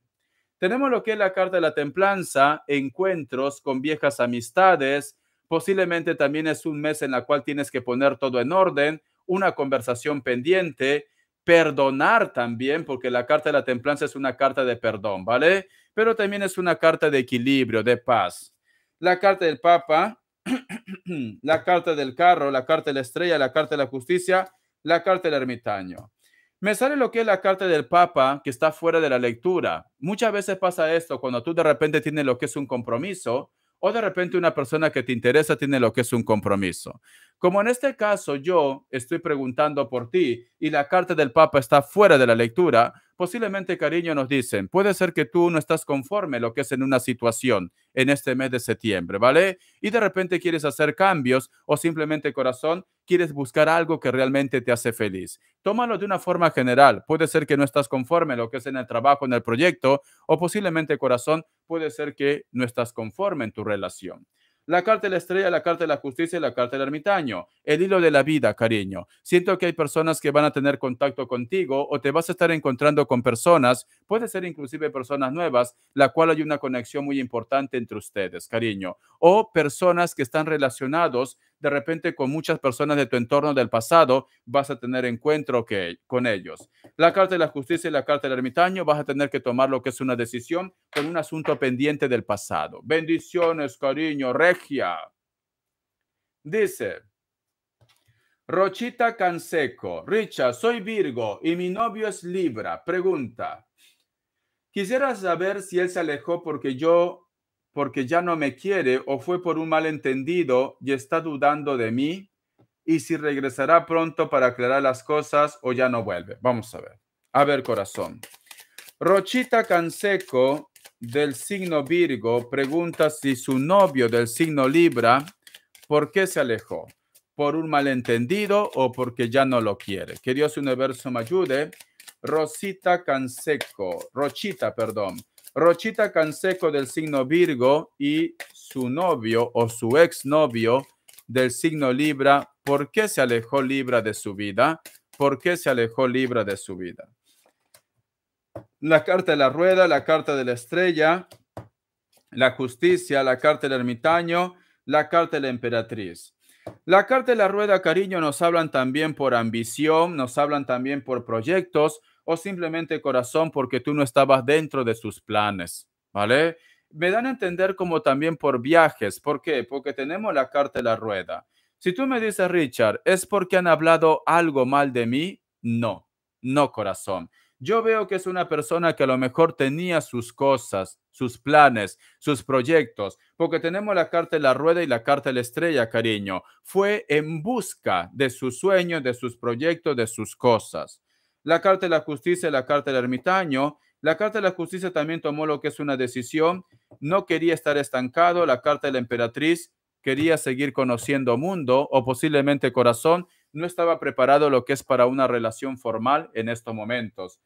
Tenemos lo que es la carta de la templanza, encuentros con viejas amistades, posiblemente también es un mes en el cual tienes que poner todo en orden, una conversación pendiente, perdonar también, porque la carta de la templanza es una carta de perdón, ¿vale? Pero también es una carta de equilibrio, de paz. La carta del Papa, la carta del carro, la carta de la estrella, la carta de la justicia, la carta del ermitaño. Me sale lo que es la carta del Papa que está fuera de la lectura. Muchas veces pasa esto cuando tú de repente tienes lo que es un compromiso o de repente una persona que te interesa tiene lo que es un compromiso. Como en este caso yo estoy preguntando por ti y la carta del Papa está fuera de la lectura, posiblemente cariño nos dicen, puede ser que tú no estás conforme lo que es en una situación en este mes de septiembre, ¿vale? Y de repente quieres hacer cambios o simplemente corazón, quieres buscar algo que realmente te hace feliz. Tómalo de una forma general, puede ser que no estás conforme lo que es en el trabajo, en el proyecto o posiblemente corazón, puede ser que no estás conforme en tu relación. La carta de la estrella, la carta de la justicia y la carta del ermitaño. El hilo de la vida, cariño. Siento que hay personas que van a tener contacto contigo o te vas a estar encontrando con personas puede ser inclusive personas nuevas, la cual hay una conexión muy importante entre ustedes, cariño, o personas que están relacionados de repente con muchas personas de tu entorno del pasado, vas a tener encuentro que, con ellos. La carta de la justicia y la carta del ermitaño, vas a tener que tomar lo que es una decisión con un asunto pendiente del pasado. Bendiciones, cariño, regia. Dice. Rochita Canseco, Richa, soy Virgo y mi novio es Libra. Pregunta, Quisiera saber si él se alejó porque yo, porque ya no me quiere o fue por un malentendido y está dudando de mí y si regresará pronto para aclarar las cosas o ya no vuelve. Vamos a ver. A ver, corazón. Rochita Canseco del signo Virgo pregunta si su novio del signo Libra, ¿por qué se alejó? ¿Por un malentendido o porque ya no lo quiere? Que Dios Universo me ayude Rosita Canseco, Rochita, perdón. Rochita Canseco del signo Virgo y su novio o su exnovio del signo Libra, ¿por qué se alejó Libra de su vida? ¿Por qué se alejó Libra de su vida? La carta de la rueda, la carta de la estrella, la justicia, la carta del ermitaño, la carta de la emperatriz. La carta de la rueda, cariño, nos hablan también por ambición, nos hablan también por proyectos o simplemente corazón porque tú no estabas dentro de sus planes, ¿vale? Me dan a entender como también por viajes. ¿Por qué? Porque tenemos la carta de la rueda. Si tú me dices, Richard, ¿es porque han hablado algo mal de mí? No, no corazón. Yo veo que es una persona que a lo mejor tenía sus cosas, sus planes, sus proyectos, porque tenemos la carta de la rueda y la carta de la estrella, cariño. Fue en busca de sus sueños, de sus proyectos, de sus cosas. La carta de la justicia, y la carta del ermitaño, la Carta de la Justicia también tomó lo que es una decisión. No quería estar estancado. La Carta de la Emperatriz quería seguir conociendo mundo o posiblemente corazón. No estaba preparado lo que es para una relación formal en estos momentos.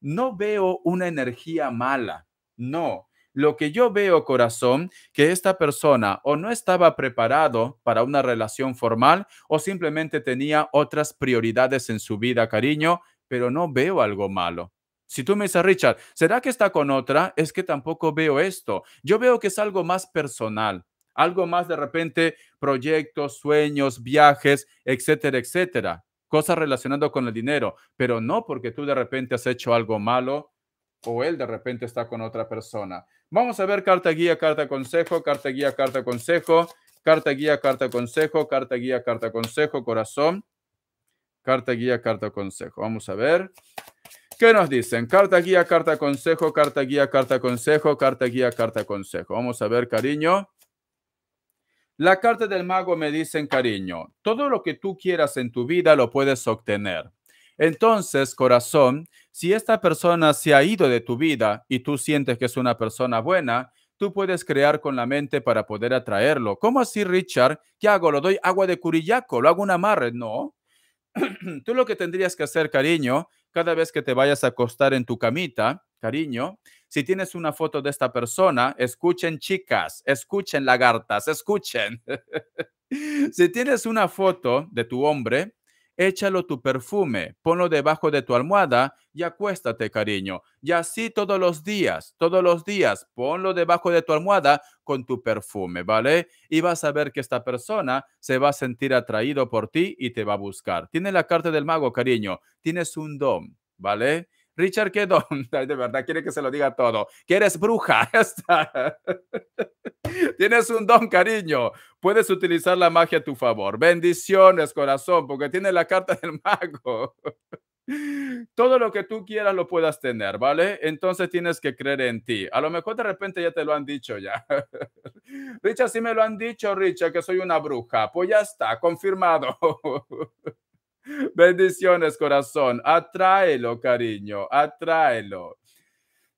No veo una energía mala. No, lo que yo veo, corazón, que esta persona o no estaba preparado para una relación formal o simplemente tenía otras prioridades en su vida, cariño, pero no veo algo malo. Si tú me dices, Richard, ¿será que está con otra? Es que tampoco veo esto. Yo veo que es algo más personal, algo más de repente proyectos, sueños, viajes, etcétera, etcétera. Cosas relacionadas con el dinero, pero no porque tú de repente has hecho algo malo o él de repente está con otra persona. Vamos a ver carta guía, carta consejo, carta guía, carta consejo, carta guía, carta consejo, carta guía, carta consejo, corazón, carta guía, carta consejo. Vamos a ver. ¿Qué nos dicen? Carta guía, carta consejo, carta guía, carta consejo, carta guía, carta consejo. Vamos a ver, cariño. La carta del mago me dicen, cariño, todo lo que tú quieras en tu vida lo puedes obtener. Entonces, corazón, si esta persona se ha ido de tu vida y tú sientes que es una persona buena, tú puedes crear con la mente para poder atraerlo. ¿Cómo así, Richard? ¿Qué hago? ¿Lo doy agua de curillaco? ¿Lo hago un amarre? No. tú lo que tendrías que hacer, cariño, cada vez que te vayas a acostar en tu camita, cariño, si tienes una foto de esta persona, escuchen chicas, escuchen lagartas, escuchen. si tienes una foto de tu hombre, échalo tu perfume, ponlo debajo de tu almohada y acuéstate, cariño. Y así todos los días, todos los días, ponlo debajo de tu almohada con tu perfume, ¿vale? Y vas a ver que esta persona se va a sentir atraído por ti y te va a buscar. Tiene la carta del mago, cariño. Tienes un don, ¿vale? Richard, ¿qué don? De verdad, quiere que se lo diga todo. Que eres bruja. Tienes un don, cariño. Puedes utilizar la magia a tu favor. Bendiciones, corazón, porque tienes la carta del mago. Todo lo que tú quieras lo puedas tener, ¿vale? Entonces tienes que creer en ti. A lo mejor de repente ya te lo han dicho ya. Richard, sí me lo han dicho, Richard, que soy una bruja. Pues ya está, confirmado. Bendiciones, corazón. Atráelo, cariño. Atráelo.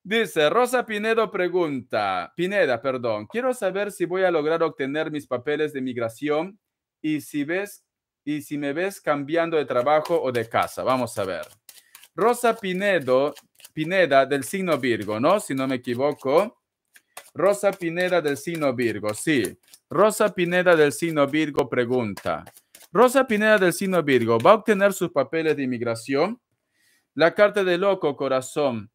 Dice, Rosa Pinedo pregunta, Pineda, perdón, quiero saber si voy a lograr obtener mis papeles de migración y si ves y si me ves cambiando de trabajo o de casa. Vamos a ver. Rosa Pinedo, Pineda del signo Virgo, ¿no? Si no me equivoco. Rosa Pineda del signo Virgo, sí. Rosa Pineda del signo Virgo pregunta, Rosa Pineda del signo Virgo va a obtener sus papeles de inmigración. La carta de loco, corazón.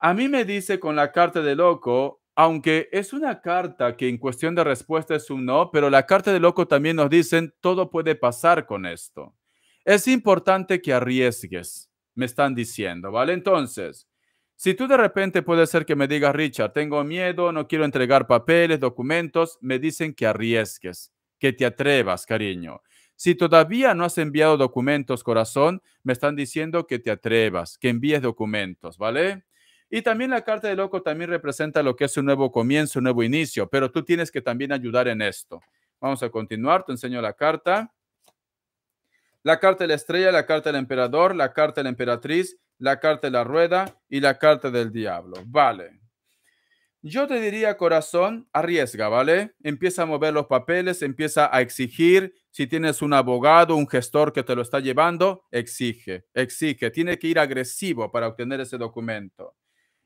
A mí me dice con la carta de loco, aunque es una carta que en cuestión de respuesta es un no, pero la carta de loco también nos dicen todo puede pasar con esto. Es importante que arriesgues, me están diciendo, ¿vale? Entonces, si tú de repente puede ser que me digas, Richard, tengo miedo, no quiero entregar papeles, documentos, me dicen que arriesgues que te atrevas, cariño. Si todavía no has enviado documentos, corazón, me están diciendo que te atrevas, que envíes documentos, ¿vale? Y también la carta de loco también representa lo que es un nuevo comienzo, un nuevo inicio, pero tú tienes que también ayudar en esto. Vamos a continuar, te enseño la carta. La carta de la estrella, la carta del emperador, la carta de la emperatriz, la carta de la rueda y la carta del diablo. Vale. Yo te diría, corazón, arriesga, ¿vale? Empieza a mover los papeles, empieza a exigir. Si tienes un abogado, un gestor que te lo está llevando, exige, exige. Tiene que ir agresivo para obtener ese documento.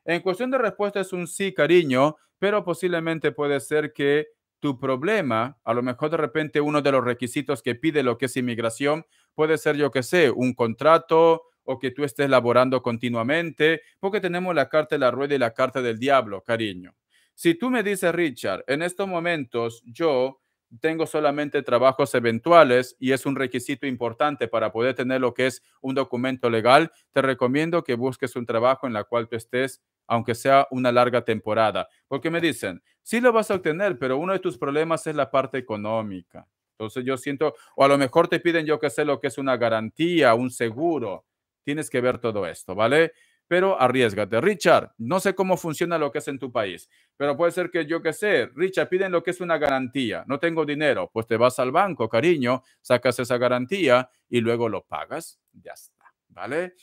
En cuestión de respuesta es un sí, cariño, pero posiblemente puede ser que tu problema, a lo mejor de repente uno de los requisitos que pide lo que es inmigración, puede ser, yo que sé, un contrato, o que tú estés laborando continuamente, porque tenemos la carta de la rueda y la carta del diablo, cariño. Si tú me dices, Richard, en estos momentos yo tengo solamente trabajos eventuales y es un requisito importante para poder tener lo que es un documento legal, te recomiendo que busques un trabajo en el cual tú estés aunque sea una larga temporada, porque me dicen, sí lo vas a obtener, pero uno de tus problemas es la parte económica. Entonces yo siento, o a lo mejor te piden yo que sé lo que es una garantía, un seguro. Tienes que ver todo esto, ¿vale? Pero arriesgate. Richard, no sé cómo funciona lo que es en tu país, pero puede ser que yo que sé, Richard, piden lo que es una garantía. No tengo dinero, pues te vas al banco, cariño, sacas esa garantía y luego lo pagas. Ya está, ¿vale?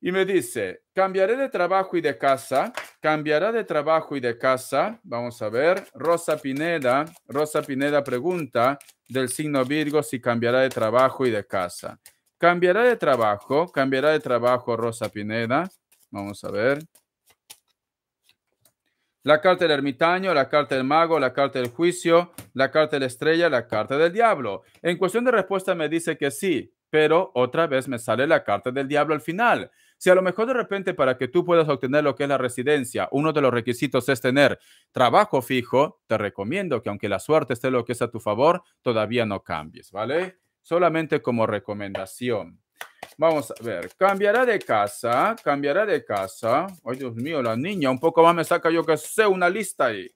Y me dice, cambiaré de trabajo y de casa, cambiará de trabajo y de casa. Vamos a ver, Rosa Pineda, Rosa Pineda pregunta del signo Virgo si cambiará de trabajo y de casa. Cambiará de trabajo, cambiará de trabajo Rosa Pineda. Vamos a ver. La carta del ermitaño, la carta del mago, la carta del juicio, la carta de la estrella, la carta del diablo. En cuestión de respuesta me dice que sí, pero otra vez me sale la carta del diablo al final. Si a lo mejor de repente para que tú puedas obtener lo que es la residencia, uno de los requisitos es tener trabajo fijo, te recomiendo que aunque la suerte esté lo que es a tu favor, todavía no cambies, ¿vale? solamente como recomendación. Vamos a ver, cambiará de casa, cambiará de casa. Ay, Dios mío, la niña, un poco más me saca yo que sé una lista ahí.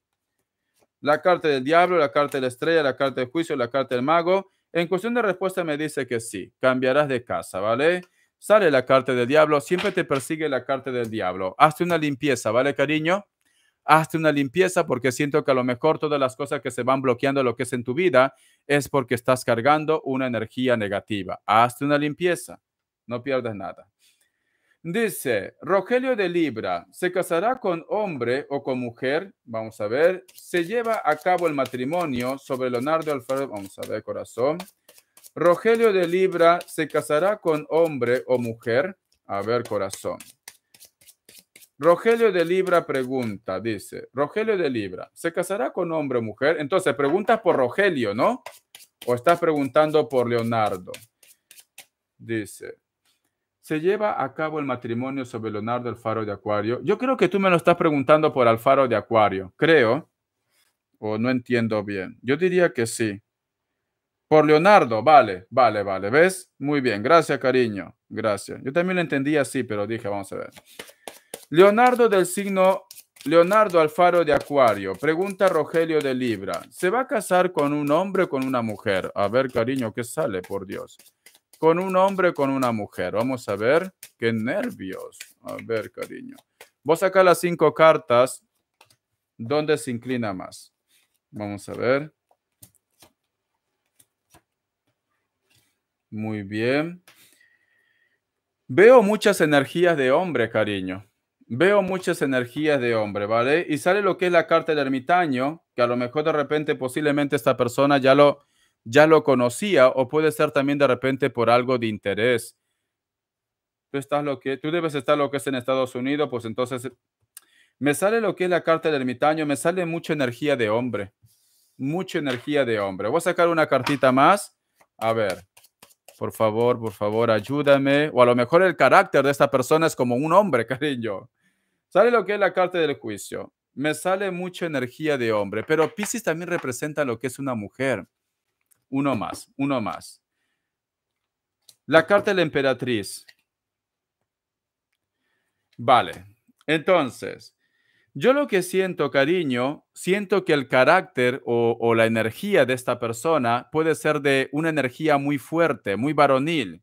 La carta del diablo, la carta de la estrella, la carta del juicio, la carta del mago. En cuestión de respuesta me dice que sí, cambiarás de casa, ¿vale? Sale la carta del diablo, siempre te persigue la carta del diablo. Hazte una limpieza, ¿vale, cariño? hazte una limpieza porque siento que a lo mejor todas las cosas que se van bloqueando lo que es en tu vida es porque estás cargando una energía negativa. Hazte una limpieza, no pierdas nada. Dice, Rogelio de Libra, ¿se casará con hombre o con mujer? Vamos a ver, se lleva a cabo el matrimonio sobre Leonardo Alfredo, vamos a ver, corazón. Rogelio de Libra, ¿se casará con hombre o mujer? A ver, corazón. Rogelio de Libra pregunta, dice, Rogelio de Libra, ¿se casará con hombre o mujer? Entonces, preguntas por Rogelio, ¿no? ¿O estás preguntando por Leonardo? Dice, ¿se lleva a cabo el matrimonio sobre Leonardo Alfaro de Acuario? Yo creo que tú me lo estás preguntando por Alfaro de Acuario, creo, o no entiendo bien. Yo diría que sí. Por Leonardo, vale, vale, vale, ¿ves? Muy bien, gracias, cariño, gracias. Yo también lo entendía así, pero dije, vamos a ver. Leonardo del signo Leonardo Alfaro de Acuario. Pregunta Rogelio de Libra. ¿Se va a casar con un hombre o con una mujer? A ver, cariño, ¿qué sale, por Dios? Con un hombre o con una mujer. Vamos a ver. Qué nervios. A ver, cariño. Vos sacar las cinco cartas. ¿Dónde se inclina más? Vamos a ver. Muy bien. Veo muchas energías de hombre, cariño. Veo muchas energías de hombre, ¿vale? Y sale lo que es la carta del ermitaño, que a lo mejor de repente posiblemente esta persona ya lo, ya lo conocía o puede ser también de repente por algo de interés. estás lo que, tú debes estar lo que es en Estados Unidos, pues entonces me sale lo que es la carta del ermitaño, me sale mucha energía de hombre, mucha energía de hombre. Voy a sacar una cartita más. A ver, por favor, por favor, ayúdame. O a lo mejor el carácter de esta persona es como un hombre, cariño. Sale lo que es la carta del juicio. Me sale mucha energía de hombre, pero Pisces también representa lo que es una mujer. Uno más, uno más. La carta de la emperatriz. Vale, entonces, yo lo que siento, cariño, siento que el carácter o, o, la energía de esta persona puede ser de una energía muy fuerte, muy varonil,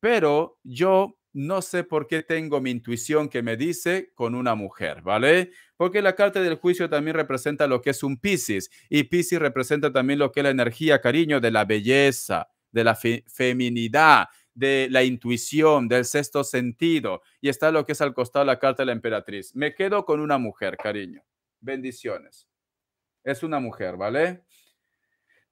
pero yo no sé por qué tengo mi intuición que me dice con una mujer, ¿vale? Porque la carta del juicio también representa lo que es un Piscis y Piscis representa también lo que es la energía, cariño, de la belleza, de la feminidad, de la intuición, del sexto sentido. Y está lo que es al costado la carta de la emperatriz. Me quedo con una mujer, cariño. Bendiciones. Es una mujer, ¿vale?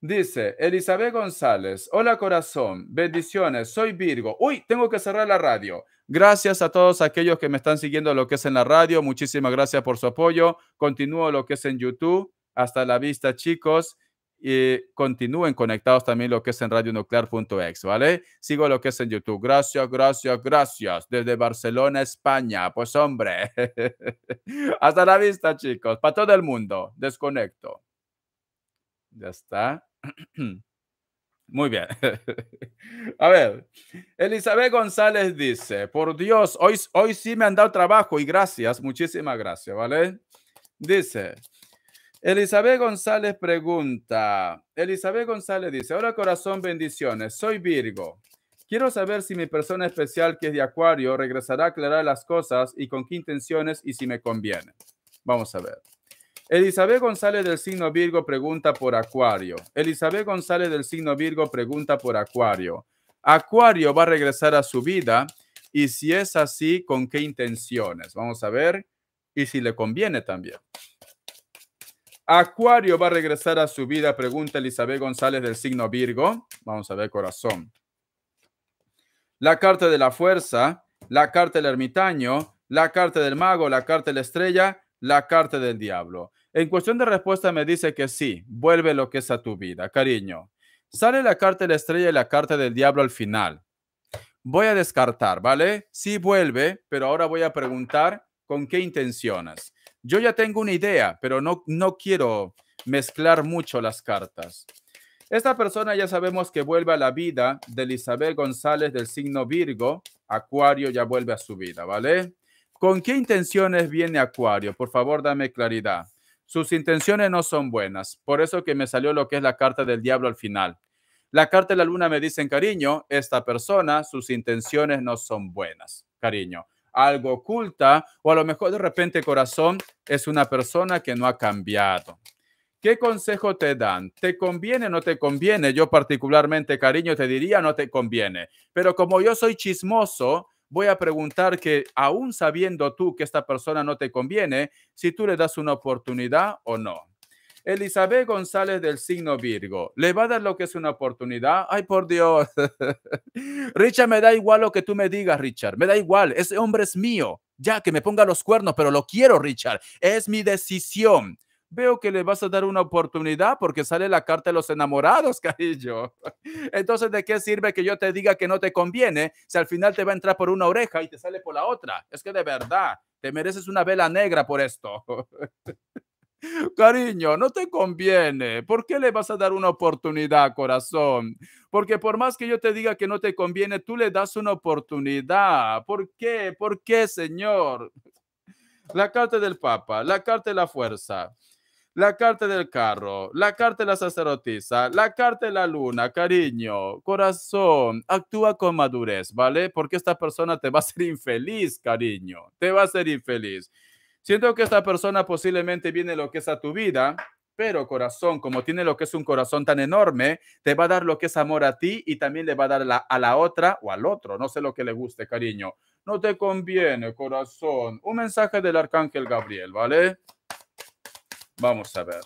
Dice Elizabeth González, hola corazón, bendiciones, soy Virgo. Uy, tengo que cerrar la radio. Gracias a todos aquellos que me están siguiendo lo que es en la radio. Muchísimas gracias por su apoyo. Continúo lo que es en YouTube. Hasta la vista, chicos. Y continúen conectados también lo que es en radionuclear.ex, ¿vale? Sigo lo que es en YouTube. Gracias, gracias, gracias. Desde Barcelona, España. Pues hombre. Hasta la vista, chicos. Para todo el mundo. Desconecto. Ya está. Muy bien. A ver, Elizabeth González dice, por Dios, hoy, hoy sí me han dado trabajo y gracias, muchísimas gracias, ¿vale? Dice, Elizabeth González pregunta, Elizabeth González dice, hola corazón, bendiciones, soy Virgo. Quiero saber si mi persona especial que es de Acuario regresará a aclarar las cosas y con qué intenciones y si me conviene. Vamos a ver. Elizabeth González del signo Virgo pregunta por Acuario. Elizabeth González del signo Virgo pregunta por Acuario. Acuario va a regresar a su vida y si es así, ¿con qué intenciones? Vamos a ver y si le conviene también. Acuario va a regresar a su vida, pregunta Elizabeth González del signo Virgo. Vamos a ver, corazón. La carta de la fuerza, la carta del ermitaño, la carta del mago, la carta de la estrella la carta del diablo. En cuestión de respuesta me dice que sí, vuelve lo que es a tu vida, cariño. Sale la carta de la estrella y la carta del diablo al final. Voy a descartar, ¿vale? Sí vuelve, pero ahora voy a preguntar con qué intenciones. Yo ya tengo una idea, pero no, no quiero mezclar mucho las cartas. Esta persona ya sabemos que vuelve a la vida de Isabel González del signo Virgo, Acuario ya vuelve a su vida, ¿vale? ¿Con qué intenciones viene Acuario? Por favor, dame claridad. Sus intenciones no son buenas, por eso que me salió lo que es la carta del diablo al final. La carta de la luna me dice, cariño, esta persona, sus intenciones no son buenas, cariño. Algo oculta o a lo mejor de repente corazón es una persona que no ha cambiado. ¿Qué consejo te dan? ¿Te conviene o no te conviene? Yo particularmente, cariño, te diría no te conviene. Pero como yo soy chismoso, voy a preguntar que aún sabiendo tú que esta persona no te conviene, si tú le das una oportunidad o no. Elizabeth González del signo Virgo. ¿Le va a dar lo que es una oportunidad? Ay, por Dios. Richard, me da igual lo que tú me digas, Richard. Me da igual. Ese hombre es mío. Ya que me ponga los cuernos, pero lo quiero, Richard. Es mi decisión veo que le vas a dar una oportunidad porque sale la carta de los enamorados, cariño. Entonces, ¿de qué sirve que yo te diga que no te conviene si al final te va a entrar por una oreja y te sale por la otra? Es que de verdad, te mereces una vela negra por esto. Cariño, no te conviene. ¿Por qué le vas a dar una oportunidad, corazón? Porque por más que yo te diga que no te conviene, tú le das una oportunidad. ¿Por qué? ¿Por qué, Señor? La carta del Papa, la carta de la fuerza, la carta del carro, la carta de la sacerdotisa, la carta de la luna, cariño, corazón, actúa con madurez, ¿vale? Porque esta persona te va a hacer infeliz, cariño, te va a hacer infeliz. Siento que esta persona posiblemente viene lo que es a tu vida, pero corazón, como tiene lo que es un corazón tan enorme, te va a dar lo que es amor a ti y también le va a dar a la otra o al otro, no sé lo que le guste, cariño. No te conviene, corazón. Un mensaje del arcángel Gabriel, ¿vale? Vamos a ver.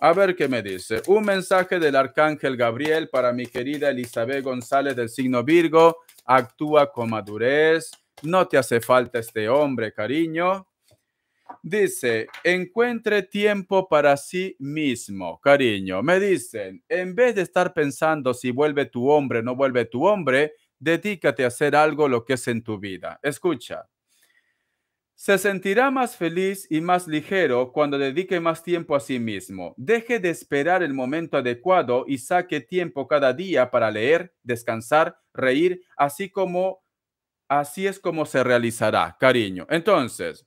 A ver qué me dice. Un mensaje del arcángel Gabriel para mi querida Elizabeth González del signo Virgo. Actúa con madurez. No te hace falta este hombre, cariño. Dice, encuentre tiempo para sí mismo, cariño. Me dicen, en vez de estar pensando si vuelve tu hombre o no vuelve tu hombre, dedícate a hacer algo lo que es en tu vida. Escucha, se sentirá más feliz y más ligero cuando dedique más tiempo a sí mismo. Deje de esperar el momento adecuado y saque tiempo cada día para leer, descansar, reír, así como así es como se realizará, cariño. Entonces,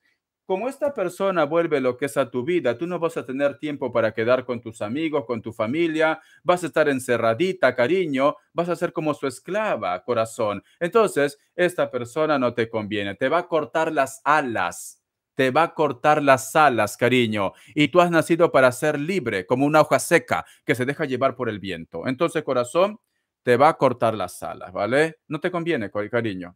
como esta persona vuelve lo que es a tu vida, tú no vas a tener tiempo para quedar con tus amigos, con tu familia, vas a estar encerradita, cariño, vas a ser como su esclava, corazón. Entonces, esta persona no te conviene, te va a cortar las alas, te va a cortar las alas, cariño, y tú has nacido para ser libre, como una hoja seca que se deja llevar por el viento. Entonces, corazón, te va a cortar las alas, ¿vale? No te conviene, cariño.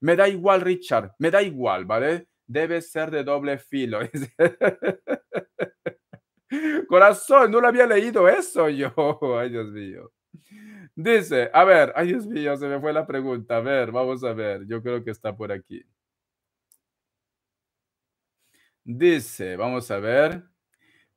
Me da igual, Richard, me da igual, ¿vale? debe ser de doble filo. Corazón, no lo había leído eso yo. Ay, Dios mío. Dice, a ver, ay, Dios mío, se me fue la pregunta. A ver, vamos a ver. Yo creo que está por aquí. Dice, vamos a ver.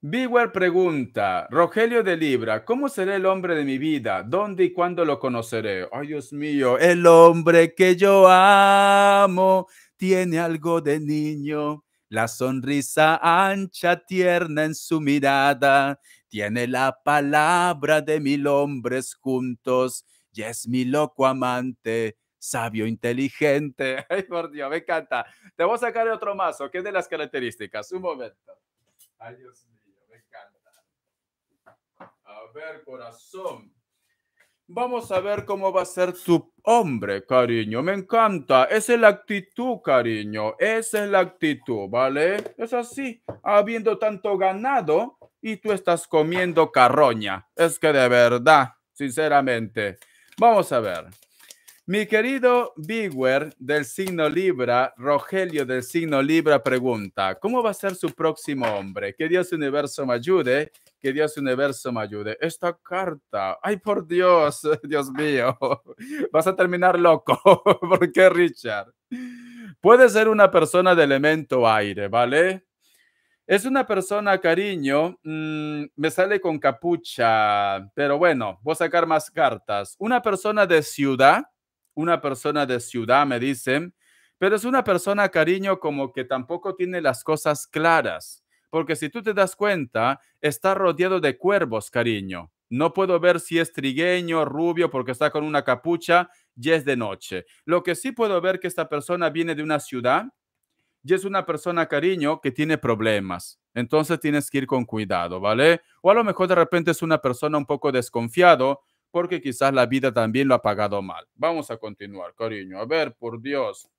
Beware pregunta, Rogelio de Libra, ¿cómo será el hombre de mi vida? ¿Dónde y cuándo lo conoceré? Ay, Dios mío, el hombre que yo amo tiene algo de niño. La sonrisa ancha, tierna en su mirada, tiene la palabra de mil hombres juntos y es mi loco amante, sabio, inteligente. Ay, por Dios, me encanta. Te voy a sacar otro mazo, que es de las características. Un momento. Ay, Dios mío, me encanta. A ver, corazón. Vamos a ver cómo va a ser tu hombre, cariño. Me encanta. Esa es la actitud, cariño. Esa es la actitud, ¿vale? Es así. Habiendo tanto ganado y tú estás comiendo carroña. Es que de verdad, sinceramente. Vamos a ver. Mi querido biguer del signo Libra, Rogelio del signo Libra pregunta, ¿cómo va a ser su próximo hombre? Que Dios universo me ayude que Dios universo me ayude. Esta carta, ay por Dios, Dios mío, vas a terminar loco. ¿Por qué, Richard? Puede ser una persona de elemento aire, ¿vale? Es una persona, cariño, mm, me sale con capucha, pero bueno, voy a sacar más cartas. Una persona de ciudad, una persona de ciudad, me dicen, pero es una persona, cariño, como que tampoco tiene las cosas claras porque si tú te das cuenta, está rodeado de cuervos, cariño. No puedo ver si es trigueño, rubio, porque está con una capucha y es de noche. Lo que sí puedo ver que esta persona viene de una ciudad y es una persona, cariño, que tiene problemas. Entonces tienes que ir con cuidado, ¿vale? O a lo mejor de repente es una persona un poco desconfiado porque quizás la vida también lo ha pagado mal. Vamos a continuar, cariño. A ver, por Dios.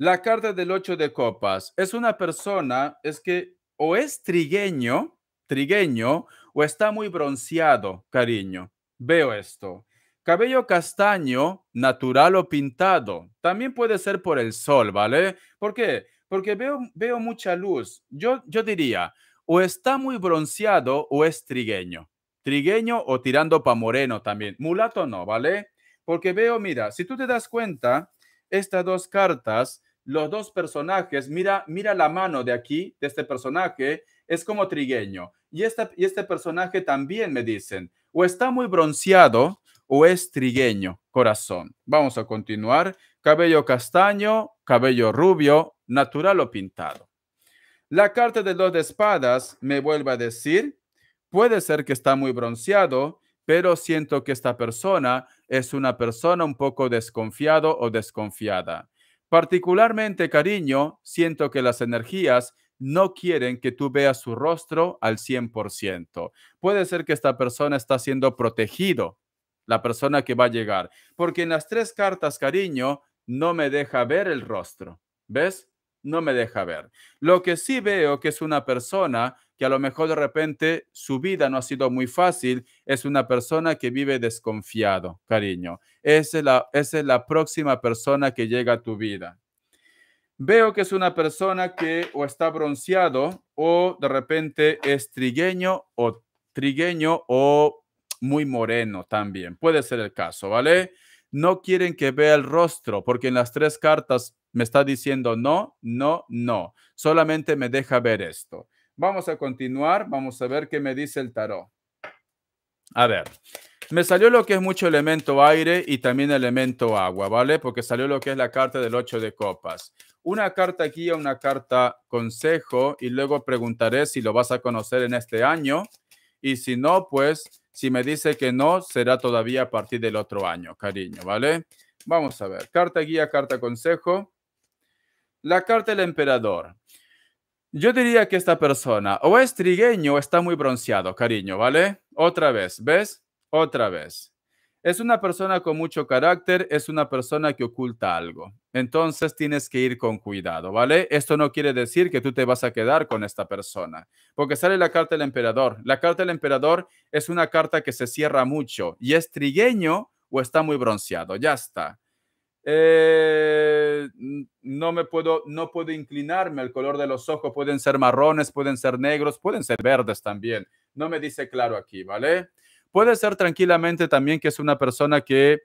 La carta del ocho de copas es una persona, es que o es trigueño, trigueño, o está muy bronceado, cariño. Veo esto. Cabello castaño, natural o pintado. También puede ser por el sol, ¿vale? ¿Por qué? Porque veo, veo mucha luz. Yo, yo diría, o está muy bronceado o es trigueño. Trigueño o tirando para moreno también. Mulato no, ¿vale? Porque veo, mira, si tú te das cuenta, estas dos cartas los dos personajes, mira, mira la mano de aquí, de este personaje, es como trigueño. Y este, y este personaje también me dicen, o está muy bronceado o es trigueño, corazón. Vamos a continuar. Cabello castaño, cabello rubio, natural o pintado. La carta de dos de espadas me vuelve a decir, puede ser que está muy bronceado, pero siento que esta persona es una persona un poco desconfiado o desconfiada Particularmente, cariño, siento que las energías no quieren que tú veas su rostro al 100%. Puede ser que esta persona está siendo protegido, la persona que va a llegar, porque en las tres cartas, cariño, no me deja ver el rostro. ¿Ves? No me deja ver. Lo que sí veo que es una persona que a lo mejor de repente su vida no ha sido muy fácil, es una persona que vive desconfiado, cariño. Esa es la, es la próxima persona que llega a tu vida. Veo que es una persona que o está bronceado o de repente es trigueño o trigueño o muy moreno también. Puede ser el caso, ¿vale? No quieren que vea el rostro porque en las tres cartas me está diciendo no, no, no. Solamente me deja ver esto. Vamos a continuar, vamos a ver qué me dice el tarot. A ver, me salió lo que es mucho elemento aire y también elemento agua, ¿vale? Porque salió lo que es la carta del ocho de copas. Una carta guía, una carta consejo y luego preguntaré si lo vas a conocer en este año y si no, pues si me dice que no, será todavía a partir del otro año, cariño, ¿vale? Vamos a ver, carta guía, carta consejo. La carta del emperador. Yo diría que esta persona o es trigueño o está muy bronceado, cariño, ¿vale? Otra vez, ¿ves? Otra vez. Es una persona con mucho carácter, es una persona que oculta algo. Entonces tienes que ir con cuidado, ¿vale? Esto no quiere decir que tú te vas a quedar con esta persona, porque sale la carta del emperador. La carta del emperador es una carta que se cierra mucho y es trigueño o está muy bronceado, ya está. Eh, no me puedo, no puedo inclinarme, el color de los ojos pueden ser marrones, pueden ser negros, pueden ser verdes también. No me dice claro aquí, ¿vale? Puede ser tranquilamente también que es una persona que,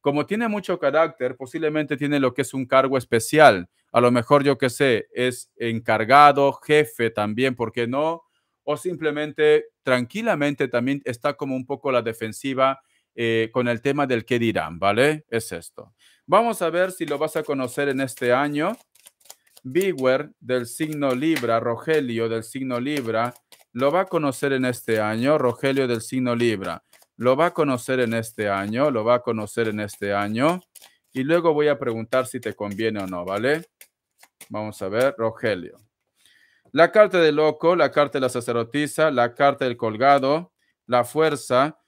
como tiene mucho carácter, posiblemente tiene lo que es un cargo especial. A lo mejor, yo qué sé, es encargado, jefe también, ¿por qué no? O simplemente, tranquilamente también está como un poco la defensiva eh, con el tema del qué dirán, ¿vale? Es esto. Vamos a ver si lo vas a conocer en este año. Beware del signo Libra, Rogelio del signo Libra, lo va a conocer en este año, Rogelio del signo Libra, lo va a conocer en este año, lo va a conocer en este año. Y luego voy a preguntar si te conviene o no, ¿vale? Vamos a ver, Rogelio. La carta del loco, la carta de la sacerdotisa, la carta del colgado, la fuerza,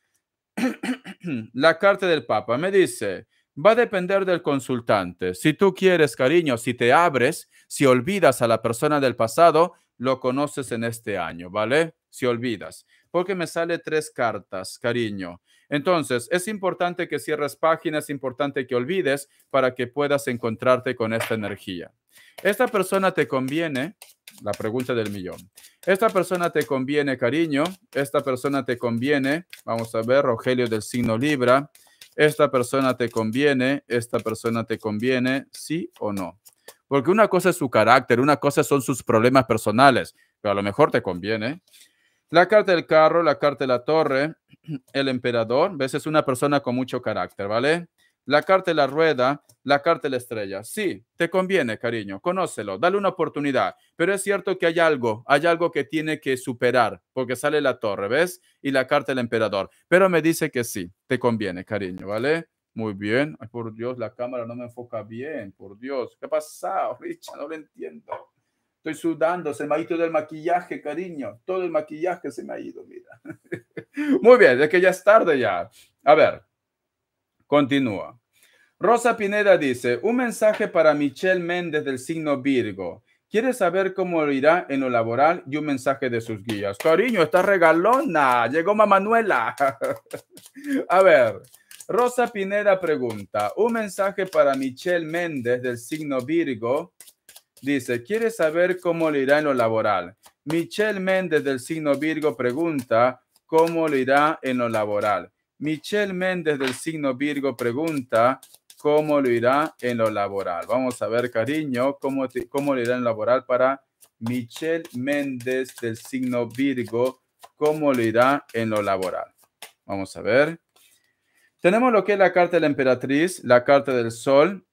la carta del papa. Me dice, va a depender del consultante. Si tú quieres, cariño, si te abres, si olvidas a la persona del pasado, lo conoces en este año, ¿vale? Si olvidas, porque me sale tres cartas, cariño. Entonces, es importante que cierres páginas, es importante que olvides para que puedas encontrarte con esta energía. Esta persona te conviene, la pregunta del millón. Esta persona te conviene, cariño. Esta persona te conviene. Vamos a ver, Rogelio del signo Libra esta persona te conviene, esta persona te conviene, sí o no. Porque una cosa es su carácter, una cosa son sus problemas personales, pero a lo mejor te conviene. La carta del carro, la carta de la torre, el emperador, ves, es una persona con mucho carácter, ¿vale? la carta de la rueda, la carta de la estrella. Sí, te conviene, cariño, conócelo, dale una oportunidad, pero es cierto que hay algo, hay algo que tiene que superar, porque sale la torre, ¿ves? Y la carta del emperador, pero me dice que sí, te conviene, cariño, ¿vale? Muy bien, Ay, por Dios, la cámara no me enfoca bien, por Dios, ¿qué ha pasado, Richard? No lo entiendo. Estoy sudando, se me ha ido todo el maquillaje, cariño. Todo el maquillaje se me ha ido, mira. Muy bien, de que ya es tarde ya. A ver, Continúa. Rosa Pineda dice, un mensaje para Michelle Méndez del signo Virgo. ¿Quiere saber cómo le irá en lo laboral? Y un mensaje de sus guías. Cariño, está regalona. Llegó Manuela. A ver, Rosa Pineda pregunta, un mensaje para Michelle Méndez del signo Virgo. Dice, ¿quiere saber cómo le irá en lo laboral? Michelle Méndez del signo Virgo pregunta, ¿cómo le irá en lo laboral? Michelle Méndez del signo Virgo pregunta, ¿cómo lo irá en lo laboral? Vamos a ver, cariño, cómo, cómo lo irá en lo laboral para Michelle Méndez del signo Virgo, ¿cómo lo irá en lo laboral? Vamos a ver. Tenemos lo que es la carta de la emperatriz, la carta del sol,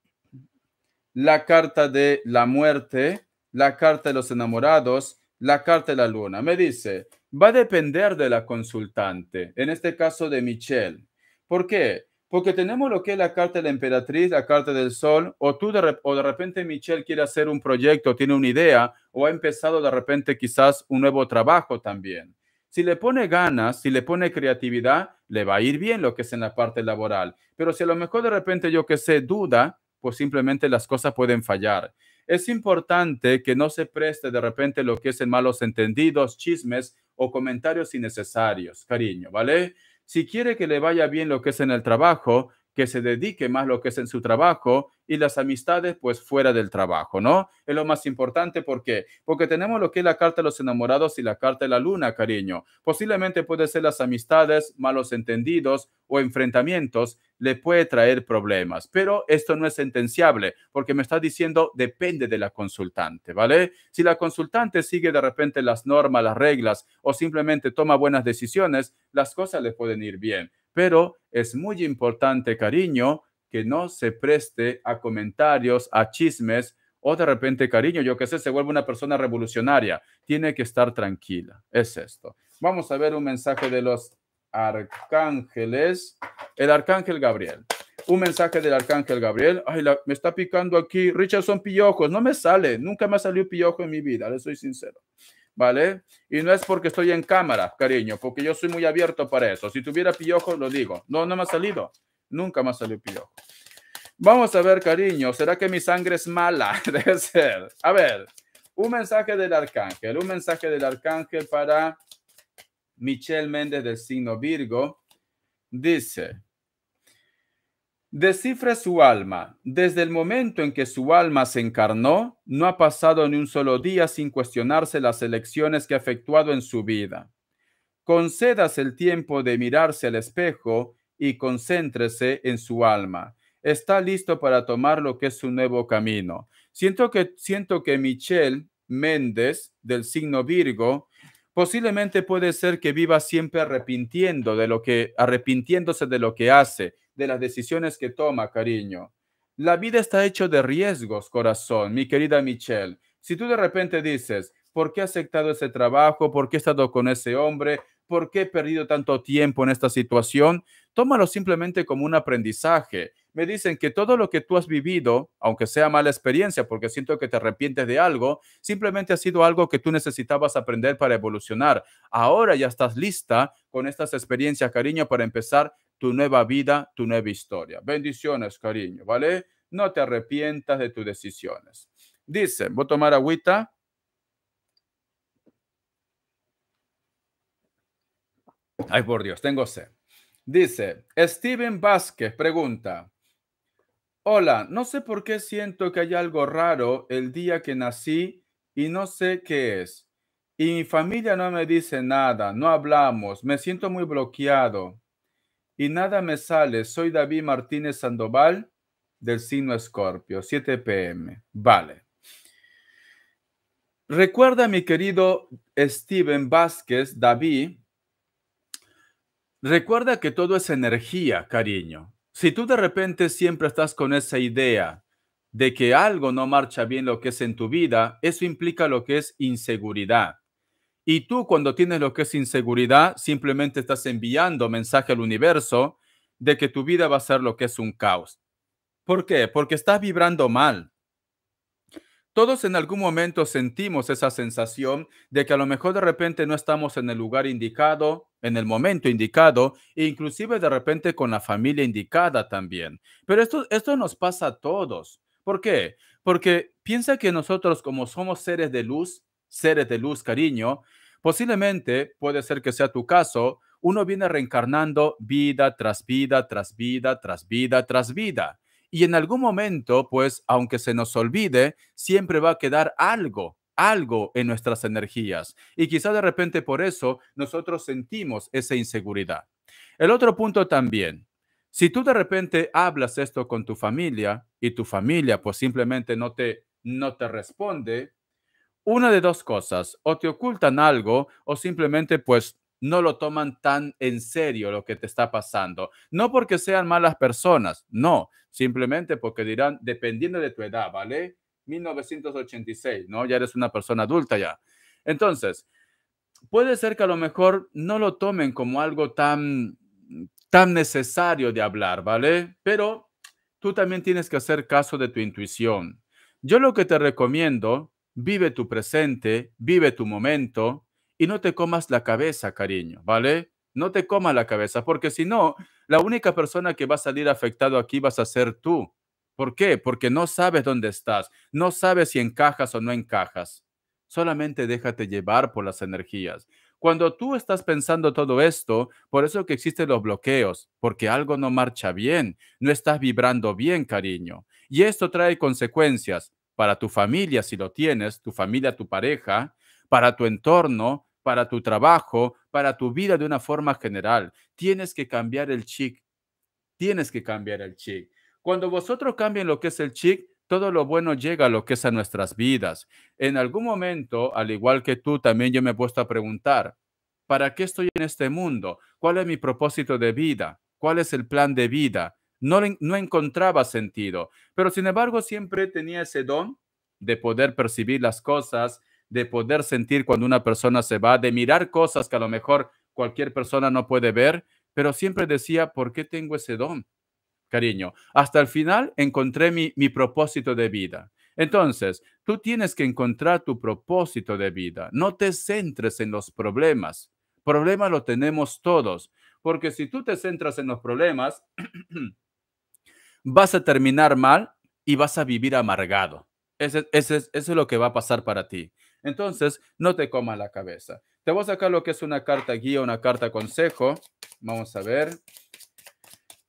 la carta de la muerte, la carta de los enamorados, la carta de la luna. Me dice, va a depender de la consultante, en este caso de Michelle. ¿Por qué? Porque tenemos lo que es la carta de la emperatriz, la carta del sol, o tú o de repente Michelle quiere hacer un proyecto, tiene una idea, o ha empezado de repente quizás un nuevo trabajo también. Si le pone ganas, si le pone creatividad, le va a ir bien lo que es en la parte laboral. Pero si a lo mejor de repente yo que sé duda, pues simplemente las cosas pueden fallar. Es importante que no se preste de repente lo que es en malos entendidos, chismes o comentarios innecesarios, cariño, ¿vale? Si quiere que le vaya bien lo que es en el trabajo, que se dedique más lo que es en su trabajo y las amistades pues fuera del trabajo, ¿no? Es lo más importante, ¿por qué? Porque tenemos lo que es la carta de los enamorados y la carta de la luna, cariño. Posiblemente puede ser las amistades, malos entendidos o enfrentamientos le puede traer problemas, pero esto no es sentenciable porque me está diciendo depende de la consultante, ¿vale? Si la consultante sigue de repente las normas, las reglas o simplemente toma buenas decisiones, las cosas le pueden ir bien, pero es muy importante, cariño, que no se preste a comentarios, a chismes o de repente, cariño, yo que sé, se vuelve una persona revolucionaria. Tiene que estar tranquila. Es esto. Vamos a ver un mensaje de los arcángeles, el arcángel Gabriel. Un mensaje del arcángel Gabriel. Ay, me está picando aquí. Richard, son pillojos. No me sale. Nunca me ha salido pillojo en mi vida. Le soy sincero. ¿Vale? Y no es porque estoy en cámara, cariño, porque yo soy muy abierto para eso. Si tuviera pillojo, lo digo. No, no me ha salido. Nunca me ha salido pillojo. Vamos a ver, cariño. ¿Será que mi sangre es mala? Debe ser. A ver. Un mensaje del arcángel. Un mensaje del arcángel para Michelle Méndez del signo Virgo, dice, descifre su alma. Desde el momento en que su alma se encarnó, no ha pasado ni un solo día sin cuestionarse las elecciones que ha efectuado en su vida. Concedas el tiempo de mirarse al espejo y concéntrese en su alma. Está listo para tomar lo que es su nuevo camino. Siento que, siento que Michelle Méndez, del signo Virgo, posiblemente puede ser que viva siempre arrepintiendo de lo que, arrepintiéndose de lo que hace, de las decisiones que toma, cariño. La vida está hecha de riesgos, corazón, mi querida Michelle. Si tú de repente dices, ¿por qué he aceptado ese trabajo? ¿Por qué he estado con ese hombre? ¿Por qué he perdido tanto tiempo en esta situación? Tómalo simplemente como un aprendizaje me dicen que todo lo que tú has vivido, aunque sea mala experiencia, porque siento que te arrepientes de algo, simplemente ha sido algo que tú necesitabas aprender para evolucionar. Ahora ya estás lista con estas experiencias, cariño, para empezar tu nueva vida, tu nueva historia. Bendiciones, cariño, ¿vale? No te arrepientas de tus decisiones. Dice, voy a tomar agüita. Ay, por Dios, tengo sed. Dice, Steven Vázquez pregunta, Hola, no sé por qué siento que hay algo raro el día que nací y no sé qué es. Y mi familia no me dice nada, no hablamos, me siento muy bloqueado. Y nada me sale, soy David Martínez Sandoval del signo Escorpio, 7 pm. Vale. Recuerda, mi querido Steven Vázquez, David, recuerda que todo es energía, cariño. Si tú de repente siempre estás con esa idea de que algo no marcha bien lo que es en tu vida, eso implica lo que es inseguridad. Y tú cuando tienes lo que es inseguridad, simplemente estás enviando mensaje al universo de que tu vida va a ser lo que es un caos. ¿Por qué? Porque estás vibrando mal. Todos en algún momento sentimos esa sensación de que a lo mejor de repente no estamos en el lugar indicado, en el momento indicado, e inclusive de repente con la familia indicada también. Pero esto, esto nos pasa a todos. ¿Por qué? Porque piensa que nosotros como somos seres de luz, seres de luz, cariño, posiblemente, puede ser que sea tu caso, uno viene reencarnando vida tras vida, tras vida, tras vida, tras vida. Y en algún momento, pues, aunque se nos olvide, siempre va a quedar algo algo en nuestras energías y quizá de repente por eso nosotros sentimos esa inseguridad. El otro punto también, si tú de repente hablas esto con tu familia y tu familia pues simplemente no te no te responde, una de dos cosas, o te ocultan algo o simplemente pues no lo toman tan en serio lo que te está pasando. No porque sean malas personas, no, simplemente porque dirán, dependiendo de tu edad, ¿vale? 1986, ¿no? Ya eres una persona adulta ya. Entonces, puede ser que a lo mejor no lo tomen como algo tan, tan necesario de hablar, ¿vale? Pero tú también tienes que hacer caso de tu intuición. Yo lo que te recomiendo, vive tu presente, vive tu momento, y no te comas la cabeza, cariño, ¿vale? No te comas la cabeza, porque si no, la única persona que va a salir afectado aquí vas a ser tú. ¿Por qué? Porque no sabes dónde estás, no sabes si encajas o no encajas. Solamente déjate llevar por las energías. Cuando tú estás pensando todo esto, por eso que existen los bloqueos, porque algo no marcha bien, no estás vibrando bien, cariño. Y esto trae consecuencias para tu familia si lo tienes, tu familia, tu pareja, para tu entorno, para tu trabajo, para tu vida de una forma general. Tienes que cambiar el chic. Tienes que cambiar el chic. Cuando vosotros cambien lo que es el chic, todo lo bueno llega a lo que es a nuestras vidas. En algún momento, al igual que tú, también yo me he puesto a preguntar, ¿para qué estoy en este mundo? ¿Cuál es mi propósito de vida? ¿Cuál es el plan de vida? No, no encontraba sentido, pero sin embargo siempre tenía ese don de poder percibir las cosas, de poder sentir cuando una persona se va, de mirar cosas que a lo mejor cualquier persona no puede ver, pero siempre decía, ¿por qué tengo ese don? Cariño, hasta el final encontré mi, propósito de vida. Entonces, tú tienes que encontrar tu propósito de vida. No te centres en los problemas. Problemas lo tenemos todos, porque si tú te centras en los problemas, vas a terminar mal y vas a vivir amargado. eso es lo que va a pasar para ti. Entonces, no te comas la cabeza. Te voy a sacar lo que es una carta guía, una carta consejo. Vamos a ver.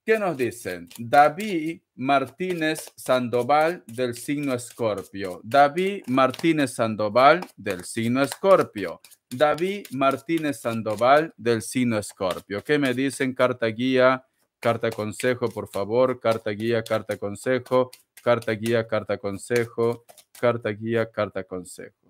¿Qué nos dicen? David Martínez Sandoval del signo Escorpio. David Martínez Sandoval del signo Escorpio. David Martínez Sandoval del signo Escorpio. ¿Qué me dicen? Carta guía, carta consejo, por favor. Carta guía, carta consejo. Carta guía, carta consejo. Carta guía, carta consejo.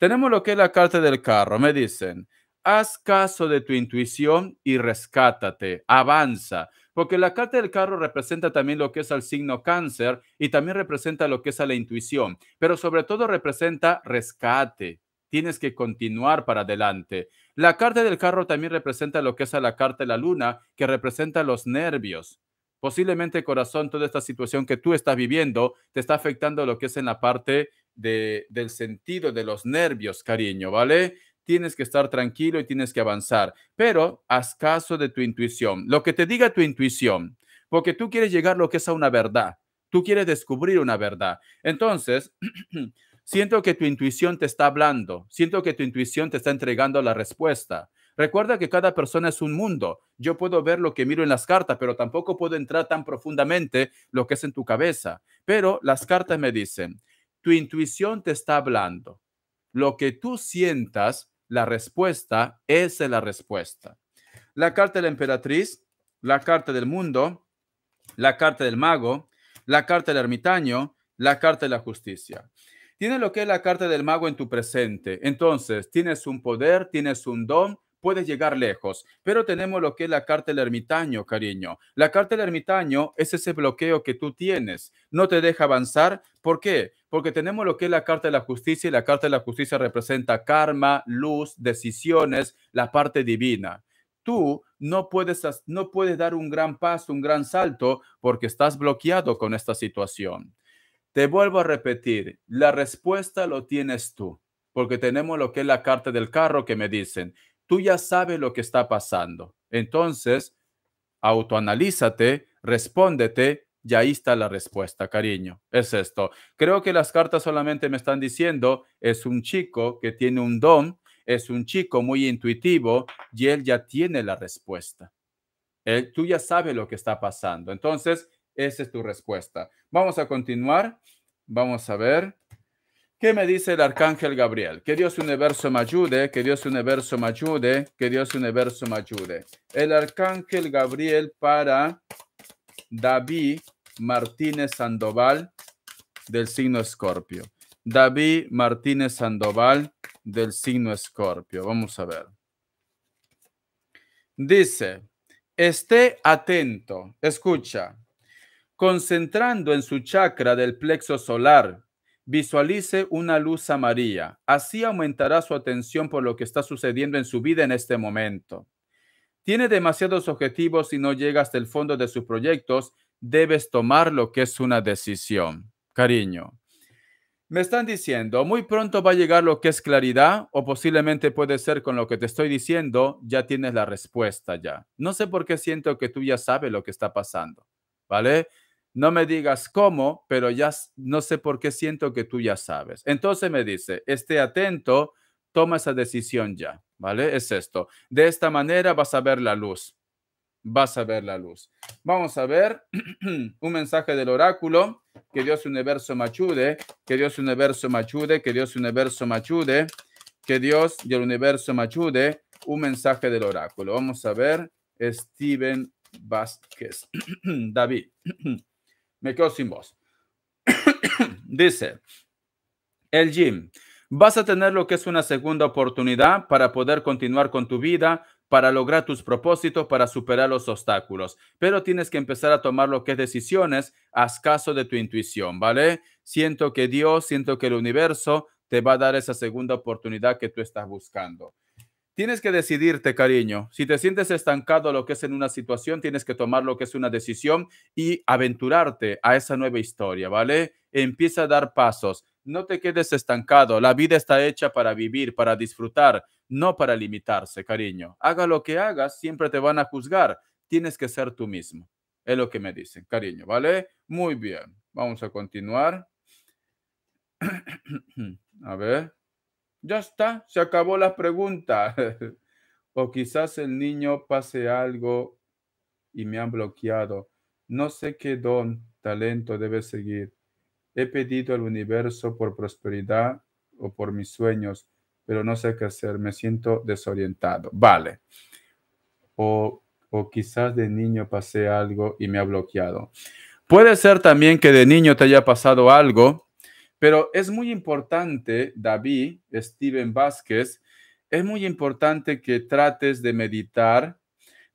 Tenemos lo que es la carta del carro. Me dicen, haz caso de tu intuición y rescátate, avanza, porque la carta del carro representa también lo que es al signo cáncer y también representa lo que es a la intuición, pero sobre todo representa rescate. Tienes que continuar para adelante. La carta del carro también representa lo que es a la carta de la luna, que representa los nervios. Posiblemente, corazón, toda esta situación que tú estás viviendo te está afectando lo que es en la parte del sentido de los nervios, cariño, ¿vale? Tienes que estar tranquilo y tienes que avanzar, pero haz caso de tu intuición, lo que te diga tu intuición, porque tú quieres llegar lo que es a una verdad, tú quieres descubrir una verdad. Entonces, siento que tu intuición te está hablando, siento que tu intuición te está entregando la respuesta. Recuerda que cada persona es un mundo. Yo puedo ver lo que miro en las cartas, pero tampoco puedo entrar tan profundamente lo que es en tu cabeza. Pero las cartas me dicen, tu intuición te está hablando. Lo que tú sientas, la respuesta, es la respuesta. La carta de la emperatriz, la carta del mundo, la carta del mago, la carta del ermitaño, la carta de la justicia. Tienes lo que es la carta del mago en tu presente. Entonces, tienes un poder, tienes un don, puedes llegar lejos. Pero tenemos lo que es la carta del ermitaño, cariño. La carta del ermitaño es ese bloqueo que tú tienes. No te deja avanzar. ¿Por qué? Porque tenemos lo que es la carta de la justicia y la carta de la justicia representa karma, luz, decisiones, la parte divina. Tú no puedes, no puedes dar un gran paso, un gran salto, porque estás bloqueado con esta situación. Te vuelvo a repetir, la respuesta lo tienes tú, porque tenemos lo que es la carta del carro que me dicen, tú ya sabes lo que está pasando. Entonces, autoanalízate, respóndete y ahí está la respuesta, cariño. Es esto. Creo que las cartas solamente me están diciendo, es un chico que tiene un don, es un chico muy intuitivo y él ya tiene la respuesta. Él, tú ya sabes lo que está pasando. Entonces, esa es tu respuesta. Vamos a continuar. Vamos a ver. ¿Qué me dice el arcángel Gabriel? Que Dios universo me ayude, que Dios universo me ayude, que Dios universo me ayude. El arcángel Gabriel para David Martínez Sandoval del signo Escorpio. David Martínez Sandoval del signo Escorpio. Vamos a ver. Dice, esté atento, escucha, concentrando en su chakra del plexo solar Visualice una luz amarilla. Así aumentará su atención por lo que está sucediendo en su vida en este momento. Tiene demasiados objetivos y no llega hasta el fondo de sus proyectos. Debes tomar lo que es una decisión. Cariño. Me están diciendo, muy pronto va a llegar lo que es claridad o posiblemente puede ser con lo que te estoy diciendo, ya tienes la respuesta ya. No sé por qué siento que tú ya sabes lo que está pasando, ¿vale? no me digas cómo, pero ya no sé por qué siento que tú ya sabes. Entonces me dice, esté atento, toma esa decisión ya, ¿vale? Es esto. De esta manera vas a ver la luz. Vas a ver la luz. Vamos a ver un mensaje del oráculo. Que Dios universo machude, que Dios universo machude, que Dios universo machude, que Dios y el universo machude. Un mensaje del oráculo. Vamos a ver, Steven Vázquez, David. me quedo sin voz. Dice, el Jim, vas a tener lo que es una segunda oportunidad para poder continuar con tu vida, para lograr tus propósitos, para superar los obstáculos. Pero tienes que empezar a tomar lo que es decisiones, haz caso de tu intuición, ¿vale? Siento que Dios, siento que el universo te va a dar esa segunda oportunidad que tú estás buscando. Tienes que decidirte, cariño. Si te sientes estancado lo que es en una situación, tienes que tomar lo que es una decisión y aventurarte a esa nueva historia, ¿vale? Empieza a dar pasos. No te quedes estancado. La vida está hecha para vivir, para disfrutar, no para limitarse, cariño. Haga lo que hagas, siempre te van a juzgar. Tienes que ser tú mismo. Es lo que me dicen, cariño, ¿vale? Muy bien. Vamos a continuar. a ver. Ya está, se acabó la pregunta. o quizás el niño pase algo y me han bloqueado. No sé qué don, talento debe seguir. He pedido al universo por prosperidad o por mis sueños, pero no sé qué hacer, me siento desorientado. Vale. O, o quizás de niño pasé algo y me ha bloqueado. Puede ser también que de niño te haya pasado algo pero es muy importante, David, Steven Vázquez, es muy importante que trates de meditar,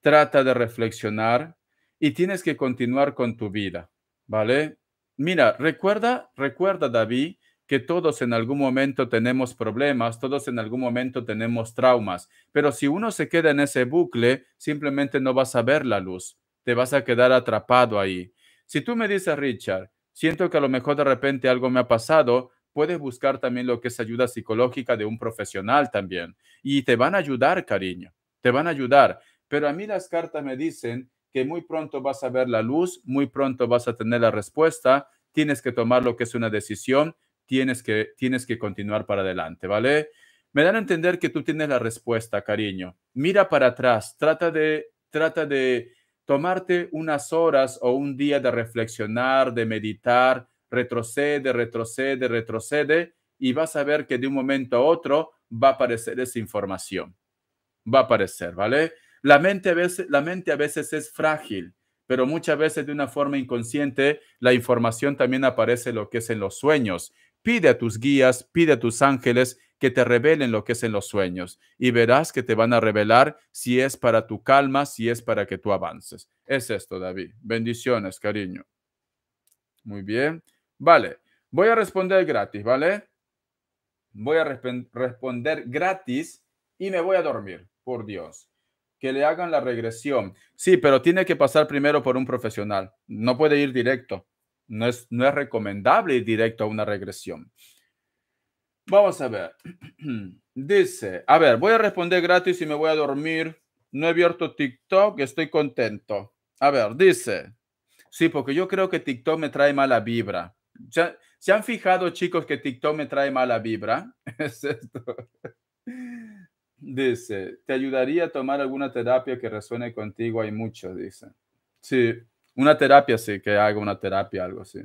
trata de reflexionar y tienes que continuar con tu vida, ¿vale? Mira, recuerda, recuerda, David, que todos en algún momento tenemos problemas, todos en algún momento tenemos traumas, pero si uno se queda en ese bucle, simplemente no vas a ver la luz, te vas a quedar atrapado ahí. Si tú me dices, Richard, Siento que a lo mejor de repente algo me ha pasado. Puedes buscar también lo que es ayuda psicológica de un profesional también. Y te van a ayudar, cariño. Te van a ayudar. Pero a mí las cartas me dicen que muy pronto vas a ver la luz, muy pronto vas a tener la respuesta. Tienes que tomar lo que es una decisión. Tienes que, tienes que continuar para adelante, ¿vale? Me dan a entender que tú tienes la respuesta, cariño. Mira para atrás, trata de, trata de, tomarte unas horas o un día de reflexionar, de meditar, retrocede, retrocede, retrocede y vas a ver que de un momento a otro va a aparecer esa información. Va a aparecer, ¿vale? La mente a veces, la mente a veces es frágil, pero muchas veces de una forma inconsciente la información también aparece lo que es en los sueños. Pide a tus guías, pide a tus ángeles que te revelen lo que es en los sueños y verás que te van a revelar si es para tu calma, si es para que tú avances. Es esto, David. Bendiciones, cariño. Muy bien. Vale, voy a responder gratis, ¿vale? Voy a responder gratis y me voy a dormir, por Dios. Que le hagan la regresión. Sí, pero tiene que pasar primero por un profesional. No puede ir directo. No es, no es recomendable ir directo a una regresión. Vamos a ver. Dice, a ver, voy a responder gratis y me voy a dormir. No he abierto TikTok, estoy contento. A ver, dice. Sí, porque yo creo que TikTok me trae mala vibra. ¿Se han fijado, chicos, que TikTok me trae mala vibra? Es esto. Dice, ¿te ayudaría a tomar alguna terapia que resuene contigo? Hay mucho, dice. Sí, una terapia, sí, que haga una terapia, algo así.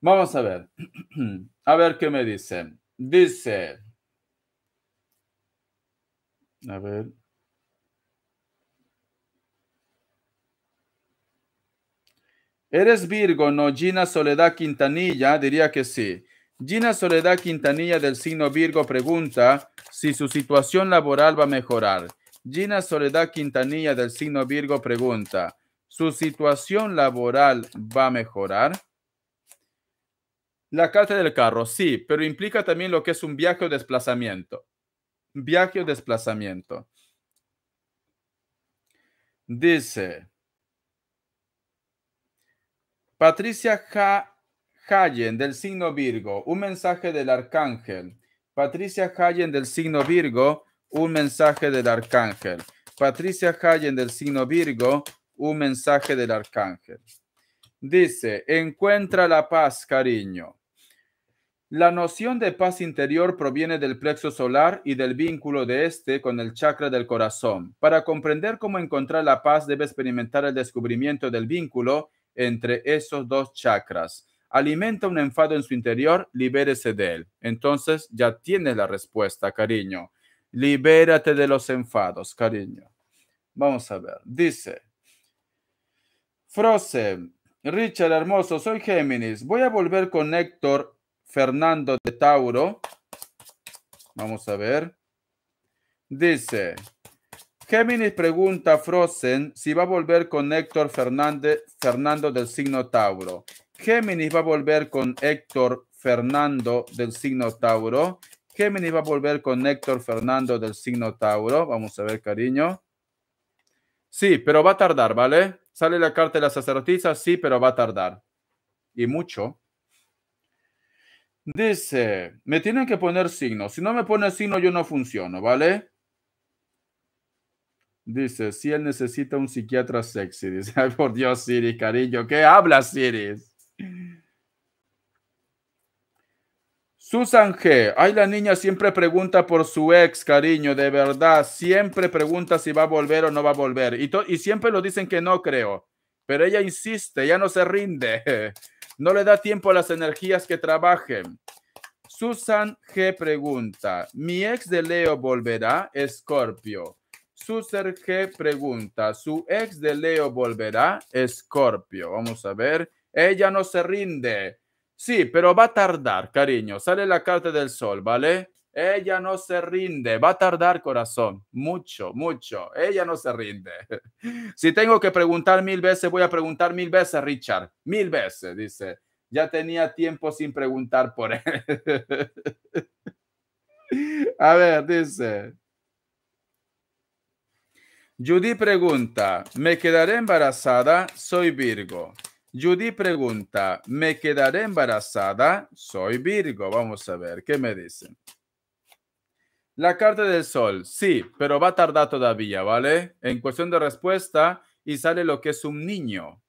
Vamos a ver. A ver qué me dicen. Dice. A ver. ¿Eres Virgo, no Gina Soledad Quintanilla? Diría que sí. Gina Soledad Quintanilla del signo Virgo pregunta si su situación laboral va a mejorar. Gina Soledad Quintanilla del signo Virgo pregunta, ¿su situación laboral va a mejorar? La carta del carro, sí, pero implica también lo que es un viaje o desplazamiento. Viaje o desplazamiento. Dice Patricia Hayen del signo Virgo, un mensaje del arcángel. Patricia Hayen del signo Virgo, un mensaje del arcángel. Patricia Hayen del signo Virgo, un mensaje del arcángel. Dice, encuentra la paz, cariño. La noción de paz interior proviene del plexo solar y del vínculo de este con el chakra del corazón. Para comprender cómo encontrar la paz, debe experimentar el descubrimiento del vínculo entre esos dos chakras. Alimenta un enfado en su interior, libérese de él. Entonces ya tienes la respuesta, cariño. Libérate de los enfados, cariño. Vamos a ver. Dice, Frozen, Richard Hermoso, soy Géminis. Voy a volver con Héctor Fernando de Tauro. Vamos a ver. Dice, Géminis pregunta a Frozen si va a volver con Héctor Fernando del signo Tauro. Géminis va a volver con Héctor Fernando del signo Tauro. Géminis va a volver con Héctor Fernando del signo Tauro. Vamos a ver, cariño. Sí, pero va a tardar, ¿vale? Sale la carta de la sacerdotisa, sí, pero va a tardar. Y mucho. Dice, me tienen que poner signo. Si no me pone signo, yo no funciono, ¿vale? Dice, si él necesita un psiquiatra sexy. Dice, Ay, por Dios, Siri, cariño, ¿qué hablas, Siri? Susan G. Ay, la niña siempre pregunta por su ex, cariño, de verdad. Siempre pregunta si va a volver o no va a volver. Y, y siempre lo dicen que no, creo. Pero ella insiste, ya no se rinde. No le da tiempo a las energías que trabajen. Susan G. pregunta, ¿mi ex de Leo volverá? Escorpio. Susan G. pregunta, ¿su ex de Leo volverá? Escorpio. Vamos a ver. Ella no se rinde Sí, pero va a tardar, cariño. Sale la carta del sol, ¿vale? Ella no se rinde. Va a tardar, corazón. Mucho, mucho. Ella no se rinde. si tengo que preguntar mil veces, voy a preguntar mil veces, Richard. Mil veces, dice. Ya tenía tiempo sin preguntar por él. a ver, dice. Judy pregunta, ¿me quedaré embarazada? Soy Virgo. Judy pregunta, ¿me quedaré embarazada? Soy Virgo. Vamos a ver, ¿qué me dicen? La carta del sol, sí, pero va a tardar todavía, ¿vale? En cuestión de respuesta, y sale lo que es un niño.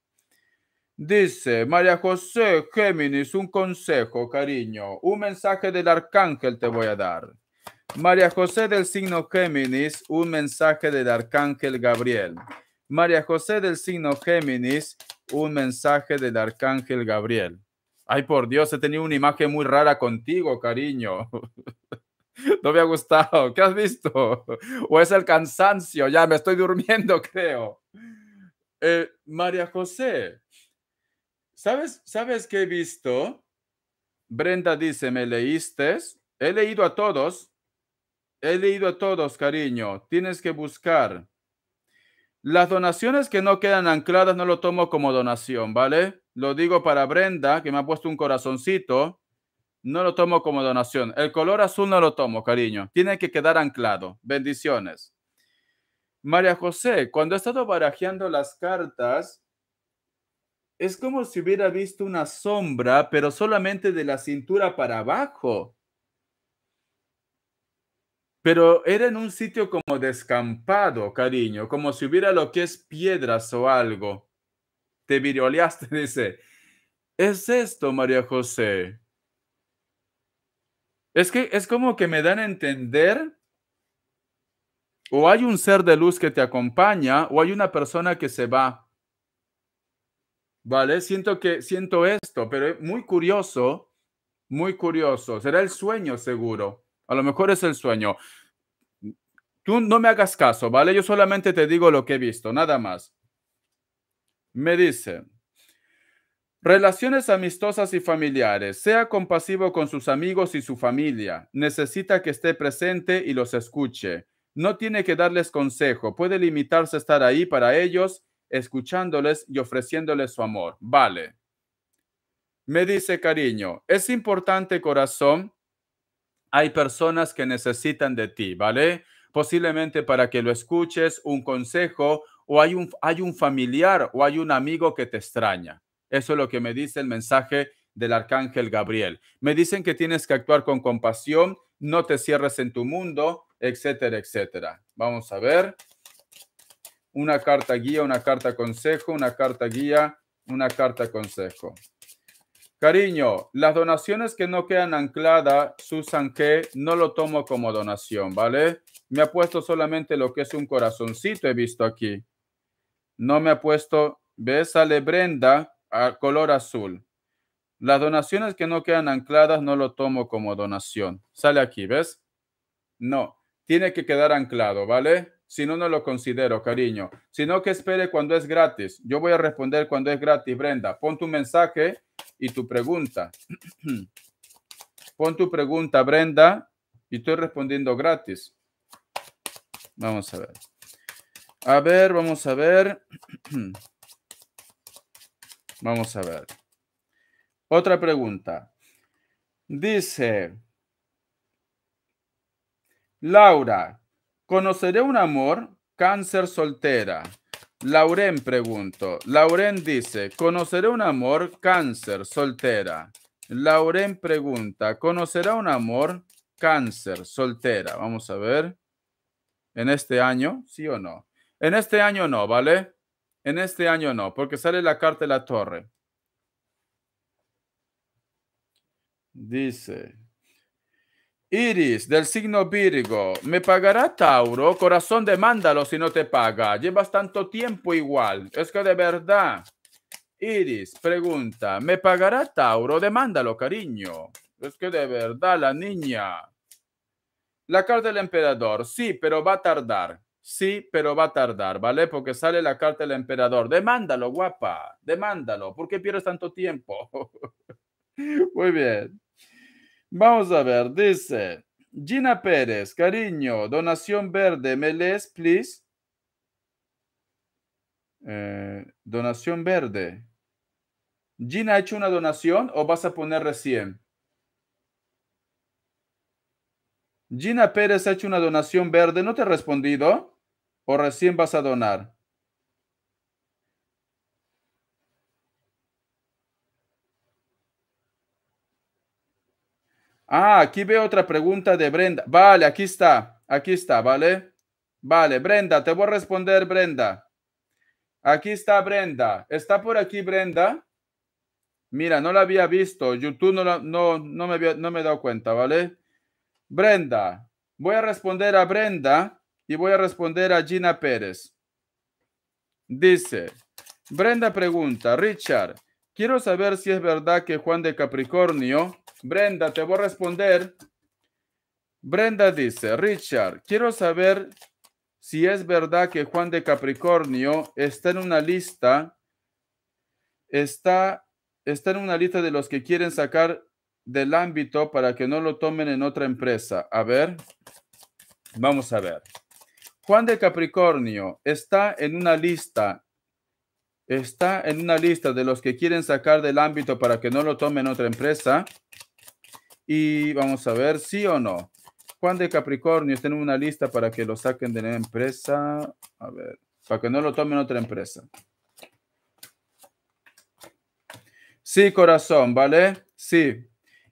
Dice María José Géminis, un consejo, cariño, un mensaje del arcángel te voy a dar. María José del signo Géminis, un mensaje del arcángel Gabriel. María José del signo Géminis, un mensaje del arcángel Gabriel. Ay, por Dios, he tenido una imagen muy rara contigo, cariño. No me ha gustado. ¿Qué has visto? ¿O es el cansancio? Ya me estoy durmiendo, creo. Eh, María José, ¿sabes, ¿sabes qué he visto? Brenda dice, ¿me leíste? He leído a todos. He leído a todos, cariño. Tienes que buscar. Las donaciones que no quedan ancladas no lo tomo como donación, ¿vale? Lo digo para Brenda, que me ha puesto un corazoncito. No lo tomo como donación. El color azul no lo tomo, cariño. Tiene que quedar anclado. Bendiciones. María José, cuando he estado barajeando las cartas, es como si hubiera visto una sombra, pero solamente de la cintura para abajo pero era en un sitio como descampado, cariño, como si hubiera lo que es piedras o algo. Te virioleaste, dice. Es esto, María José. Es que es como que me dan a entender o hay un ser de luz que te acompaña o hay una persona que se va. ¿Vale? Siento que siento esto, pero es muy curioso, muy curioso. Será el sueño seguro. A lo mejor es el sueño. Tú no me hagas caso, ¿vale? Yo solamente te digo lo que he visto, nada más. Me dice, Relaciones amistosas y familiares. Sea compasivo con sus amigos y su familia. Necesita que esté presente y los escuche. No tiene que darles consejo. Puede limitarse a estar ahí para ellos, escuchándoles y ofreciéndoles su amor. Vale. Me dice cariño, es importante corazón hay personas que necesitan de ti, ¿vale? Posiblemente para que lo escuches, un consejo, o hay un, hay un familiar o hay un amigo que te extraña. Eso es lo que me dice el mensaje del arcángel Gabriel. Me dicen que tienes que actuar con compasión, no te cierres en tu mundo, etcétera, etcétera. Vamos a ver. Una carta guía, una carta consejo, una carta guía, una carta consejo. Cariño, las donaciones que no quedan ancladas, Susan que no lo tomo como donación, ¿vale? Me ha puesto solamente lo que es un corazoncito, he visto aquí. No me ha puesto, ves, sale Brenda, a color azul. Las donaciones que no quedan ancladas no lo tomo como donación. Sale aquí, ¿ves? No, tiene que quedar anclado, ¿vale? Si no, no lo considero, cariño. Sino que espere cuando es gratis. Yo voy a responder cuando es gratis, Brenda. Pon tu mensaje y tu pregunta. Pon tu pregunta, Brenda, y estoy respondiendo gratis. Vamos a ver. A ver, vamos a ver. Vamos a ver. Otra pregunta. Dice, Laura, ¿conoceré un amor cáncer soltera? Lauren pregunto. Lauren dice, ¿conoceré un amor cáncer soltera? Lauren pregunta, ¿conocerá un amor cáncer soltera? Vamos a ver. ¿En este año? ¿Sí o no? En este año no, ¿vale? En este año no, porque sale la carta de la torre. Dice, Iris, del signo Virgo, me pagará Tauro, corazón demándalo si no te paga, llevas tanto tiempo igual, es que de verdad. Iris, pregunta, ¿me pagará Tauro? Demándalo, cariño, es que de verdad la niña. La carta del emperador, sí, pero va a tardar, sí, pero va a tardar, ¿vale? Porque sale la carta del emperador, demándalo, guapa, demándalo, ¿por qué pierdes tanto tiempo? Muy bien. Vamos a ver, dice Gina Pérez, cariño, donación verde, ¿me lees, please? Eh, donación verde. Gina, ¿ha hecho una donación o vas a poner recién? Gina Pérez ha hecho una donación verde, ¿no te ha respondido? ¿O recién vas a donar? Ah, aquí veo otra pregunta de Brenda. Vale, aquí está, aquí está, ¿vale? Vale, Brenda, te voy a responder, Brenda. Aquí está Brenda. ¿Está por aquí Brenda? Mira, no la había visto. YouTube no, no, no, me, había, no me he dado cuenta, ¿vale? Brenda, voy a responder a Brenda y voy a responder a Gina Pérez. Dice, Brenda pregunta, Richard, Quiero saber si es verdad que Juan de Capricornio. Brenda, te voy a responder. Brenda dice, Richard, quiero saber si es verdad que Juan de Capricornio está en una lista, está, está en una lista de los que quieren sacar del ámbito para que no lo tomen en otra empresa. A ver, vamos a ver. Juan de Capricornio está en una lista está en una lista de los que quieren sacar del ámbito para que no lo tomen otra empresa. Y vamos a ver, sí o no. Juan de Capricornio está en una lista para que lo saquen de la empresa. A ver, para que no lo tomen otra empresa. Sí, corazón, ¿vale? Sí.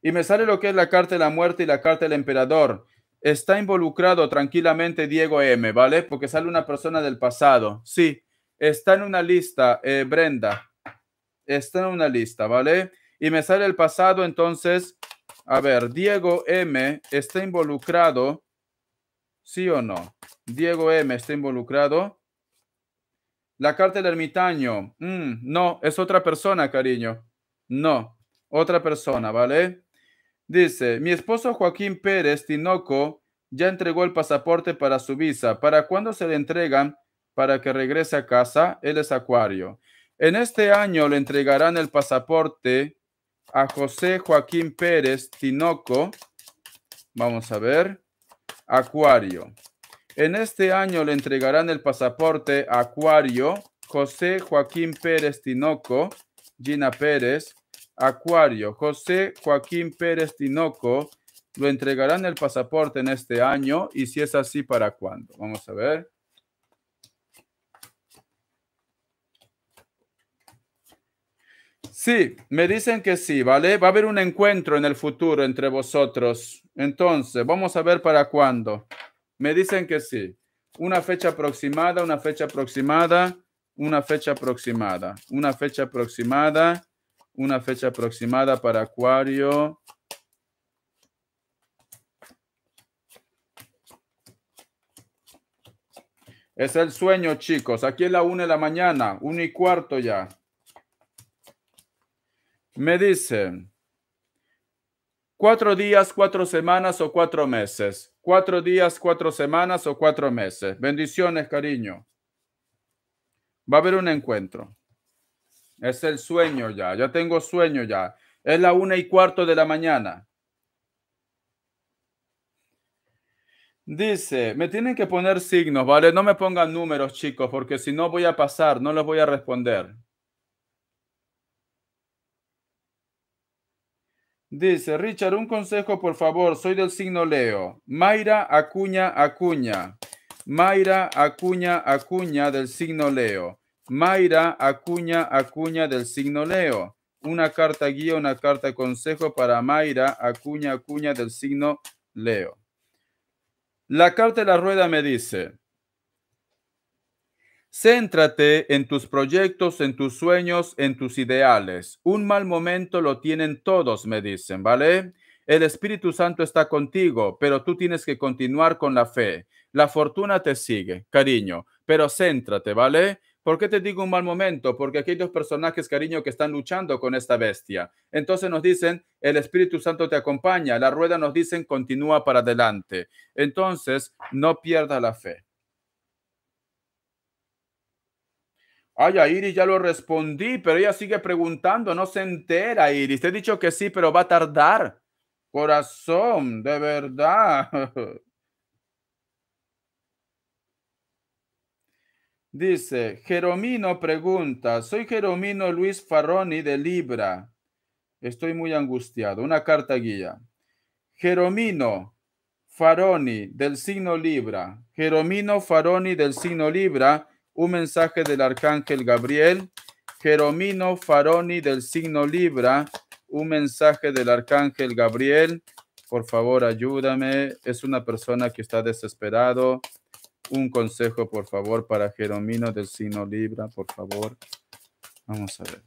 Y me sale lo que es la carta de la muerte y la carta del emperador. Está involucrado tranquilamente Diego M, ¿vale? Porque sale una persona del pasado. Sí, Está en una lista, eh, Brenda. Está en una lista, ¿vale? Y me sale el pasado, entonces, a ver, Diego M está involucrado, ¿sí o no? Diego M está involucrado. La carta del ermitaño, mm, no, es otra persona, cariño. No, otra persona, ¿vale? Dice, mi esposo Joaquín Pérez Tinoco ya entregó el pasaporte para su visa. ¿Para cuándo se le entregan para que regrese a casa, él es Acuario. En este año le entregarán el pasaporte a José Joaquín Pérez Tinoco. Vamos a ver. Acuario. En este año le entregarán el pasaporte a Acuario, José Joaquín Pérez Tinoco, Gina Pérez. Acuario, José Joaquín Pérez Tinoco, lo entregarán el pasaporte en este año y si es así, ¿para cuándo? Vamos a ver. Sí, me dicen que sí, ¿vale? Va a haber un encuentro en el futuro entre vosotros. Entonces, vamos a ver para cuándo. Me dicen que sí. Una fecha aproximada, una fecha aproximada, una fecha aproximada, una fecha aproximada, una fecha aproximada para Acuario. Es el sueño, chicos. Aquí es la una de la mañana, una y cuarto ya. Me dice, cuatro días, cuatro semanas o cuatro meses. Cuatro días, cuatro semanas o cuatro meses. Bendiciones, cariño. Va a haber un encuentro. Es el sueño ya. Ya tengo sueño ya. Es la una y cuarto de la mañana. Dice, me tienen que poner signos, ¿vale? No me pongan números, chicos, porque si no voy a pasar, no les voy a responder. Dice, Richard, un consejo, por favor. Soy del signo Leo. Mayra Acuña Acuña. Mayra Acuña Acuña del signo Leo. Mayra Acuña Acuña del signo Leo. Una carta guía, una carta consejo para Mayra Acuña Acuña del signo Leo. La carta de la rueda me dice, Céntrate en tus proyectos, en tus sueños, en tus ideales. Un mal momento lo tienen todos, me dicen, ¿vale? El Espíritu Santo está contigo, pero tú tienes que continuar con la fe. La fortuna te sigue, cariño, pero céntrate, ¿vale? ¿Por qué te digo un mal momento? Porque aquí hay dos personajes, cariño, que están luchando con esta bestia. Entonces nos dicen, el Espíritu Santo te acompaña, la rueda nos dicen, continúa para adelante. Entonces, no pierdas la fe. Ay, a ya lo respondí, pero ella sigue preguntando, no se entera, Iris. Te he dicho que sí, pero va a tardar. Corazón, de verdad. Dice, Jeromino pregunta, soy Jeromino Luis Faroni de Libra. Estoy muy angustiado. Una carta guía. Jeromino Faroni del signo Libra. Jeromino Faroni del signo Libra un mensaje del arcángel Gabriel. Jeromino Faroni del signo Libra, un mensaje del arcángel Gabriel. Por favor, ayúdame. Es una persona que está desesperado. Un consejo, por favor, para Jeromino del signo Libra, por favor. Vamos a ver.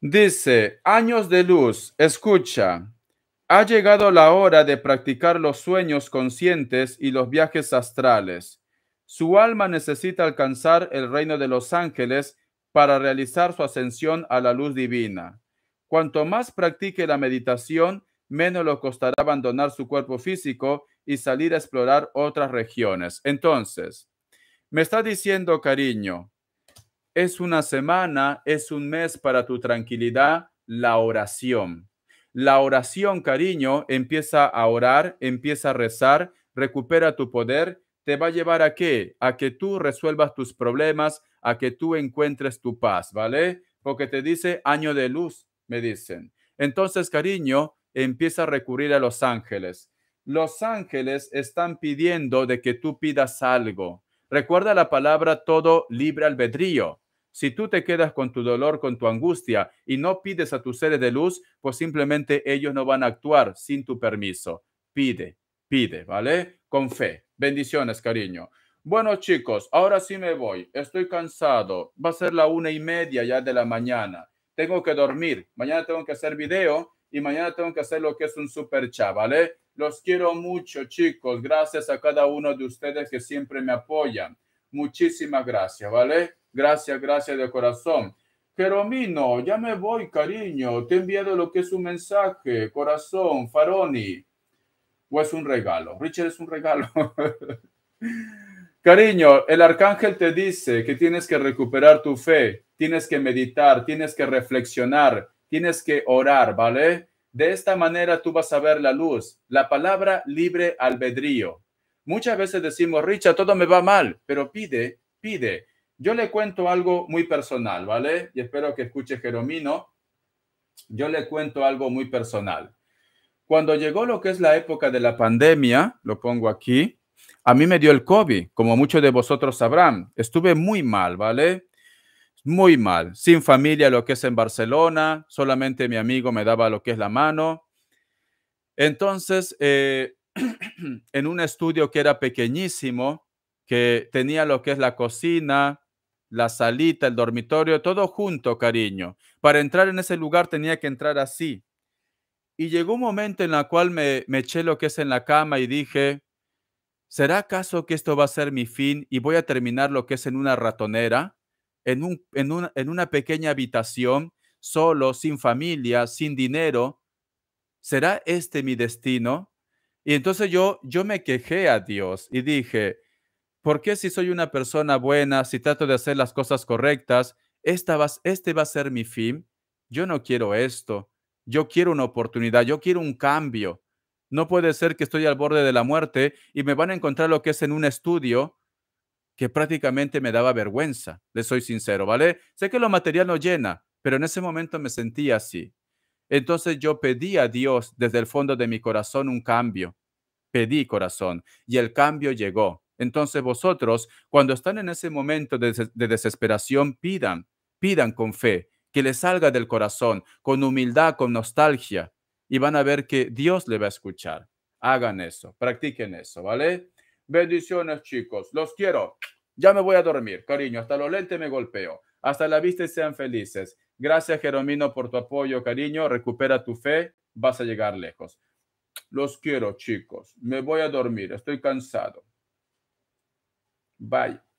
Dice, años de luz, escucha, ha llegado la hora de practicar los sueños conscientes y los viajes astrales. Su alma necesita alcanzar el reino de los ángeles para realizar su ascensión a la luz divina. Cuanto más practique la meditación, menos le costará abandonar su cuerpo físico y salir a explorar otras regiones. Entonces, me está diciendo, cariño, es una semana, es un mes para tu tranquilidad, la oración. La oración, cariño, empieza a orar, empieza a rezar, recupera tu poder te va a llevar a qué? A que tú resuelvas tus problemas, a que tú encuentres tu paz, ¿vale? Porque te dice año de luz, me dicen. Entonces, cariño, empieza a recurrir a los ángeles. Los ángeles están pidiendo de que tú pidas algo. Recuerda la palabra todo libre albedrío. Si tú te quedas con tu dolor, con tu angustia y no pides a tus seres de luz, pues simplemente ellos no van a actuar sin tu permiso. Pide, pide, ¿vale? Con fe. Bendiciones, cariño. Bueno, chicos, ahora sí me voy. Estoy cansado. Va a ser la una y media ya de la mañana. Tengo que dormir. Mañana tengo que hacer video y mañana tengo que hacer lo que es un super chat, ¿vale? Los quiero mucho, chicos. Gracias a cada uno de ustedes que siempre me apoyan. Muchísimas gracias, ¿vale? Gracias, gracias de corazón. Jeromino, ya me voy, cariño. Te he enviado lo que es un mensaje, corazón, Faroni o es un regalo. Richard es un regalo. Cariño, el arcángel te dice que tienes que recuperar tu fe, tienes que meditar, tienes que reflexionar, tienes que orar, ¿vale? De esta manera tú vas a ver la luz, la palabra libre albedrío. Muchas veces decimos, Richard, todo me va mal, pero pide, pide. Yo le cuento algo muy personal, ¿vale? Y espero que escuche Jeromino. Yo le cuento algo muy personal. Cuando llegó lo que es la época de la pandemia, lo pongo aquí, a mí me dio el COVID, como muchos de vosotros sabrán. Estuve muy mal, ¿vale? Muy mal, sin familia, lo que es en Barcelona, solamente mi amigo me daba lo que es la mano. Entonces, eh, en un estudio que era pequeñísimo, que tenía lo que es la cocina, la salita, el dormitorio, todo junto, cariño. Para entrar en ese lugar tenía que entrar así, y llegó un momento en el cual me, eché lo que es en la cama y dije, ¿será acaso que esto va a ser mi fin y voy a terminar lo que es en una ratonera, en, una pequeña habitación, solo, sin familia, sin dinero? ¿Será este mi destino? Y entonces yo, yo me quejé a Dios y dije, ¿por qué si soy una persona buena, si trato de hacer las cosas correctas, esta este va a ser mi fin? Yo no quiero esto. Yo quiero una oportunidad, yo quiero un cambio. No puede ser que estoy al borde de la muerte y me van a encontrar lo que es en un estudio que prácticamente me daba vergüenza. le soy sincero, ¿vale? Sé que lo material no llena, pero en ese momento me sentía así. Entonces yo pedí a Dios desde el fondo de mi corazón un cambio. Pedí corazón y el cambio llegó. Entonces vosotros, cuando están en ese momento de, de desesperación, pidan, pidan con fe, que le salga del corazón, con humildad, con nostalgia, y van a ver que Dios le va a escuchar. Hagan eso, practiquen eso, ¿vale? Bendiciones, chicos. Los quiero. Ya me voy a dormir, cariño. Hasta lo lente me golpeo. Hasta la vista y sean felices. Gracias, Jeromino, por tu apoyo, cariño. Recupera tu fe. Vas a llegar lejos. Los quiero, chicos. Me voy a dormir. Estoy cansado. Bye.